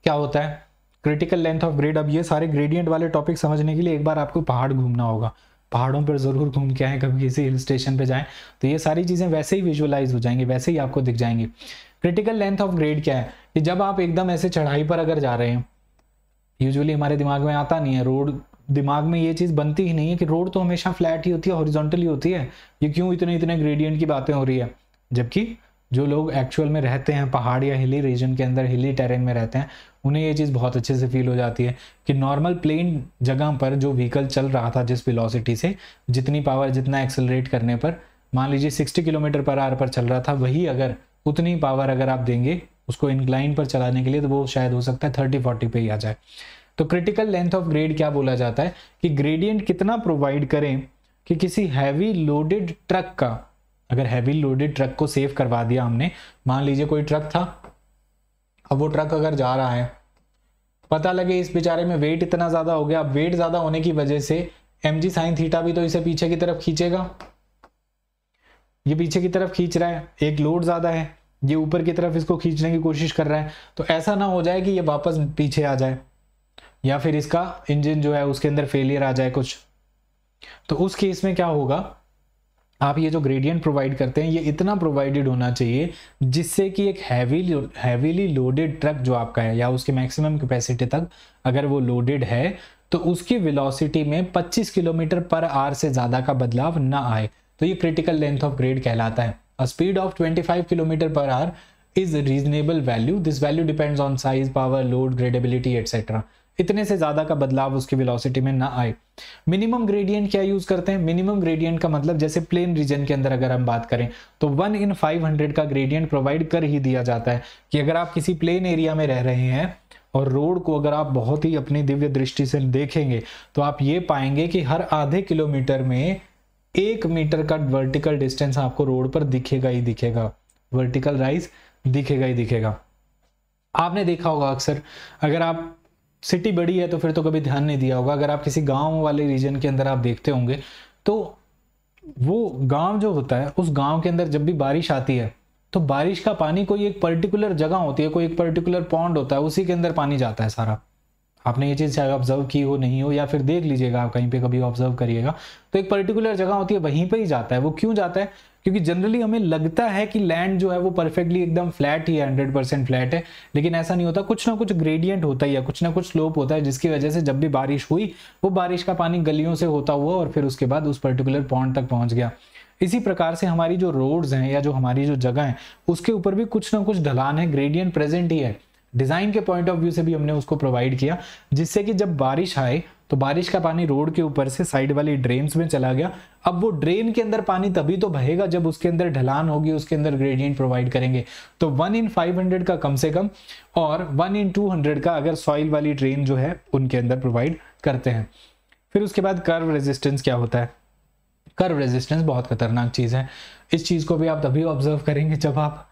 क्या होता है क्रिटिकल लेंथ ऑफ ग्रेड अब ये सारे ग्रेडियंट वाले टॉपिक समझने के लिए एक बार आपको पहाड़ घूमना होगा पहाड़ों पर ज़रूर घूम के आए कभी किसी हिल स्टेशन पे जाएं तो ये सारी चीज़ें वैसे ही विजुअलाइज हो जाएंगी वैसे ही आपको दिख जाएंगी क्रिटिकल लेंथ ऑफ ग्रेड क्या है कि जब आप एकदम ऐसे चढ़ाई पर अगर जा रहे हैं यूजुअली हमारे दिमाग में आता नहीं है रोड दिमाग में ये चीज़ बनती ही नहीं है कि रोड तो हमेशा फ्लैट ही होती है ही होती है ये क्यों इतने इतने ग्रेडियंट की बातें हो रही है जबकि जो लोग एक्चुअल में रहते हैं पहाड़ या हिली रीजन के अंदर हिली टेरेन में रहते हैं उन्हें ये चीज़ बहुत अच्छे से फील हो जाती है कि नॉर्मल प्लेन जगह पर जो व्हीकल चल रहा था जिस वेलोसिटी से जितनी पावर जितना एक्सेलरेट करने पर मान लीजिए 60 किलोमीटर पर आर पर चल रहा था वही अगर उतनी पावर अगर आप देंगे उसको इनक्लाइन पर चलाने के लिए तो वो शायद हो सकता है थर्टी फोर्टी पे ही आ जाए तो क्रिटिकल लेंथ ऑफ ग्रेड क्या बोला जाता है कि ग्रेडियंट कितना प्रोवाइड करें कि किसी हैवी लोडेड ट्रक का अगर हैवी लोडेड ट्रक को सेव करवा दिया हमने मान लीजिए कोई ट्रक था अब वो ट्रक अगर जा रहा है पता लगे इस बेचारे में वेट इतना ज़्यादा हो गया अब वेट ज़्यादा होने की वजह से एम जी साइन थीटा भी तो इसे पीछे की तरफ खींचेगा ये पीछे की तरफ खींच रहा है एक लोड ज़्यादा है ये ऊपर की तरफ इसको खींचने की कोशिश कर रहा है तो ऐसा ना हो जाए कि ये वापस पीछे आ जाए या फिर इसका इंजन जो है उसके अंदर फेलियर आ जाए कुछ तो उस केस में क्या होगा आप ये जो ग्रेडियंट प्रोवाइड करते हैं ये इतना प्रोवाइडेड होना चाहिए जिससे कि एक हैवी हैवीली लोडेड ट्रक जो आपका है या उसके मैक्सिमम कैपेसिटी तक अगर वो लोडेड है तो उसकी वेलोसिटी में 25 किलोमीटर पर आर से ज़्यादा का बदलाव ना आए तो ये क्रिटिकल लेंथ ऑफ ग्रेड कहलाता है स्पीड ऑफ ट्वेंटी किलोमीटर पर R is reasonable value this value depends on size power load gradeability etcetera इतने से ज़्यादा का बदलाव उसकी वेलोसिटी में ना आए मिनिमम ग्रेडियंट क्या यूज़ करते हैं मिनिमम ग्रेडियंट का मतलब जैसे प्लेन रीजन के अंदर अगर हम बात करें तो वन इन फाइव हंड्रेड का ग्रेडियंट प्रोवाइड कर ही दिया जाता है कि अगर आप किसी प्लेन एरिया में रह रहे हैं और रोड को अगर आप बहुत ही अपनी दिव्य दृष्टि से देखेंगे तो आप ये पाएंगे कि हर आधे किलोमीटर में एक मीटर का वर्टिकल डिस्टेंस आपको रोड पर दिखेगा ही दिखेगा वर्टिकल राइज दिखेगा ही दिखेगा आपने देखा होगा अक्सर अगर आप सिटी बड़ी है तो फिर तो कभी ध्यान नहीं दिया होगा अगर आप किसी गांव वाले रीजन के अंदर आप देखते होंगे तो वो गांव जो होता है उस गांव के अंदर जब भी बारिश आती है तो बारिश का पानी कोई एक पर्टिकुलर जगह होती है कोई एक पर्टिकुलर पॉन्ड होता है उसी के अंदर पानी जाता है सारा आपने ये चीज़ चाहे ऑब्जर्व की हो नहीं हो या फिर देख लीजिएगा आप कहीं पे कभी ऑब्जर्व करिएगा तो एक पर्टिकुलर जगह होती है वहीं पे ही जाता है वो क्यों जाता है क्योंकि जनरली हमें लगता है कि लैंड जो है वो परफेक्टली एकदम फ्लैट ही है हंड्रेड परसेंट फ्लैट है लेकिन ऐसा नहीं होता कुछ ना कुछ ग्रेडियंट होता ही या कुछ ना कुछ स्लोप होता है जिसकी वजह से जब भी बारिश हुई वो बारिश का पानी गलियों से होता हुआ और फिर उसके बाद उस पर्टिकुलर पॉइंट तक पहुंच गया इसी प्रकार से हमारी जो रोड्स हैं या जो हमारी जो जगह है उसके ऊपर भी कुछ ना कुछ ढलान है ग्रेडियंट प्रेजेंट ही है डिज़ाइन के पॉइंट ऑफ व्यू से भी हमने उसको प्रोवाइड किया जिससे कि जब बारिश आए तो बारिश का पानी रोड के ऊपर से साइड वाली ड्रेन्स में चला गया अब वो ड्रेन के अंदर पानी तभी तो बहेगा जब उसके अंदर ढलान होगी उसके अंदर ग्रेडियंट प्रोवाइड करेंगे तो वन इन फाइव हंड्रेड का कम से कम और वन इन टू हंड्रेड का अगर सॉइल वाली ड्रेन जो है उनके अंदर प्रोवाइड करते हैं फिर उसके बाद कर्व रेजिस्टेंस क्या होता है कर्व रेजिस्टेंस बहुत खतरनाक चीज़ है इस चीज़ को भी आप तभी ऑब्जर्व करेंगे जब आप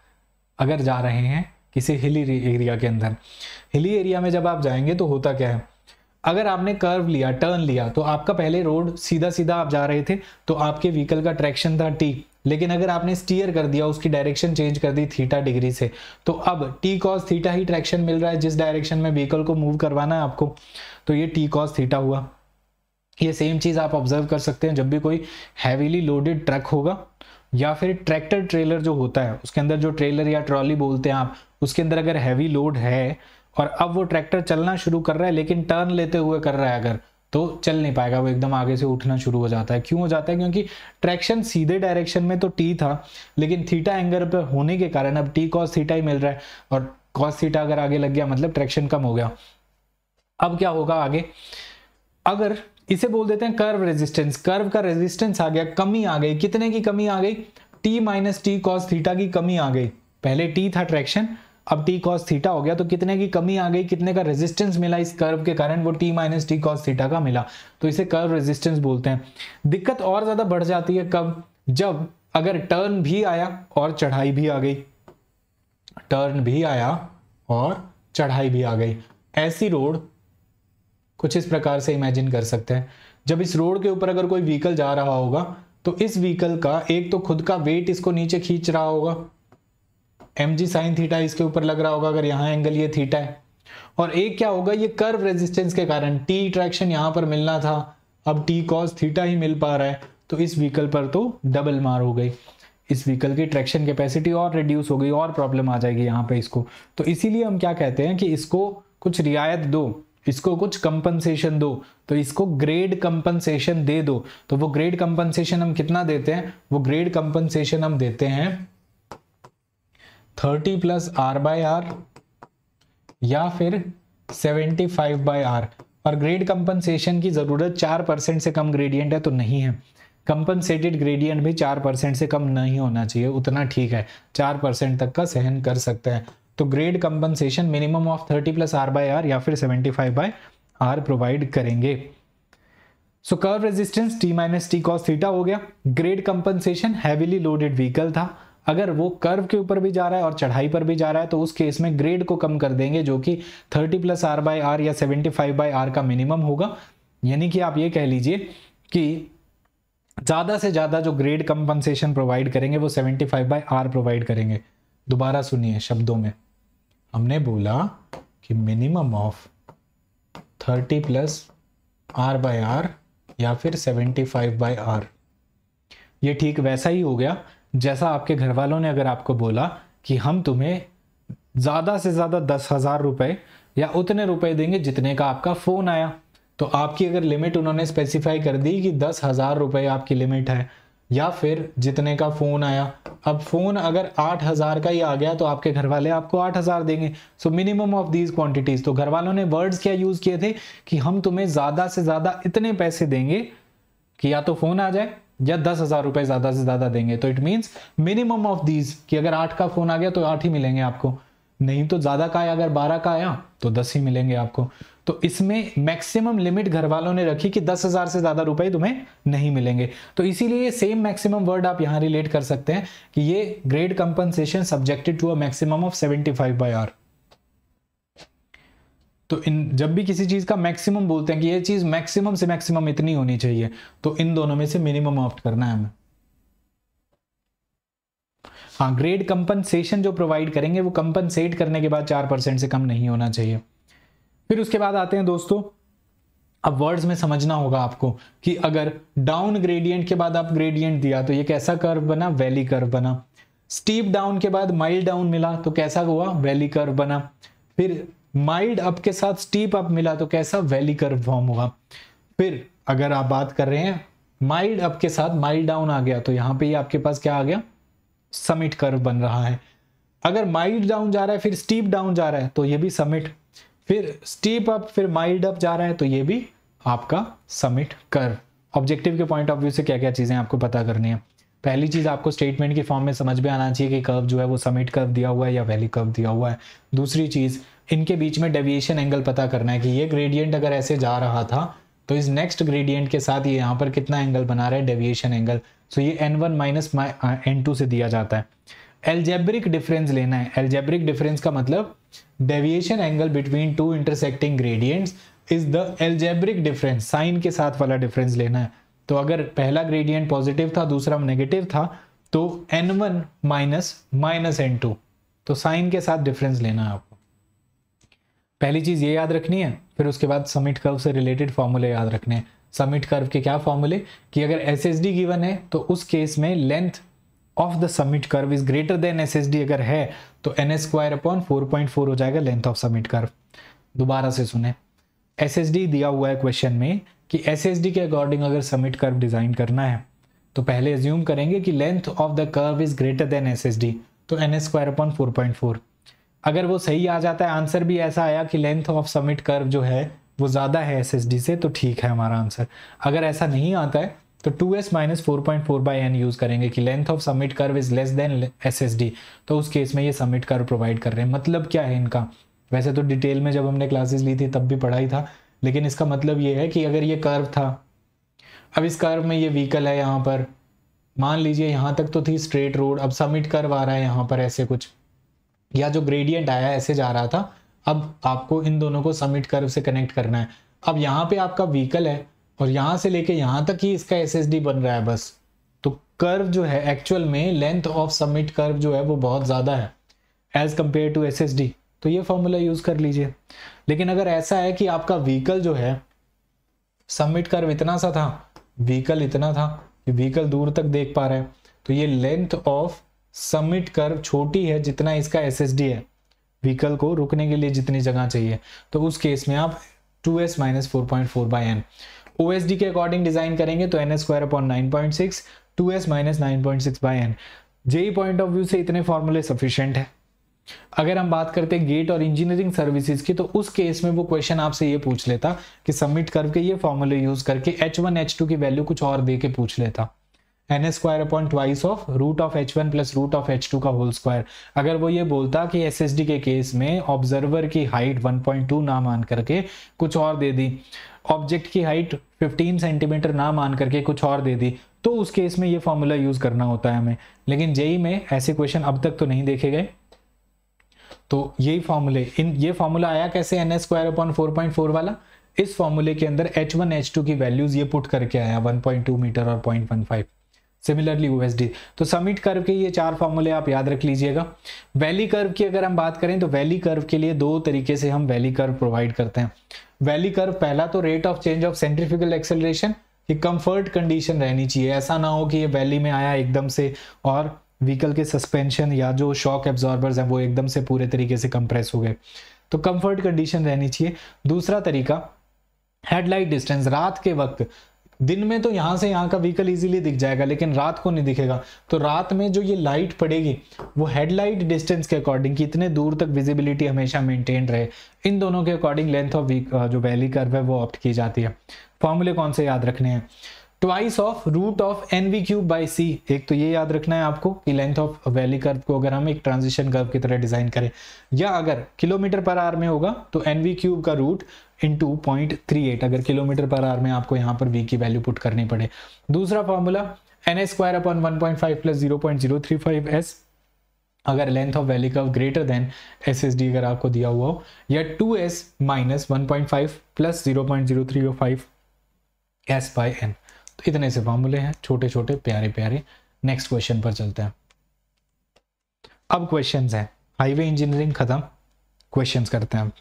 अगर जा रहे हैं किसी हिली एरिया के अंदर हिली एरिया में जब आप जाएंगे तो होता क्या है अगर आपने कर्व लिया टर्न लिया तो आपका पहले रोड सीधा सीधा आप जा रहे थे तो आपके व्हीकल का ट्रैक्शन था टी लेकिन अगर आपने स्टीयर कर दिया उसकी डायरेक्शन चेंज कर दी थीटा डिग्री से तो अब टी कॉस थीटा ही ट्रैक्शन मिल रहा है जिस डायरेक्शन में व्हीकल को मूव करवाना है आपको तो ये टी कॉस थीटा हुआ ये सेम चीज़ आप ऑब्जर्व कर सकते हैं जब भी कोई हैवीली लोडेड ट्रक होगा या फिर ट्रैक्टर ट्रेलर जो होता है उसके अंदर जो ट्रेलर या ट्रॉली बोलते हैं आप उसके अंदर अगर हैवी लोड है और अब वो ट्रैक्टर चलना शुरू कर रहा है लेकिन टर्न लेते हुए कर रहा है अगर तो चल नहीं पाएगा वो एकदम आगे से उठना शुरू हो जाता है क्यों हो जाता है क्योंकि ट्रैक्शन सीधे डायरेक्शन में तो टी था लेकिन थीटा एंगल पर होने के कारण अब टी कॉस थीटा ही मिल रहा है और कॉस थीटा अगर आगे लग गया मतलब ट्रैक्शन कम हो गया अब क्या होगा आगे अगर इसे बोल देते हैं कर्व रेजिस्टेंस कर्व का रेजिस्टेंस आ गया कमी आ गई कितने की कमी आ गई T minus T cos theta की कमी आ गई पहले टी था ट्रैक्शन अब टी कॉस थीटा हो गया तो कितने की कमी आ गई कितने का रेजिस्टेंस मिला इस कर्व के कारण वो T minus T cos theta का मिला तो इसे कर्व रेजिस्टेंस बोलते हैं दिक्कत और ज़्यादा बढ़ जाती है कब जब अगर टर्न भी आया और चढ़ाई भी आ गई टर्न भी आया और चढ़ाई भी आ गई ऐसी रोड कुछ इस प्रकार से इमेजिन कर सकते हैं जब इस रोड के ऊपर अगर कोई व्हीकल जा रहा होगा तो इस व्हीकल का एक तो खुद का वेट इसको नीचे खींच रहा होगा एम जी साइन थीटा इसके ऊपर लग रहा होगा अगर यहाँ एंगल ये थीटा है और एक क्या होगा ये कर्व रेजिस्टेंस के कारण टी ट्रैक्शन यहाँ पर मिलना था अब टी कॉस थीटा ही मिल पा रहा है तो इस व्हीकल पर तो डबल मार हो गई इस व्हीकल की ट्रैक्शन कैपेसिटी और रिड्यूस हो गई और प्रॉब्लम आ जाएगी यहाँ पे इसको तो इसीलिए हम क्या कहते हैं कि इसको कुछ रियायत दो इसको कुछ कंपनसेशन दो तो इसको ग्रेड कंपनसेशन दे दो तो वो ग्रेड कंपनसेशन हम कितना देते हैं वो ग्रेड कंपनसेशन हम देते हैं thirty plus R by R या फिर सेवेंटी फाइव बाय आर और ग्रेड कंपनसेशन की ज़रूरत चार परसेंट से कम ग्रेडियंट है तो नहीं है कंपनसेटेड ग्रेडियंट भी चार परसेंट से कम नहीं होना चाहिए उतना ठीक है चार परसेंट तक का सहन कर सकते हैं तो grade compensation minimum of thirty plus R by R या फिर seventy five by R provide करेंगे so curve resistance T minus T cos theta हो गया grade compensation heavily loaded vehicle था अगर वो कर्व के ऊपर भी जा रहा है और चढ़ाई पर भी जा रहा है तो उस केस में ग्रेड को कम कर देंगे जो कि 30 प्लस आर बाई आर या 75 फाइव बाई आर का मिनिमम होगा यानी कि आप ये कह लीजिए कि ज़्यादा से ज़्यादा जो ग्रेड कंपनसेशन प्रोवाइड करेंगे वो 75 फाइव बाई आर प्रोवाइड करेंगे दोबारा सुनिए शब्दों में हमने बोला कि minimum of thirty plus R by R या फिर सेवेंटी फाइव बाई आर ये ठीक वैसा ही हो गया जैसा आपके घर वालों ने अगर आपको बोला कि हम तुम्हें ज़्यादा से ज़्यादा दस हज़ार रुपये या उतने रुपए देंगे जितने का आपका फ़ोन आया तो आपकी अगर लिमिट उन्होंने स्पेसिफाई कर दी कि दस हज़ार रुपये आपकी लिमिट है या फिर जितने का फ़ोन आया अब फ़ोन अगर आठ हज़ार का ही आ गया तो आपके घर वाले आपको आठ हज़ार देंगे so minimum of these quantities तो घर वालों ने वर्ड्स क्या यूज़ किए थे कि हम तुम्हें ज़्यादा से ज़्यादा इतने पैसे देंगे कि या तो फ़ोन आ जाए या दस हजार रुपए ज्यादा से ज्यादा देंगे तो it means minimum of these कि अगर आठ का फोन आ गया तो आठ ही मिलेंगे आपको नहीं तो ज्यादा का आया अगर बारह का आया तो दस ही मिलेंगे आपको तो इसमें मैक्सिमम लिमिट घर वालों ने रखी कि दस हजार से ज्यादा रुपए तुम्हें नहीं मिलेंगे तो इसीलिए ये सेम मैक्सिमम वर्ड आप यहां रिलेट कर सकते हैं कि ये grade compensation subjected to a maximum of seventy five by R तो इन जब भी किसी चीज़ का मैक्सिमम बोलते हैं कि ये चीज़ मैक्सिमम से मैक्सिमम इतनी होनी चाहिए तो इन दोनों में से मिनिमम ऑप्ट करना है हमें हाँ ग्रेड कंपनसेशन जो प्रोवाइड करेंगे वो कंपनसेट करने के बाद चार परसेंट से कम नहीं होना चाहिए फिर उसके बाद आते हैं दोस्तों अब वर्ड्स में समझना होगा आपको कि अगर डाउन ग्रेडियंट के बाद आप ग्रेडियंट दिया तो ये कैसा कर्व बना वैली कर्व बना स्टीप डाउन के बाद माइल डाउन मिला तो कैसा हुआ वैली कर्व बना फिर माइल्ड अप के साथ स्टीप अप मिला तो कैसा वैली कर्व फॉर्म होगा फिर अगर आप बात कर रहे हैं माइल्ड अप के साथ माइल्ड डाउन आ गया तो यहां पे ही आपके पास क्या आ गया समिट कर्व बन रहा है अगर माइल्ड डाउन जा रहा है फिर स्टीप डाउन जा रहा है तो ये भी समिट फिर स्टीप अप फिर माइल्ड अप जा रहा है तो ये भी आपका समिट कर ऑब्जेक्टिव के पॉइंट ऑफ व्यू से क्या क्या चीज़ें आपको पता करनी है पहली चीज़ आपको स्टेटमेंट के फॉर्म में समझ में आना चाहिए कि कर्व जो है वो समिट कर्व दिया हुआ है या वैली कर्व दिया हुआ है दूसरी चीज़ इनके बीच में डेविएशन एंगल पता करना है कि ये ग्रेडियंट अगर ऐसे जा रहा था तो इस नेक्स्ट ग्रेडियंट के साथ ये यहाँ पर कितना एंगल बना रहा है डेविएशन एंगल सो ये N one minus N two से दिया जाता है एल्जेब्रिक डिफरेंस लेना है एलजेब्रिक डिफरेंस का मतलब deviation angle between two intersecting gradients is the algebraic difference sign के साथ वाला डिफरेंस लेना है तो अगर पहला ग्रेडियंट पॉजिटिव था दूसरा नेगेटिव था तो N one minus minus N two तो साइन के साथ डिफरेंस लेना है आपको पहली चीज़ ये याद रखनी है फिर उसके बाद समिट कर्व से रिलेटेड फॉर्मूले याद रखने हैं समिट कर्व के क्या फॉर्मूले कि अगर एस एस डी गिवन है तो उस केस में length of the summit curve is greater than S S D अगर है तो N S square upon four point four हो जाएगा लेंथ ऑफ समिट कर्व दोबारा से सुने एस एस डी दिया हुआ है क्वेश्चन में कि एस एस डी के अकॉर्डिंग अगर समिट कर्व डिज़ाइन करना है तो पहले एज्यूम करेंगे कि length of the curve is greater than S S D तो N S square upon four point four अगर वो सही आ जाता है आंसर भी ऐसा आया कि लेंथ ऑफ समिट कर्व जो है वो ज़्यादा है एस से तो ठीक है हमारा आंसर अगर ऐसा नहीं आता है तो 2s S minus four point four by N use करेंगे कि length of submit curve is less than S तो उस केस में ये सबमिट कर्व प्रोवाइड कर रहे हैं मतलब क्या है इनका वैसे तो डिटेल में जब हमने क्लासेस ली थी तब भी पढ़ाई था लेकिन इसका मतलब ये है कि अगर ये कर्व था अब इस कर्व में ये व्हीकल है यहाँ पर मान लीजिए यहाँ तक तो थी स्ट्रेट रोड अब समिट कर्व आ रहा है यहाँ पर ऐसे कुछ या जो ग्रेडियंट आया ऐसे जा रहा था अब आपको इन दोनों को समिट कर्व से कनेक्ट करना है अब यहाँ पे आपका व्हीकल है और यहाँ से लेके यहाँ तक ही इसका एस बन रहा है बस तो कर्व जो है एक्चुअल में लेंथ ऑफ समिट कर्व जो है वो बहुत ज़्यादा है एज कम्पेयर टू एस तो ये फॉर्मूला यूज़ कर लीजिए लेकिन अगर ऐसा है कि आपका व्हीकल जो है सबमिट कर्व इतना सा था व्हीकल इतना था कि व्हीकल दूर तक देख पा रहा है तो ये लेंथ ऑफ सबमिट कर्व छोटी है जितना इसका एस है व्हीकल को रुकने के लिए जितनी जगह चाहिए तो उस केस में आप two S minus four point four by N O S D के अकॉर्डिंग डिजाइन करेंगे तो N S square upon nine point six two S minus nine point six by N जेई पॉइंट ऑफ व्यू से इतने फॉर्मूले sufficient है अगर हम बात करते हैं गेट और इंजीनियरिंग सर्विसेज की तो उस केस में वो क्वेश्चन आपसे ये पूछ लेता कि सबमिट करके ये फॉर्मूले यूज करके एच वन एच टू की वैल्यू कुछ और दे के पूछ लेता N S square upon twice of root of H one plus root of H two का होल स्क्वायर अगर वो ये बोलता कि एस एस डी के केस में ऑब्जर्वर की हाइट वन टू ना मान करके कुछ और दे दी ऑब्जेक्ट की हाइट फिफ्टीन सेंटीमीटर ना मान करके कुछ और दे दी तो उस केस में ये फॉर्मूला यूज करना होता है हमें लेकिन जेई में ऐसे क्वेश्चन अब तक तो नहीं देखे गए तो यही फॉर्मूले इन ये फॉर्मूला आया कैसे N S square upon four point four वाला इस फॉर्मूले के अंदर एच वन एच टू की वैल्यूज ये पुट करके आया वन पॉइंट टू मीटर और फाइव सिमिलरली यूएसडी तो समिट कर्व के ये चार फॉर्मूले आप याद रख लीजिएगा वैली कर्व की अगर हम बात करें तो वैली कर्व के लिए दो तरीके से हम वैली कर्व प्रोवाइड करते हैं वैली कर्व पहला तो rate of change of centrifugal acceleration ये कंफर्ट कंडीशन रहनी चाहिए ऐसा ना हो कि ये वैली में आया एकदम से और व्हीकल के सस्पेंशन या जो शॉक एब्जॉर्बर्स हैं वो एकदम से पूरे तरीके से कंप्रेस हो गए तो कंफर्ट कंडीशन रहनी चाहिए दूसरा तरीका हेडलाइट डिस्टेंस रात के वक्त दिन में तो यहाँ से यहाँ का व्हीकल इजीली दिख जाएगा लेकिन रात को नहीं दिखेगा तो रात में जो ये लाइट पड़ेगी वो हेडलाइट डिस्टेंस के अकॉर्डिंग कितने दूर तक विजिबिलिटी हमेशा मेंटेन रहे इन दोनों के अकॉर्डिंग लेंथ ऑफ जो वैली कर्व है वो ऑप्ट की जाती है फॉर्मूले कौन से याद रखने हैं twice of root of N V cube by C एक तो ये याद रखना है आपको कि लेंथ ऑफ वैली कर्व को अगर हम एक ट्रांजिशन कर्व की तरह डिजाइन करें या अगर किलोमीटर पर आर में होगा तो एन वी क्यूब का root into point three eight अगर किलोमीटर पर आर में आपको यहाँ पर वी की वैल्यू पुट करनी पड़े दूसरा formula N S square upon one point five plus zero point zero three five S अगर length of valley curve greater than S S D अगर आपको दिया हुआ हो या two S minus one point five plus zero point zero three five S by N तो इतने से फॉर्मूले हैं छोटे छोटे प्यारे प्यारे नेक्स्ट क्वेश्चन पर चलते हैं अब क्वेश्चंस हैं हाईवे इंजीनियरिंग खत्म क्वेश्चंस करते हैं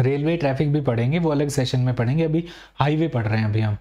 रेलवे ट्रैफिक भी पढ़ेंगे वो अलग सेशन में पढ़ेंगे अभी हाईवे पढ़ रहे हैं अभी हम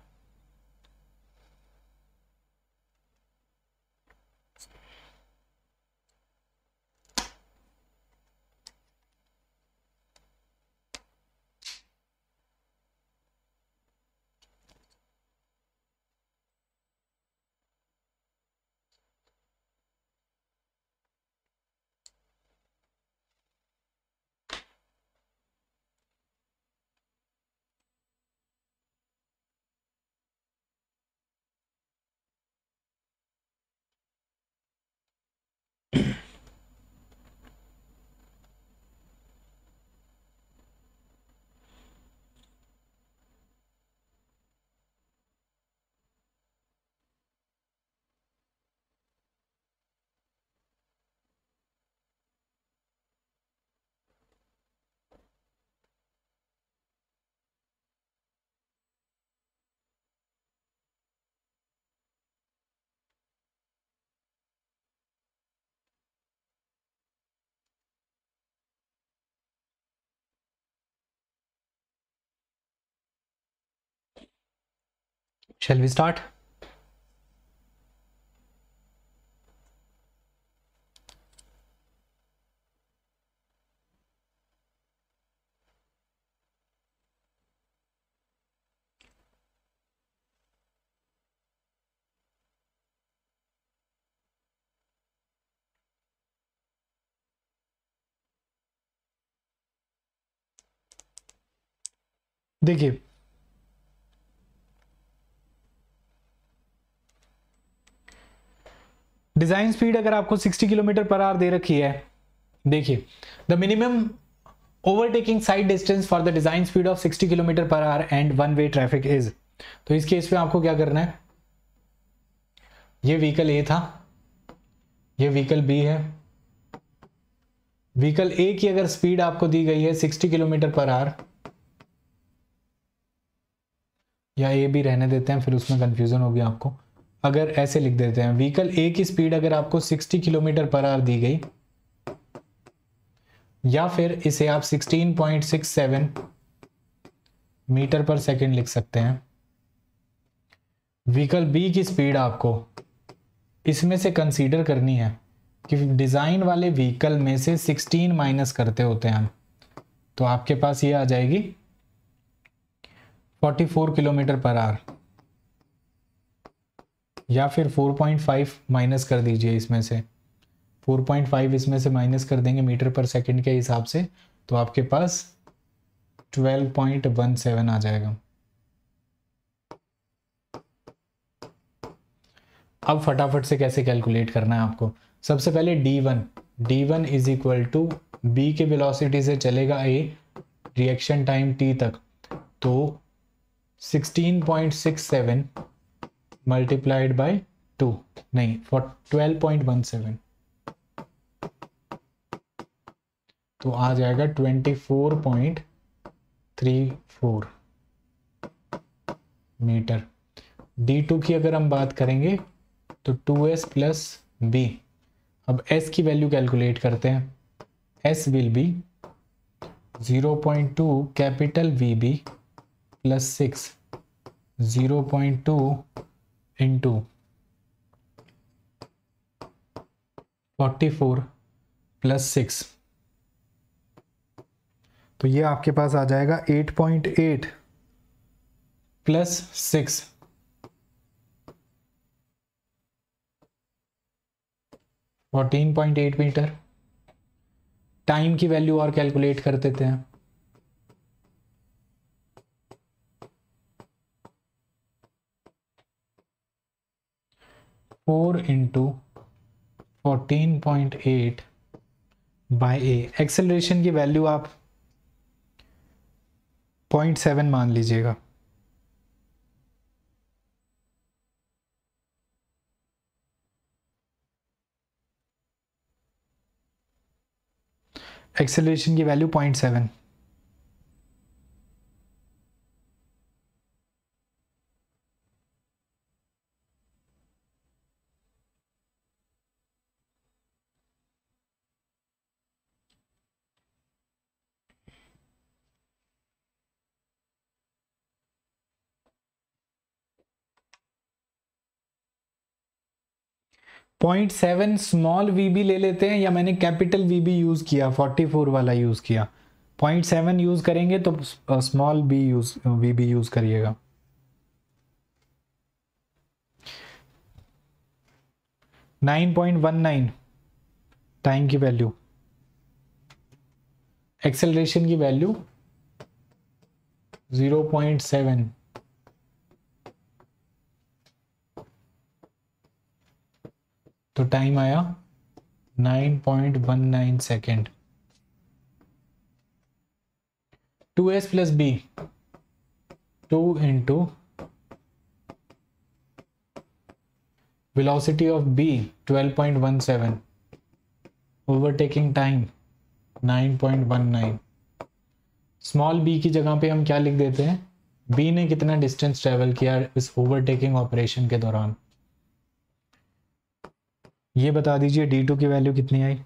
Shall we start? देखिए डिज़ाइन स्पीड अगर आपको 60 किलोमीटर पर आर दे रखी है देखिए the minimum overtaking sight distance for the design speed of 60 kilometre पर hour and one way traffic is तो इस केस में आपको क्या करना है ये व्हीकल ए था ये व्हीकल बी है व्हीकल ए की अगर स्पीड आपको दी गई है 60 किलोमीटर पर आर या ए भी रहने देते हैं फिर उसमें कंफ्यूजन होगी आपको अगर ऐसे लिख देते हैं व्हीकल ए की स्पीड अगर आपको 60 किलोमीटर पर आर दी गई या फिर इसे आप 16.67 मीटर पर सेकंड लिख सकते हैं व्हीकल बी की स्पीड आपको इसमें से कंसीडर करनी है कि डिज़ाइन वाले व्हीकल में से 16 माइनस करते होते हैं हम तो आपके पास ये आ जाएगी 44 किलोमीटर पर आर या फिर 4.5 माइनस कर दीजिए इसमें से 4.5 इसमें से माइनस कर देंगे मीटर पर सेकंड के हिसाब से तो आपके पास 12.17 आ जाएगा अब फटाफट से कैसे कैलकुलेट करना है आपको सबसे पहले d1 d1 D one is equal to B के वेलोसिटी से चलेगा ए रिएक्शन टाइम t तक तो 16.67 मल्टीप्लाइड बाय टू नहीं for twelve point one seven तो आ जाएगा twenty four point three four metre D two की अगर हम बात करेंगे तो टू एस प्लस बी अब एस की वैल्यू कैलकुलेट करते हैं S will be zero point two capital V B plus six zero point two forty four plus six तो ये आपके पास आ जाएगा eight point eight plus six fourteen point eight metre time की वैल्यू और कैलकुलेट कर देते हैं four into fourteen point eight by A acceleration की वैल्यू आप पॉइंट सेवन मान लीजिएगा एक्सेलरेशन की value point seven point seven small V B ले लेते हैं या मैंने कैपिटल वी बी यूज़ किया फोर्टी फोर वाला यूज़ किया पॉइंट सेवन यूज़ करेंगे तो small B use V B use करिएगा nine point one nine time की वैल्यू एक्सेलरेशन की वैल्यू ज़ीरो पॉइंट सेवन तो टाइम आया 9.19 second 2s plus B two into seven overtaking time 12.17 point one nine small B की जगह पे हम क्या लिख देते हैं बी ने कितना डिस्टेंस ट्रेवल किया इस ओवरटेकिंग ऑपरेशन के दौरान ये बता दीजिए डी टू की वैल्यू कितनी आई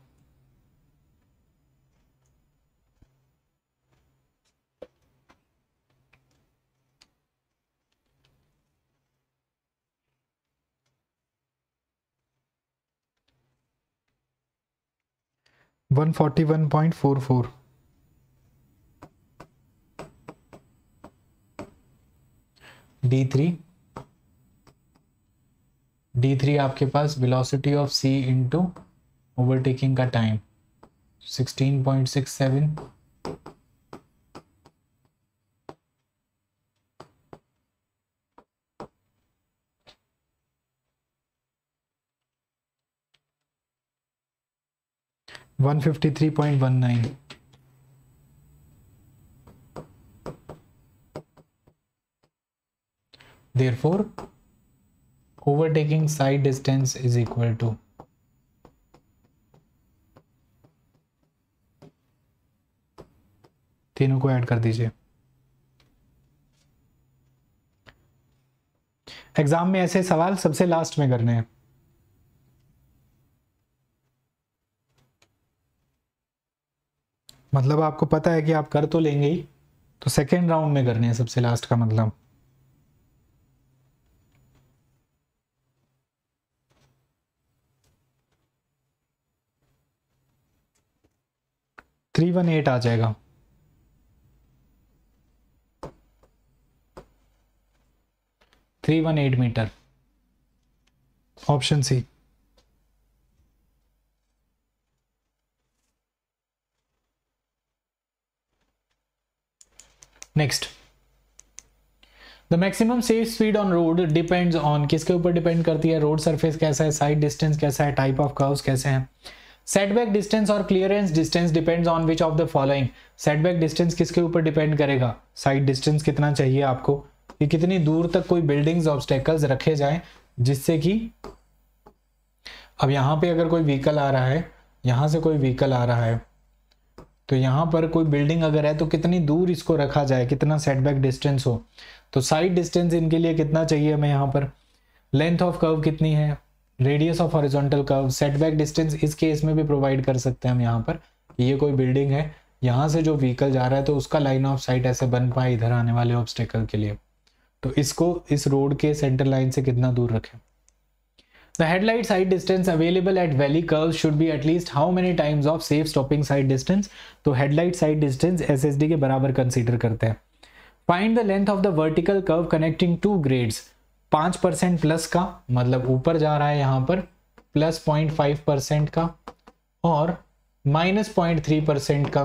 one forty one point four four D three D three आपके पास velocity of C into overtaking का time 16.67 153.19 therefore overtaking side distance is equal to तीनों को ऐड कर दीजिए एग्जाम में ऐसे सवाल सबसे लास्ट में करने हैं मतलब आपको पता है कि आप कर तो लेंगे ही तो सेकेंड राउंड में करने हैं सबसे लास्ट का मतलब थ्री वन एट आ जाएगा three one eight metre option C next the maximum safe speed on road depends on किसके ऊपर डिपेंड करती है रोड सरफेस कैसा है साइड डिस्टेंस कैसा है टाइप ऑफ कर्व्स कैसे हैं सेटबैक डिस्टेंस और clearance distance depends on which of the following setback distance किसके ऊपर डिपेंड करेगा साइड डिस्टेंस कितना चाहिए आपको कि कितनी दूर तक कोई बिल्डिंग्स ऑब्स्टेकल्स रखे जाएं जिससे कि अब यहां पे अगर कोई व्हीकल आ रहा है यहां से कोई व्हीकल आ रहा है तो यहां पर कोई बिल्डिंग अगर है तो कितनी दूर इसको रखा जाए कितना सेटबैक डिस्टेंस हो तो साइड डिस्टेंस इनके लिए कितना चाहिए हमें यहाँ पर लेंथ ऑफ कर्व कितनी है radius of horizontal curve setback distance इस केस में भी प्रोवाइड कर सकते हैं हम यहाँ पर ये कोई बिल्डिंग है यहाँ से जो व्हीकल जा रहा है तो उसका लाइन ऑफ साइट ऐसे बन पाए इधर आने वाले ऑब्स्टेकल के लिए तो इसको इस रोड के सेंटर लाइन से कितना दूर रखें the headlight sight distance available at valley curve should be at least how many times of safe stopping sight distance तो हेडलाइट साइड डिस्टेंस एस के बराबर कंसिडर करते हैं find the length of the vertical curve connecting two grades पांच percent plus का मतलब ऊपर जा रहा है यहाँ पर प्लस पॉइंट फाइव परसेंट का और माइनस पॉइंट थ्री परसेंट का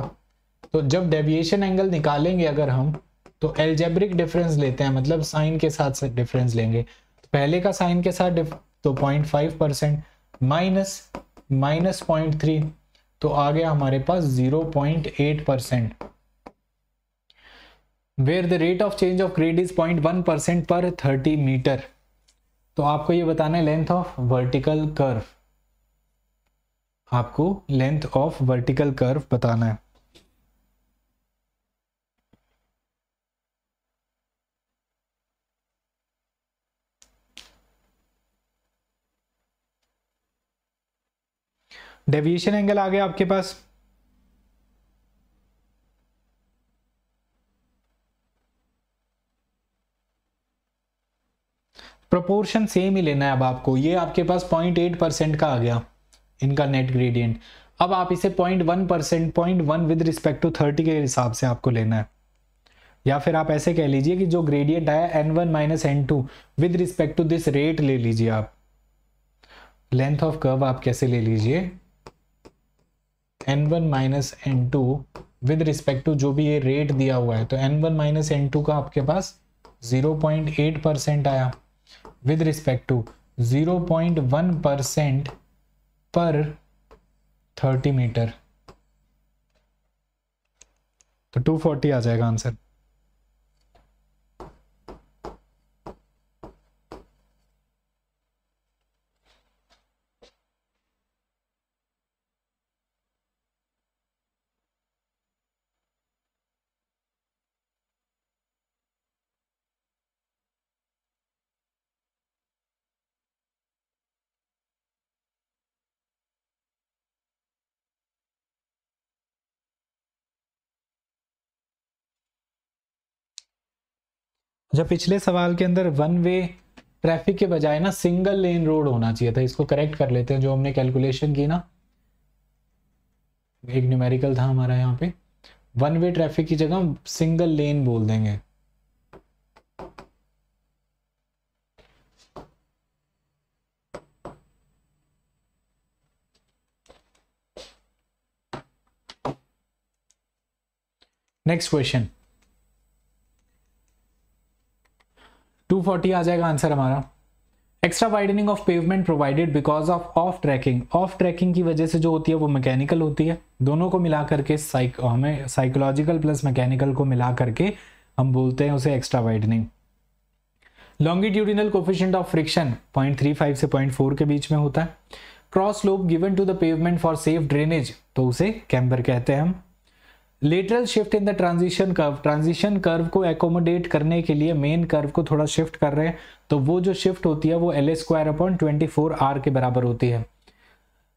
तो जब डेविएशन एंगल निकालेंगे अगर हम तो एल्जेब्रिक डिफरेंस लेते हैं मतलब साइन के साथ डिफरेंस लेंगे तो पहले का साइन के साथ तो point five percent minus minus point three तो आ गया हमारे पास zero point eight percent where the rate of change of grade is point one percent per thirty metre तो आपको ये बताना है लेंथ ऑफ वर्टिकल कर्व आपको लेंथ ऑफ वर्टिकल कर्व बताना है डेविएशन एंगल आ गया आपके पास प्रोपोर्शन सेम ही लेना है अब आपको ये आपके पास पॉइंट एट परसेंट का आ गया इनका नेट ग्रेडियंट अब आप इसे point one percent point one with respect to thirty के हिसाब से आपको लेना है या फिर आप ऐसे कह लीजिए कि जो ग्रेडियंट आया N one minus N two with respect to this rate ले लीजिए आप लेंथ ऑफ कर्व आप कैसे ले लीजिए N one minus N two with respect to जो भी ये रेट दिया हुआ है तो N one minus N two का आपके पास जीरो पॉइंट एट परसेंट आया with respect to zero point one percent per thirty metre तो टू फोर्टी आ जाएगा आंसर जब पिछले सवाल के अंदर वन वे ट्रैफिक के बजाय ना सिंगल लेन रोड होना चाहिए था इसको करेक्ट कर लेते हैं जो हमने कैलकुलेशन की ना एक न्यूमेरिकल था हमारा यहाँ पे वन वे ट्रैफिक की जगह सिंगल लेन बोल देंगे नेक्स्ट क्वेश्चन 240 आ जाएगा आंसर हमारा extra widening of pavement provided because of of tracking of tracking की वजह से जो होती है वो मैकेनिकल होती है दोनों को मिला करके साइक हमें साइकोलॉजिकल प्लस मैकेनिकल को मिला करके हम बोलते हैं उसे extra widening longitudinal coefficient of friction 0.35 से 0.4 के बीच में होता है cross slope given to the pavement for safe drainage तो उसे कैम्बर कहते हैं हम lateral shift in the transition curve transition curve को एकोमोडेट करने के लिए मेन कर्व को थोड़ा शिफ्ट कर रहे हैं तो वो जो शिफ्ट होती है वो L square upon twenty four R के बराबर होती है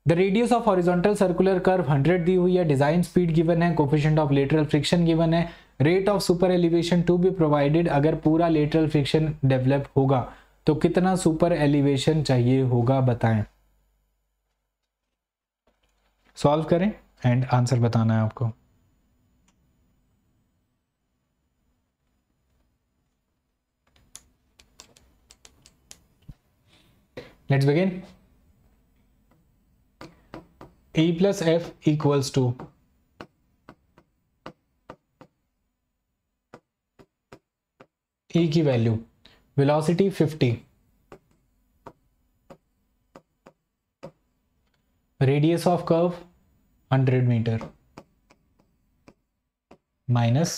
the radius of horizontal circular curve 100 दी हुई है डिजाइन स्पीड गिवन है coefficient of lateral friction given है rate of super elevation to be provided अगर पूरा लेटरल फ्रिक्शन डेवलप होगा तो कितना सुपर एलिवेशन चाहिए होगा बताएं सॉल्व करें एंड आंसर बताना है आपको Let's begin. E plus F equals to E की value, velocity 50 radius of curve 100 meter minus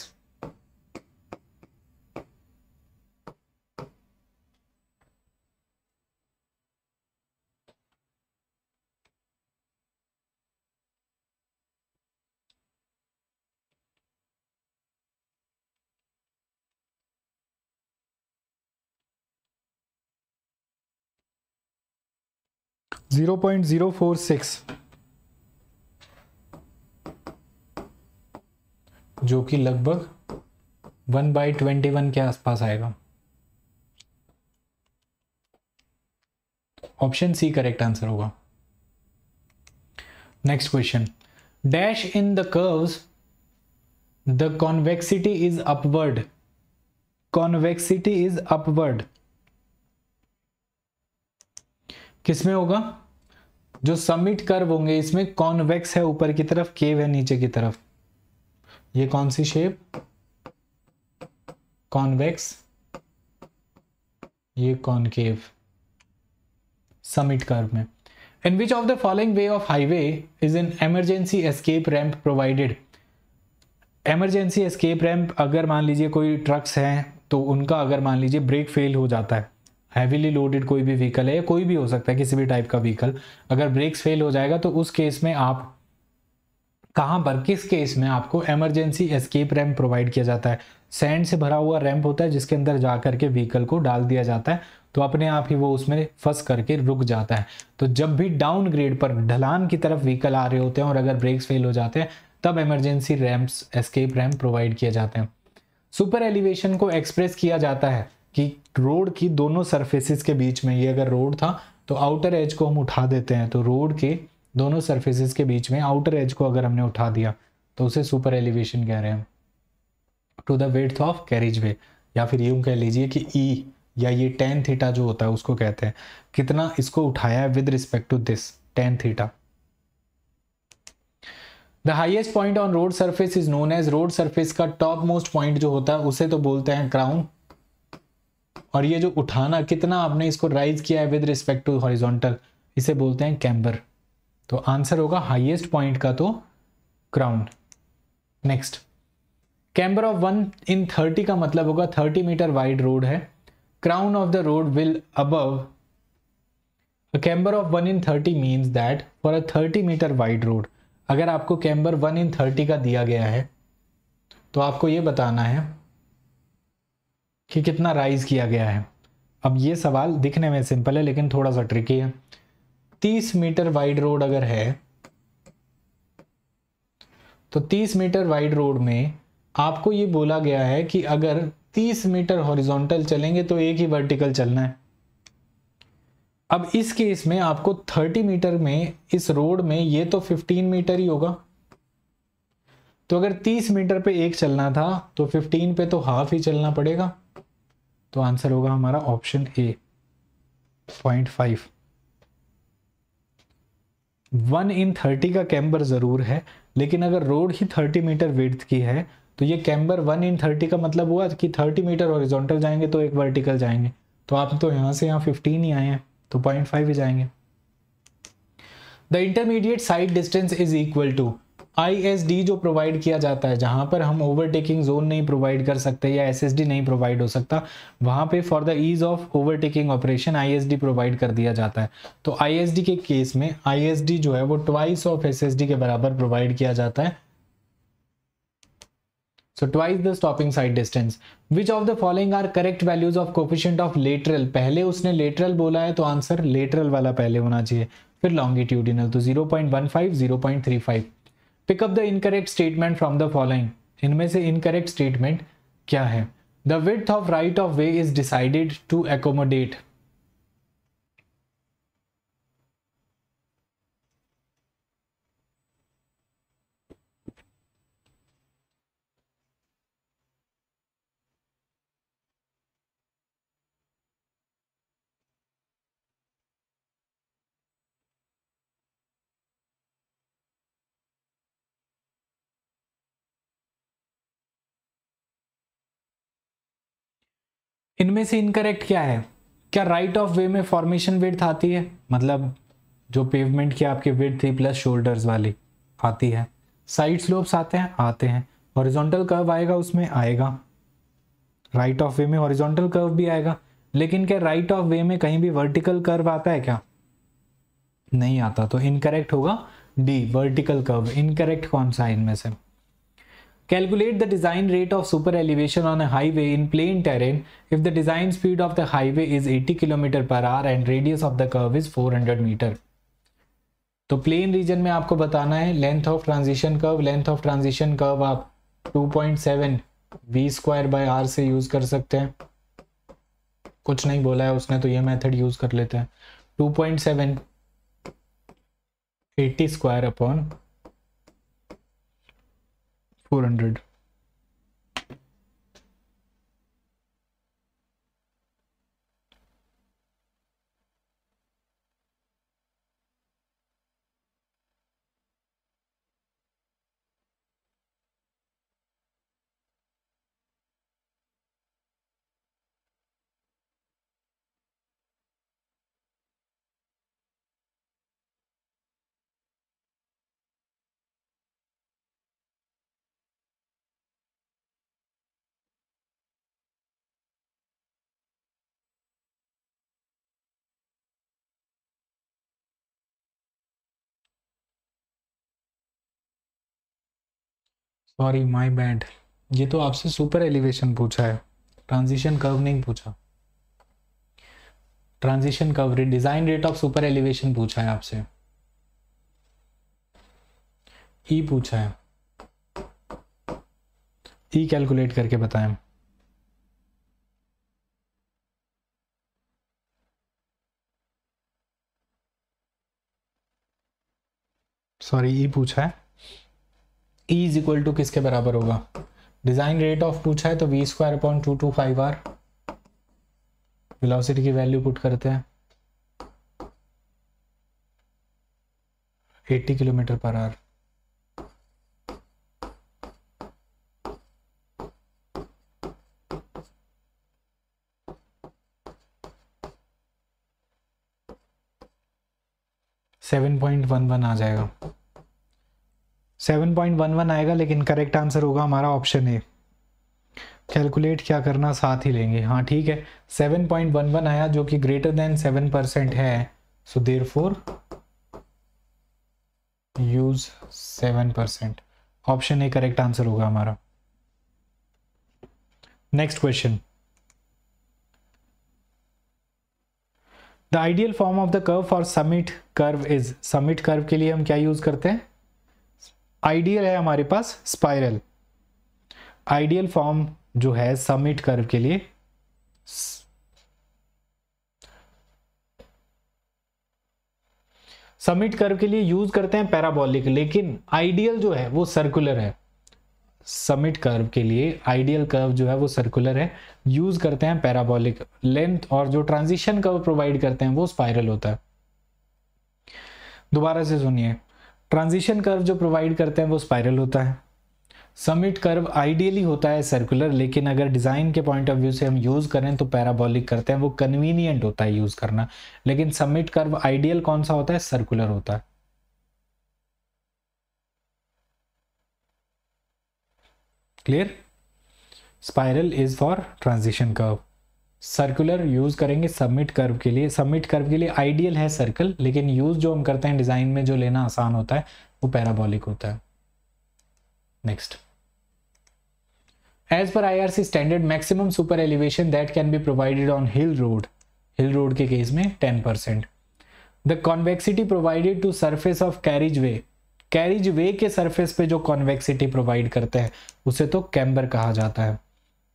zero point zero four six जो कि लगभग वन बाई ट्वेंटी वन के आसपास आएगा ऑप्शन सी करेक्ट आंसर होगा next question dash in the curves the convexity is upward convexity is upward किसमें होगा जो समिट कर्व होंगे इसमें कॉन्वेक्स है ऊपर की तरफ केव है नीचे की तरफ ये कौन सी शेप कॉन्वेक्स ये कॉनकेव समिट कर्व में in which of the following way of highway is in emergency escape ramp provided emergency escape ramp अगर मान लीजिए कोई ट्रक्स हैं तो उनका अगर मान लीजिए ब्रेक फेल हो जाता है हैवीली लोडेड कोई भी व्हीकल है या कोई भी हो सकता है किसी भी टाइप का व्हीकल अगर ब्रेक्स फेल हो जाएगा तो उस केस में आप कहाँ पर किस केस में आपको एमरजेंसी एस्केप रैम्प प्रोवाइड किया जाता है सैंड से भरा हुआ रैम्प होता है जिसके अंदर जा करके व्हीकल को डाल दिया जाता है तो अपने आप ही वो उसमें फंस करके रुक जाता है तो जब भी डाउन ग्रेड पर ढलान की तरफ व्हीकल आ रहे होते हैं और अगर ब्रेक्स फेल हो जाते हैं तब emergency ramp escape ramp provide किए जाते हैं सुपर एलिवेशन को एक्सप्रेस किया जाता है कि रोड की दोनों सर्फेसिस के बीच में ये अगर रोड था तो आउटर एज को हम उठा देते हैं तो रोड के दोनों सर्फेसिस के बीच में आउटर एज को अगर हमने उठा दिया तो उसे सुपर एलिवेशन कह रहे हैं to the width of carriage way या फिर यूं कह लीजिए कि ई e, या ये टेन थीटा जो होता है उसको कहते हैं कितना इसको उठाया है with respect to this tan theta the highest point on road surface is known as road surface का टॉप मोस्ट पॉइंट जो होता है उसे तो बोलते हैं क्राउन और ये जो उठाना कितना आपने इसको राइज किया है विद रिस्पेक्ट टू हॉरिजॉन्टल इसे बोलते हैं कैम्बर तो आंसर होगा हाइएस्ट पॉइंट का तो crown next camber of one in thirty का मतलब होगा थर्टी मीटर वाइड रोड है crown of the road will above camber of one in thirty 30 that for a thirty metre wide road अगर आपको camber one in thirty का दिया गया है तो आपको ये बताना है कि कितना राइज किया गया है अब ये सवाल दिखने में सिंपल है लेकिन थोड़ा सा ट्रिकी है तीस मीटर वाइड रोड अगर है तो तीस मीटर वाइड रोड में आपको ये बोला गया है कि अगर तीस मीटर हॉरिजॉन्टल चलेंगे तो एक ही वर्टिकल चलना है अब इस केस में आपको थर्टी मीटर में इस रोड में ये तो फिफ्टीन मीटर ही होगा तो अगर तीस मीटर पे एक चलना था तो फिफ्टीन पे तो हाफ ही चलना पड़ेगा तो आंसर होगा हमारा option A point five one in thirty का कैम्बर ज़रूर है लेकिन अगर रोड ही थर्टी मीटर वेट की है तो ये कैम्बर वन इन थर्टी का मतलब हुआ कि थर्टी मीटर ओरिजोंटल जाएंगे तो एक वर्टिकल जाएंगे तो आप तो यहां से यहाँ फिफ्टीन ही आए हैं तो पॉइंट फाइव ही जाएंगे the intermediate sight distance is equal to I जो प्रोवाइड किया जाता है जहां पर हम ओवरटेकिंग जोन नहीं प्रोवाइड कर सकते या एस नहीं प्रोवाइड हो सकता वहां पे for the ease of overtaking operation I provide कर दिया जाता है तो आई के केस में आई जो है वो ट्वाइस ऑफ एस के बराबर प्रोवाइड किया जाता है so twice the stopping sight distance which of the following are correct values of coefficient of lateral पहले उसने लेटरल बोला है तो आंसर लेटरल वाला पहले होना चाहिए फिर लॉन्गिट्यूडिनल तो zero zero point point one five three five pick up the incorrect statement from the following इनमें से इनकरेक्ट स्टेटमेंट क्या है the width of right of way is decided to accommodate इनमें से इनकरेक्ट क्या है क्या राइट ऑफ वे में फॉर्मेशन विड्थ आती है मतलब जो पेवमेंट की आपकी विर्थ थी प्लस शोल्डर्स वाली आती है साइड स्लोप्स आते हैं आते हैं हॉरिजॉन्टल कर्व आएगा उसमें आएगा राइट ऑफ वे में हॉरिजॉन्टल कर्व भी आएगा लेकिन क्या राइट ऑफ वे में कहीं भी वर्टिकल कर्व आता है क्या नहीं आता तो इनकरेक्ट होगा डी वर्टिकल कर्व इनकरेक्ट कौन सा है इनमें से Calculate the design rate of super elevation on a highway in plain terrain if the design speed of the highway is 80 km per hour and radius of the curve is 400 meter. तो plain region में आपको बताना है length of transition curve length of transition curve आप 2.7 point seven V square by R से use कर सकते हैं कुछ नहीं बोला है उसने तो ये मेथड यूज़ कर लेते हैं 2.7 point seven eighty square upon 400 sorry my bad ये तो आपसे सुपर एलिवेशन पूछा है ट्रांजिशन कर्व नहीं पूछा transition curve design rate of super elevation पूछा है आपसे ई e पूछा है ई e कैलकुलेट करके बताएं सॉरी ई e पूछा है ई इज इक्वल टू किसके बराबर होगा डिजाइन रेट ऑफ पूछा है तो V square upon two two five R velocity की वैल्यू पुट करते हैं 80 किलोमीटर पर hour seven point one one आ जाएगा 7.11 आएगा लेकिन करेक्ट आंसर होगा हमारा ऑप्शन ए कैलकुलेट क्या करना साथ ही लेंगे हाँ ठीक है 7.11 आया जो कि ग्रेटर देन 7 परसेंट है so therefore use 7 percent option A correct answer होगा हमारा next question the ideal form of the curve for summit curve is summit curve के लिए हम क्या यूज करते हैं आइडियल है हमारे पास स्पाइरल आइडियल फॉर्म जो है समिट कर्व के लिए समिट कर्व के लिए यूज करते हैं पैराबॉलिक लेकिन आइडियल जो है वो सर्कुलर है समिट कर्व के लिए आइडियल कर्व जो है वो सर्कुलर है यूज करते हैं पैराबॉलिक लेंथ और जो ट्रांजिशन कर्व प्रोवाइड करते हैं वो स्पाइरल होता है दोबारा से सुनिए ट्रांजिशन कर्व जो प्रोवाइड करते हैं वो स्पाइरल होता है समिट कर्व आइडियली होता है सर्कुलर लेकिन अगर डिज़ाइन के पॉइंट ऑफ व्यू से हम यूज़ करें तो पैराबॉलिक करते हैं वो कन्वीनियंट होता है यूज़ करना लेकिन समिट कर्व आइडियल कौन सा होता है सर्कुलर होता है clear spiral is for transition curve circular use करेंगे सबमिट कर्व के लिए सबमिट कर्व के लिए आइडियल है सर्कल लेकिन यूज़ जो हम करते हैं डिज़ाइन में जो लेना आसान होता है वो पैराबॉलिक होता है next as per I R C standard maximum super elevation that can be provided on hill road hill road के केस में ten percent the convexity provided to surface of carriageway carriageway के surface पे जो convexity provide करते हैं उसे तो camber कहा जाता है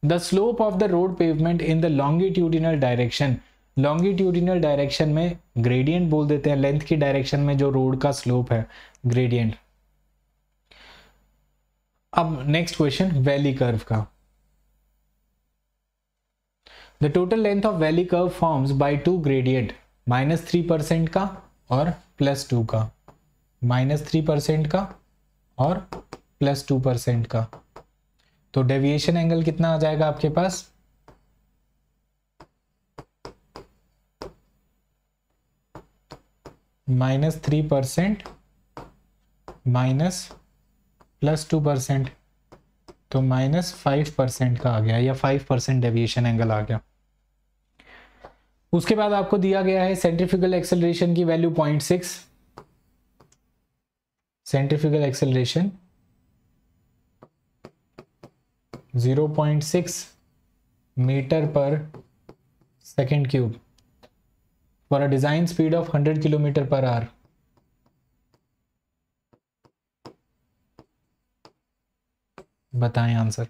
the slope of the road pavement in the longitudinal direction longitudinal direction में ग्रेडियंट बोल देते हैं लेंथ की डायरेक्शन में जो रोड का स्लोप है ग्रेडियंट अब नेक्स्ट क्वेश्चन वैली कर्व का the total length of valley curve forms by two gradient minus three percent का और प्लस टू का माइनस थ्री परसेंट का और प्लस टू परसेंट का तो डेविएशन एंगल कितना आ जाएगा आपके पास minus three percent minus plus two percent तो माइनस फाइव परसेंट का आ गया या फाइव परसेंट डेविएशन एंगल आ गया उसके बाद आपको दिया गया है सेंट्रिफिकल एक्सेलरेशन की value point six centrifugal acceleration 0.6 metre per second cube for a design speed of 100 kilometre पर आर बताएं आंसर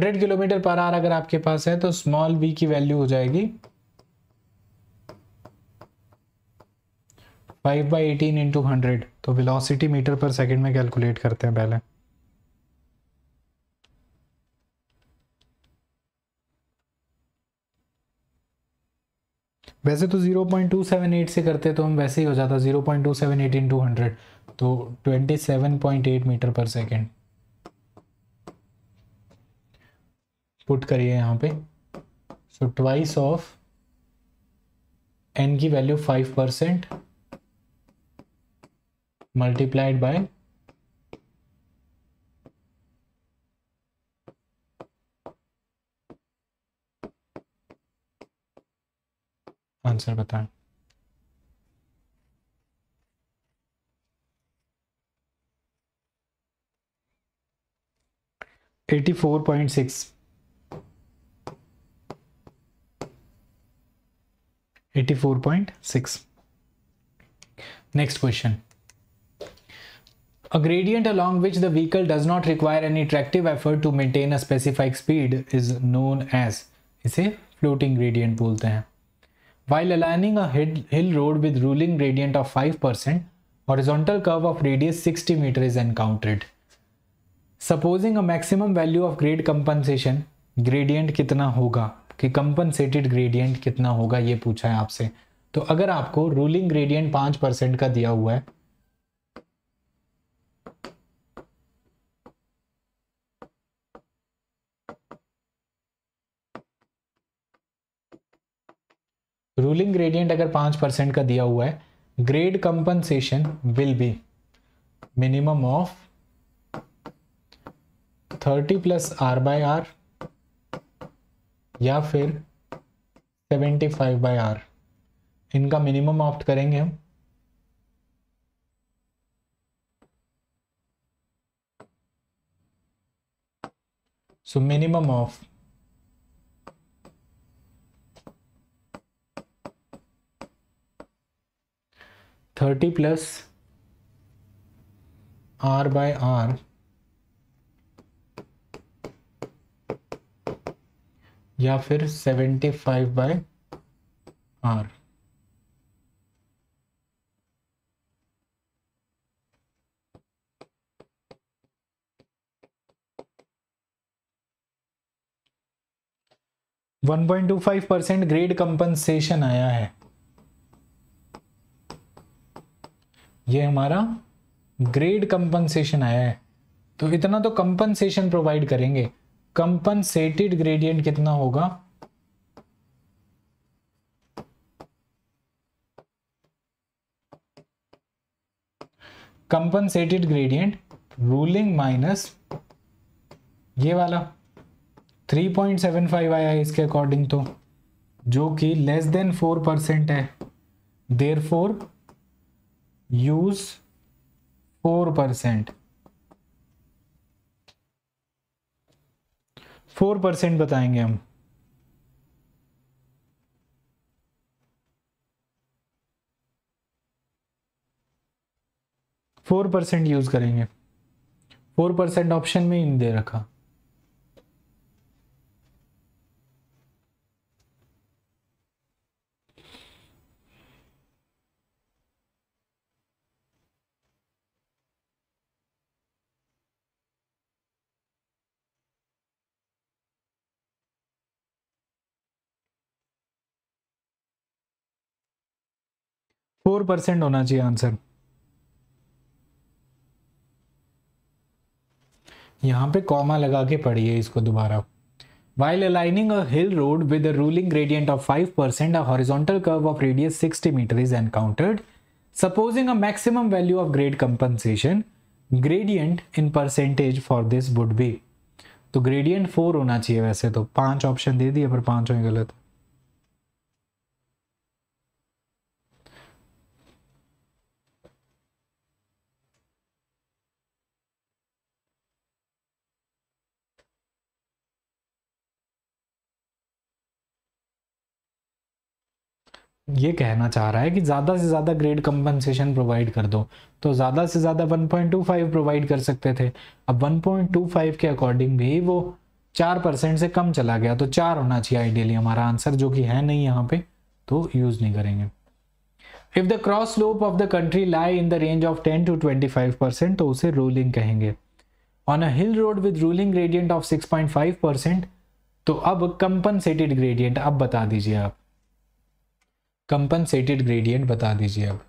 100 किलोमीटर पर आर अगर आपके पास है तो स्मॉल बी की वैल्यू हो जाएगी 5 बाई एटीन इंटू हंड्रेड तो वेलोसिटी मीटर पर सेकंड में कैलकुलेट करते हैं पहले वैसे तो 0.278 से करते तो हम वैसे ही हो जाता 0.278 इंटू हंड्रेड तो 27.8 मीटर पर सेकंड पुट करिए यहाँ पे सो ट्वाइस ऑफ एन की value five percent multiplied by answer बताएं eighty four point six 84.6 next question a gradient along which the vehicle does not require any tractive effort to maintain a specified speed is known as इसे floating gradient bolte hain while aligning a hill road with ruling gradient of 5% horizontal curve of radius 60 meter is encountered supposing a maximum value of grade compensation gradient कितना होगा कि compensated gradient कितना होगा ये पूछा है आपसे तो अगर आपको रूलिंग ग्रेडियंट पांच परसेंट का दिया हुआ है रूलिंग ग्रेडियंट अगर पांच परसेंट का दिया हुआ है grade compensation will be minimum of thirty plus R by R या फिर 75 फाइव बाई आर इनका मिनिमम ऑप्ट करेंगे हम so minimum of thirty plus R by R या फिर seventy five by R one point two five percent grade compensation आया है ये हमारा ग्रेड कंपनसेशन आया है तो इतना तो कंपनसेशन प्रोवाइड करेंगे कंपनसेटेड ग्रेडियंट कितना होगा कंपनसेटेड ग्रेडियंट रूलिंग माइनस ये वाला 3.75 आया है इसके अकॉर्डिंग तो जो कि लेस देन फोर परसेंट है therefore use four percent four percent बताएंगे हम फोर परसेंट यूज़ करेंगे फोर परसेंट ऑप्शन में ही दे रखा फोर परसेंट होना चाहिए आंसर यहां पे कॉमा लगा के पढ़िए इसको दोबारा while aligning a hill road with a ruling gradient of five percent a horizontal curve of radius sixty metre is encountered supposing a maximum value of grade compensation gradient in percentage for this would be तो gradient four होना चाहिए वैसे तो पांच option दे दिए पर हो गलत ये कहना चाह रहा है कि ज़्यादा से ज़्यादा ग्रेड कंपनसेशन प्रोवाइड कर दो तो ज़्यादा से ज़्यादा 1.25 प्रोवाइड कर सकते थे अब 1.25 के अकॉर्डिंग भी वो चार परसेंट से कम चला गया तो चार होना चाहिए आइडियली हमारा आंसर जो कि है नहीं यहाँ पे तो यूज़ नहीं करेंगे if the cross slope of the country lie in the range of ten to twenty तो उसे रोलिंग कहेंगे on a hill road with ruling gradient of six तो अब कंपनसेटेड ग्रेडियंट अब बता दीजिए आप कंपनसेटेड ग्रेडियंट बता दीजिए अब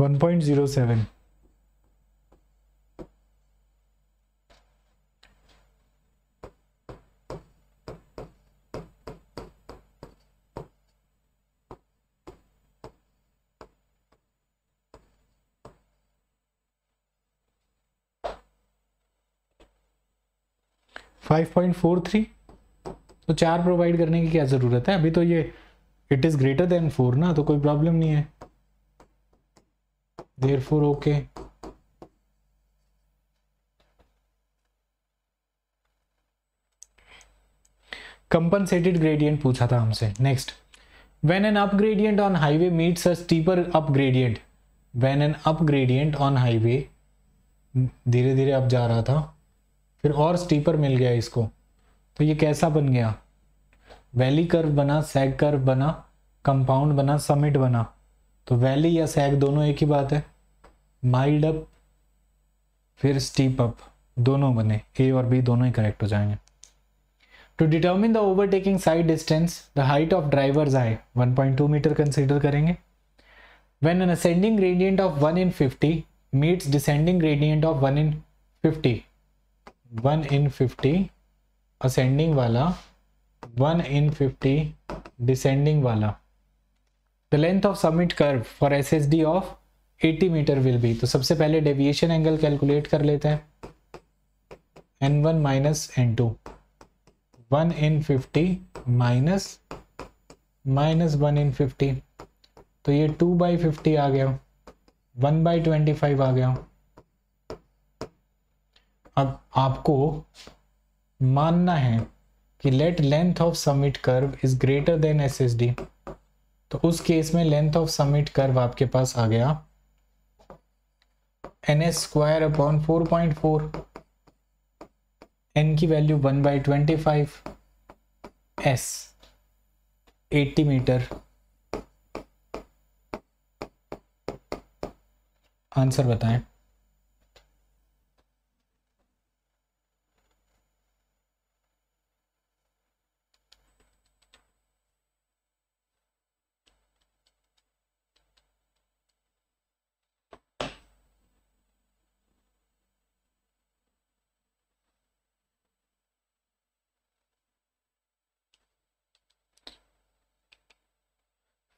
5.43 तो चार प्रोवाइड करने की क्या ज़रूरत है अभी तो ये it is greater than four ना तो कोई प्रॉब्लम नहीं है therefore okay कंपनसेटेड ग्रेडियंट पूछा था हमसे next when an upgradient on highway meets a steeper upgradient when an upgradient on highway धीरे धीरे अब जा रहा था फिर और स्टीपर मिल गया इसको तो ये कैसा बन गया वैली कर्व बना सेग कर्व बना कंपाउंड बना समिट बना तो वैली या सैग दोनों एक ही बात है माइल्ड अप फिर स्टीप अप दोनों बने ए और बी दोनों ही करेक्ट हो जाएंगे to determine the overtaking sight distance the height of drivers point 1.2 metre consider करेंगे when an ascending gradient of 1 in 50 meets descending gradient of 1 in 50 1 in 50 ascending वाला 1 in 50 descending वाला the length of summit curve for S S D of eighty metre will be तो सबसे पहले deviation angle calculate कर लेते हैं N one minus N two one in fifty minus minus one in fifty तो ये two by fifty आ गया वन बाई ट्वेंटी फाइव आ गया अब आपको मानना है कि let length of summit curve is greater than S S D तो उस केस में लेंथ ऑफ समिट कर्व आपके पास आ गया N S square upon four point four N की value one by twenty five S eighty metre answer बताएं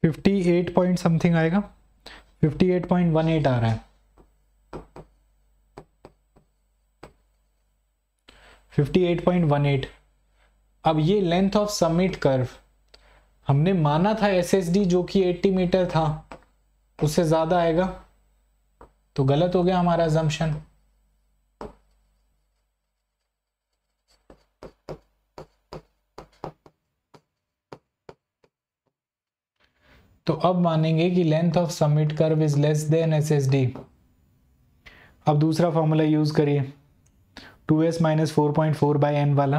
58 point something आएगा 58.18 आ रहा है फिफ्टी अब ये लेंथ ऑफ समिट कर्व हमने माना था एसएसडी जो कि 80 मीटर था उससे ज़्यादा आएगा तो गलत हो गया हमारा जम्पन तो अब मानेंगे कि length of submit curve is less than S S D अब दूसरा फॉर्मूला यूज़ करिए two S minus four point four by N वाला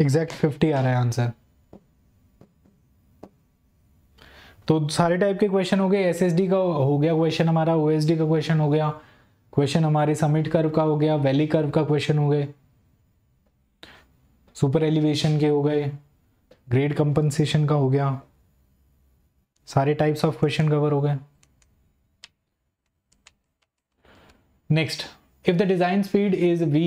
एग्जैक्ट फिफ्टी आ रहा है आंसर तो सारे टाइप के क्वेश्चन हो गए एस का हो गया क्वेश्चन हमारा ओ का क्वेश्चन हो गया क्वेश्चन हमारे समिट कर्व का हो गया वैली कर्व का क्वेश्चन हो गए सुपर एलिवेशन के हो गए ग्रेड कंपनसेशन का हो गया सारे टाइप्स ऑफ क्वेश्चन कवर हो गए next if the design speed is V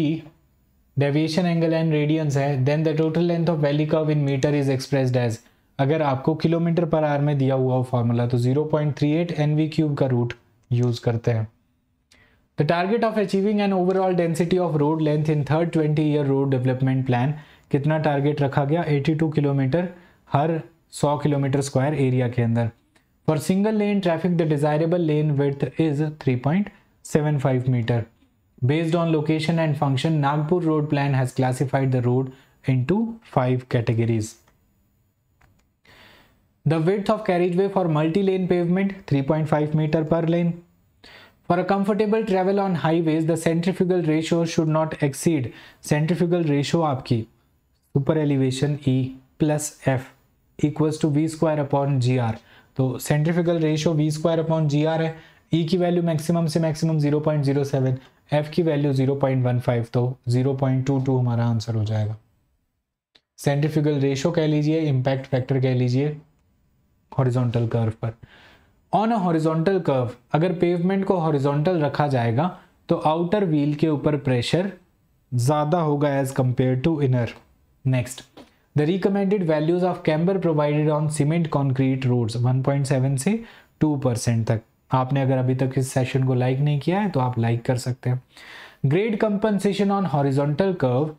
deviation angle and radians है then the total length of valley curve in metre is expressed as अगर आपको किलोमीटर पर आर में दिया हुआ हो फॉर्मूला तो 0.38 पॉइंट एनवी क्यूब का रूट यूज करते हैं the target of achieving an overall density of road length in third twenty year road development plan कितना टारगेट रखा गया 82 किलोमीटर हर 100 किलोमीटर स्क्वायर एरिया के अंदर for single lane traffic the desirable lane width is 3.75 metre Based on location and function, Nagpur road plan has classified the road into five categories. The width of carriageway for multi-lane pavement 3.5 meter per lane. For a comfortable travel on highways, the centrifugal ratio should not exceed centrifugal ratio aapki super elevation E plus F equals to V square upon GR. तो centrifugal ratio V square upon GR है E की value maximum से maximum 0.07 F की value 0.15 तो 0.22 हमारा answer हो जाएगा centrifugal ratio कह लीजिए इम्पैक्ट फैक्टर कह लीजिए हॉरिजॉन्टल कर्व पर ऑन अ हॉरिजॉन्टल कर्व अगर पेवमेंट को हॉरिजॉन्टल रखा जाएगा तो आउटर व्हील के ऊपर प्रेशर ज़्यादा होगा as compare to inner next the recommended values of camber provided on cement concrete roads 1.7 से 2 परसेंट तक आपने अगर अभी तक इस सेशन को लाइक नहीं किया है तो आप लाइक कर सकते हैं grade compensation on horizontal curve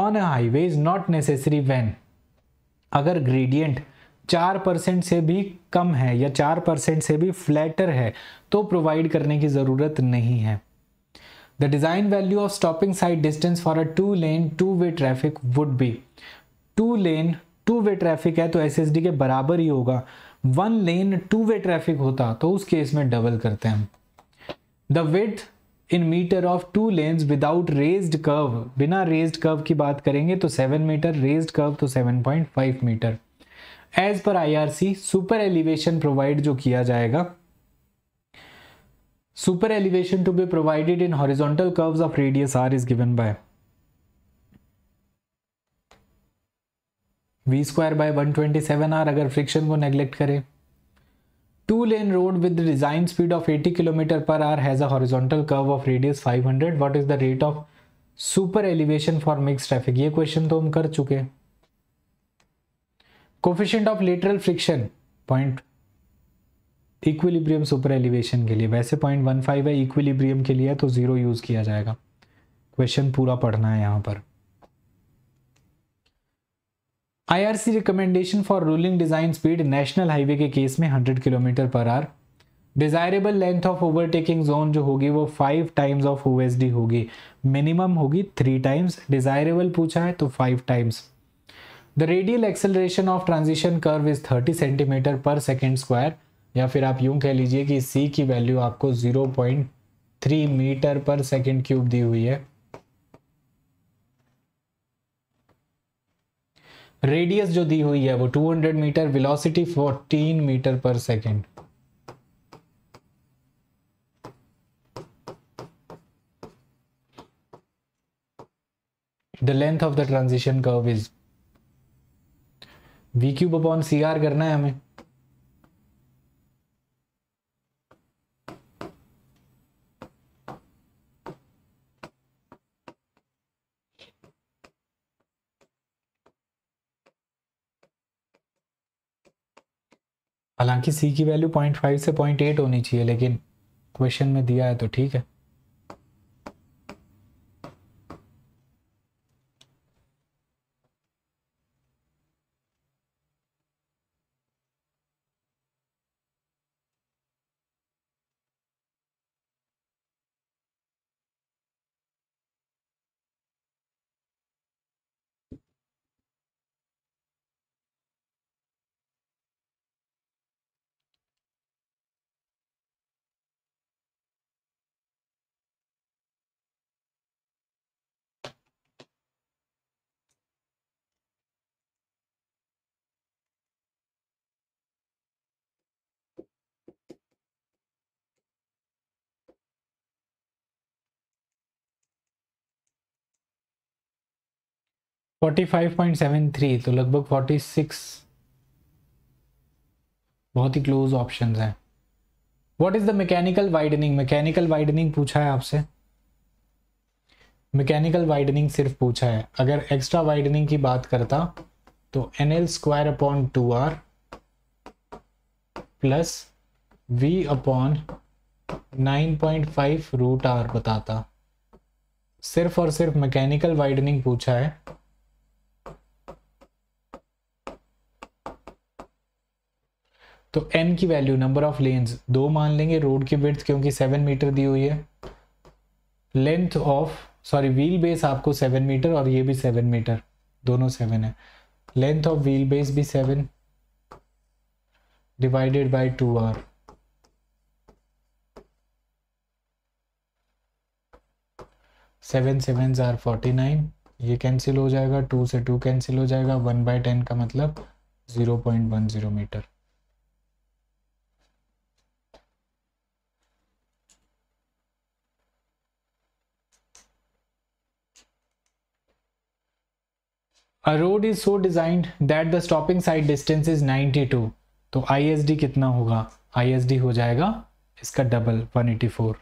on a highway is not necessary when अगर ग्रेडियंट चार परसेंट से भी कम है या चार परसेंट से भी फ्लैटर है तो प्रोवाइड करने की ज़रूरत नहीं है the design value of stopping sight distance for a two lane two way traffic would be two lane two way traffic है तो एस के बराबर ही होगा one lane two way traffic होता तो उस केस में डबल करते हैं the width in metre of two lanes without raised kerb बिना रेज्ड कर्व की बात करेंगे तो सेवन मीटर रेज्ड कर्व तो seven point five metre as per I R C super elevation provide जो किया जाएगा super elevation to be provided in horizontal curves of radius R is given by V square by one twenty seven R अगर friction को neglect करें two lane road with design speed of eighty kilometre पर hour has horizontal curve of radius hundred what is the rate of super elevation for mix traffic ये question तो हम कर चुके coefficient of lateral friction point equilibrium super elevation के लिए वैसे point one five है इक्विलिब्रियम के लिए तो ज़ीरो यूज़ किया जाएगा क्वेश्चन पूरा पढ़ना है यहां पर IRC recommendation for ruling design speed national highway के केस में 100 किलोमीटर पर hour desirable length of overtaking zone जो होगी वो फाइव टाइम्स ऑफ ओ होगी मिनिमम होगी थ्री टाइम्स डिजायरेबल पूछा है तो five times the radial acceleration of transition curve is 30 centimetre per second square या फिर आप यूं कह लीजिए कि सी की वैल्यू आपको 0.3 मीटर पर सेकेंड क्यूब दी हुई है रेडियस जो दी हुई है वो 200 metre velocity 14 metre per second the length of the transition curve is V cube upon C R करना है हमें हालांकि सी की वैल्यू पॉइंट फाइव से पॉइंट एट होनी चाहिए लेकिन क्वेश्चन में दिया है तो ठीक है 45.73 तो लगभग 46 बहुत ही क्लोज ऑप्शंस हैं what is the mechanical widening mechanical widening पूछा है आपसे मैकेनिकल वाइडनिंग सिर्फ पूछा है अगर एक्स्ट्रा वाइडनिंग की बात करता तो N L square upon two R plus V upon nine point five root R बताता सिर्फ और सिर्फ मैकेनिकल वाइडनिंग पूछा है तो एन की वैल्यू नंबर ऑफ लेन्स दो मान लेंगे रोड की विर्थ क्योंकि सेवन मीटर दी हुई है length of sorry wheel base आपको सेवन मीटर और ये भी सेवन मीटर दोनों सेवन है लेंथ ऑफ व्हील बेस भी seven divided by two R seven seven R forty nine ये कैंसिल हो जाएगा टू से टू कैंसिल हो जाएगा वन बाय टेन का मतलब zero point one zero metre A road is so designed that the stopping side distance is 92. तो ISD कितना होगा ISD हो जाएगा इसका डबल 184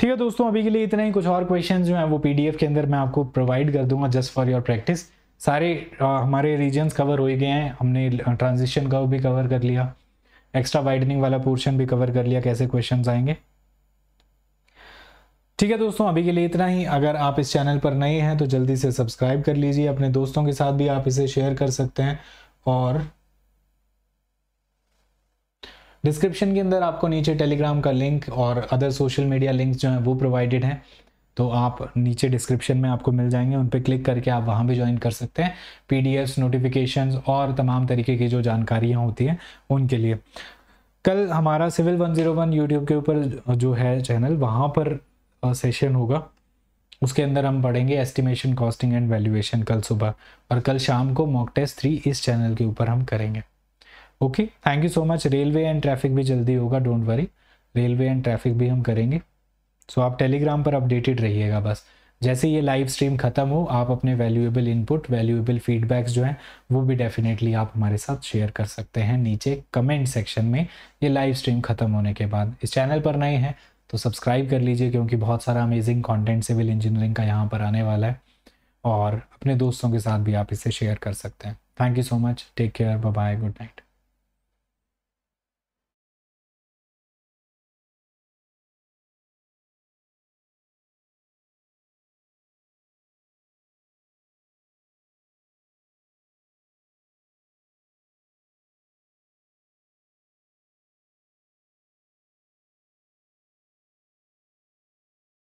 ठीक है दोस्तों अभी के लिए इतना ही कुछ और क्वेश्चन जो है वो पीडीएफ के अंदर मैं आपको प्रोवाइड कर दूंगा जस्ट फॉर योर प्रैक्टिस सारे आ, हमारे रीजन्स कवर हो गए हैं हमने ट्रांजिशन का भी कवर कर लिया एक्स्ट्रा वाइडनिंग वाला पोर्शन भी कवर कर लिया कैसे क्वेश्चन आएंगे ठीक है दोस्तों अभी के लिए इतना ही अगर आप इस चैनल पर नए हैं तो जल्दी से सब्सक्राइब कर लीजिए अपने दोस्तों के साथ भी आप इसे शेयर कर सकते हैं और डिस्क्रिप्शन के अंदर आपको नीचे टेलीग्राम का लिंक और अदर सोशल मीडिया लिंक्स जो हैं वो प्रोवाइडेड हैं तो आप नीचे डिस्क्रिप्शन में आपको मिल जाएंगे उन पर क्लिक करके आप वहाँ भी ज्वाइन कर सकते हैं पी डी नोटिफिकेशंस और तमाम तरीके की जो जानकारियाँ होती हैं उनके लिए कल हमारा सिविल 101 यूट्यूब के ऊपर जो है चैनल वहाँ पर सेशन होगा उसके अंदर हम पढ़ेंगे एस्टिमेशन कॉस्टिंग एंड वैल्यूएशन कल सुबह और कल शाम को मॉक टेस्ट थ्री इस चैनल के ऊपर हम करेंगे okay thank you so much railway and traffic भी जल्दी होगा don't worry railway and traffic भी हम करेंगे सो so, आप टेलीग्राम पर अपडेटेड रहिएगा बस जैसे ये लाइव स्ट्रीम ख़त्म हो आप अपने वैल्यूएबल इनपुट वैल्यूएबल फीडबैक्स जो हैं वो भी डेफिनेटली आप हमारे साथ शेयर कर सकते हैं नीचे कमेंट सेक्शन में ये लाइव स्ट्रीम ख़त्म होने के बाद इस चैनल पर नए हैं तो सब्सक्राइब कर लीजिए क्योंकि बहुत सारा अमेजिंग कॉन्टेंट सिविल इंजीनियरिंग का यहाँ पर आने वाला है और अपने दोस्तों के साथ भी आप इसे शेयर कर सकते हैं thank you so much take care bye good night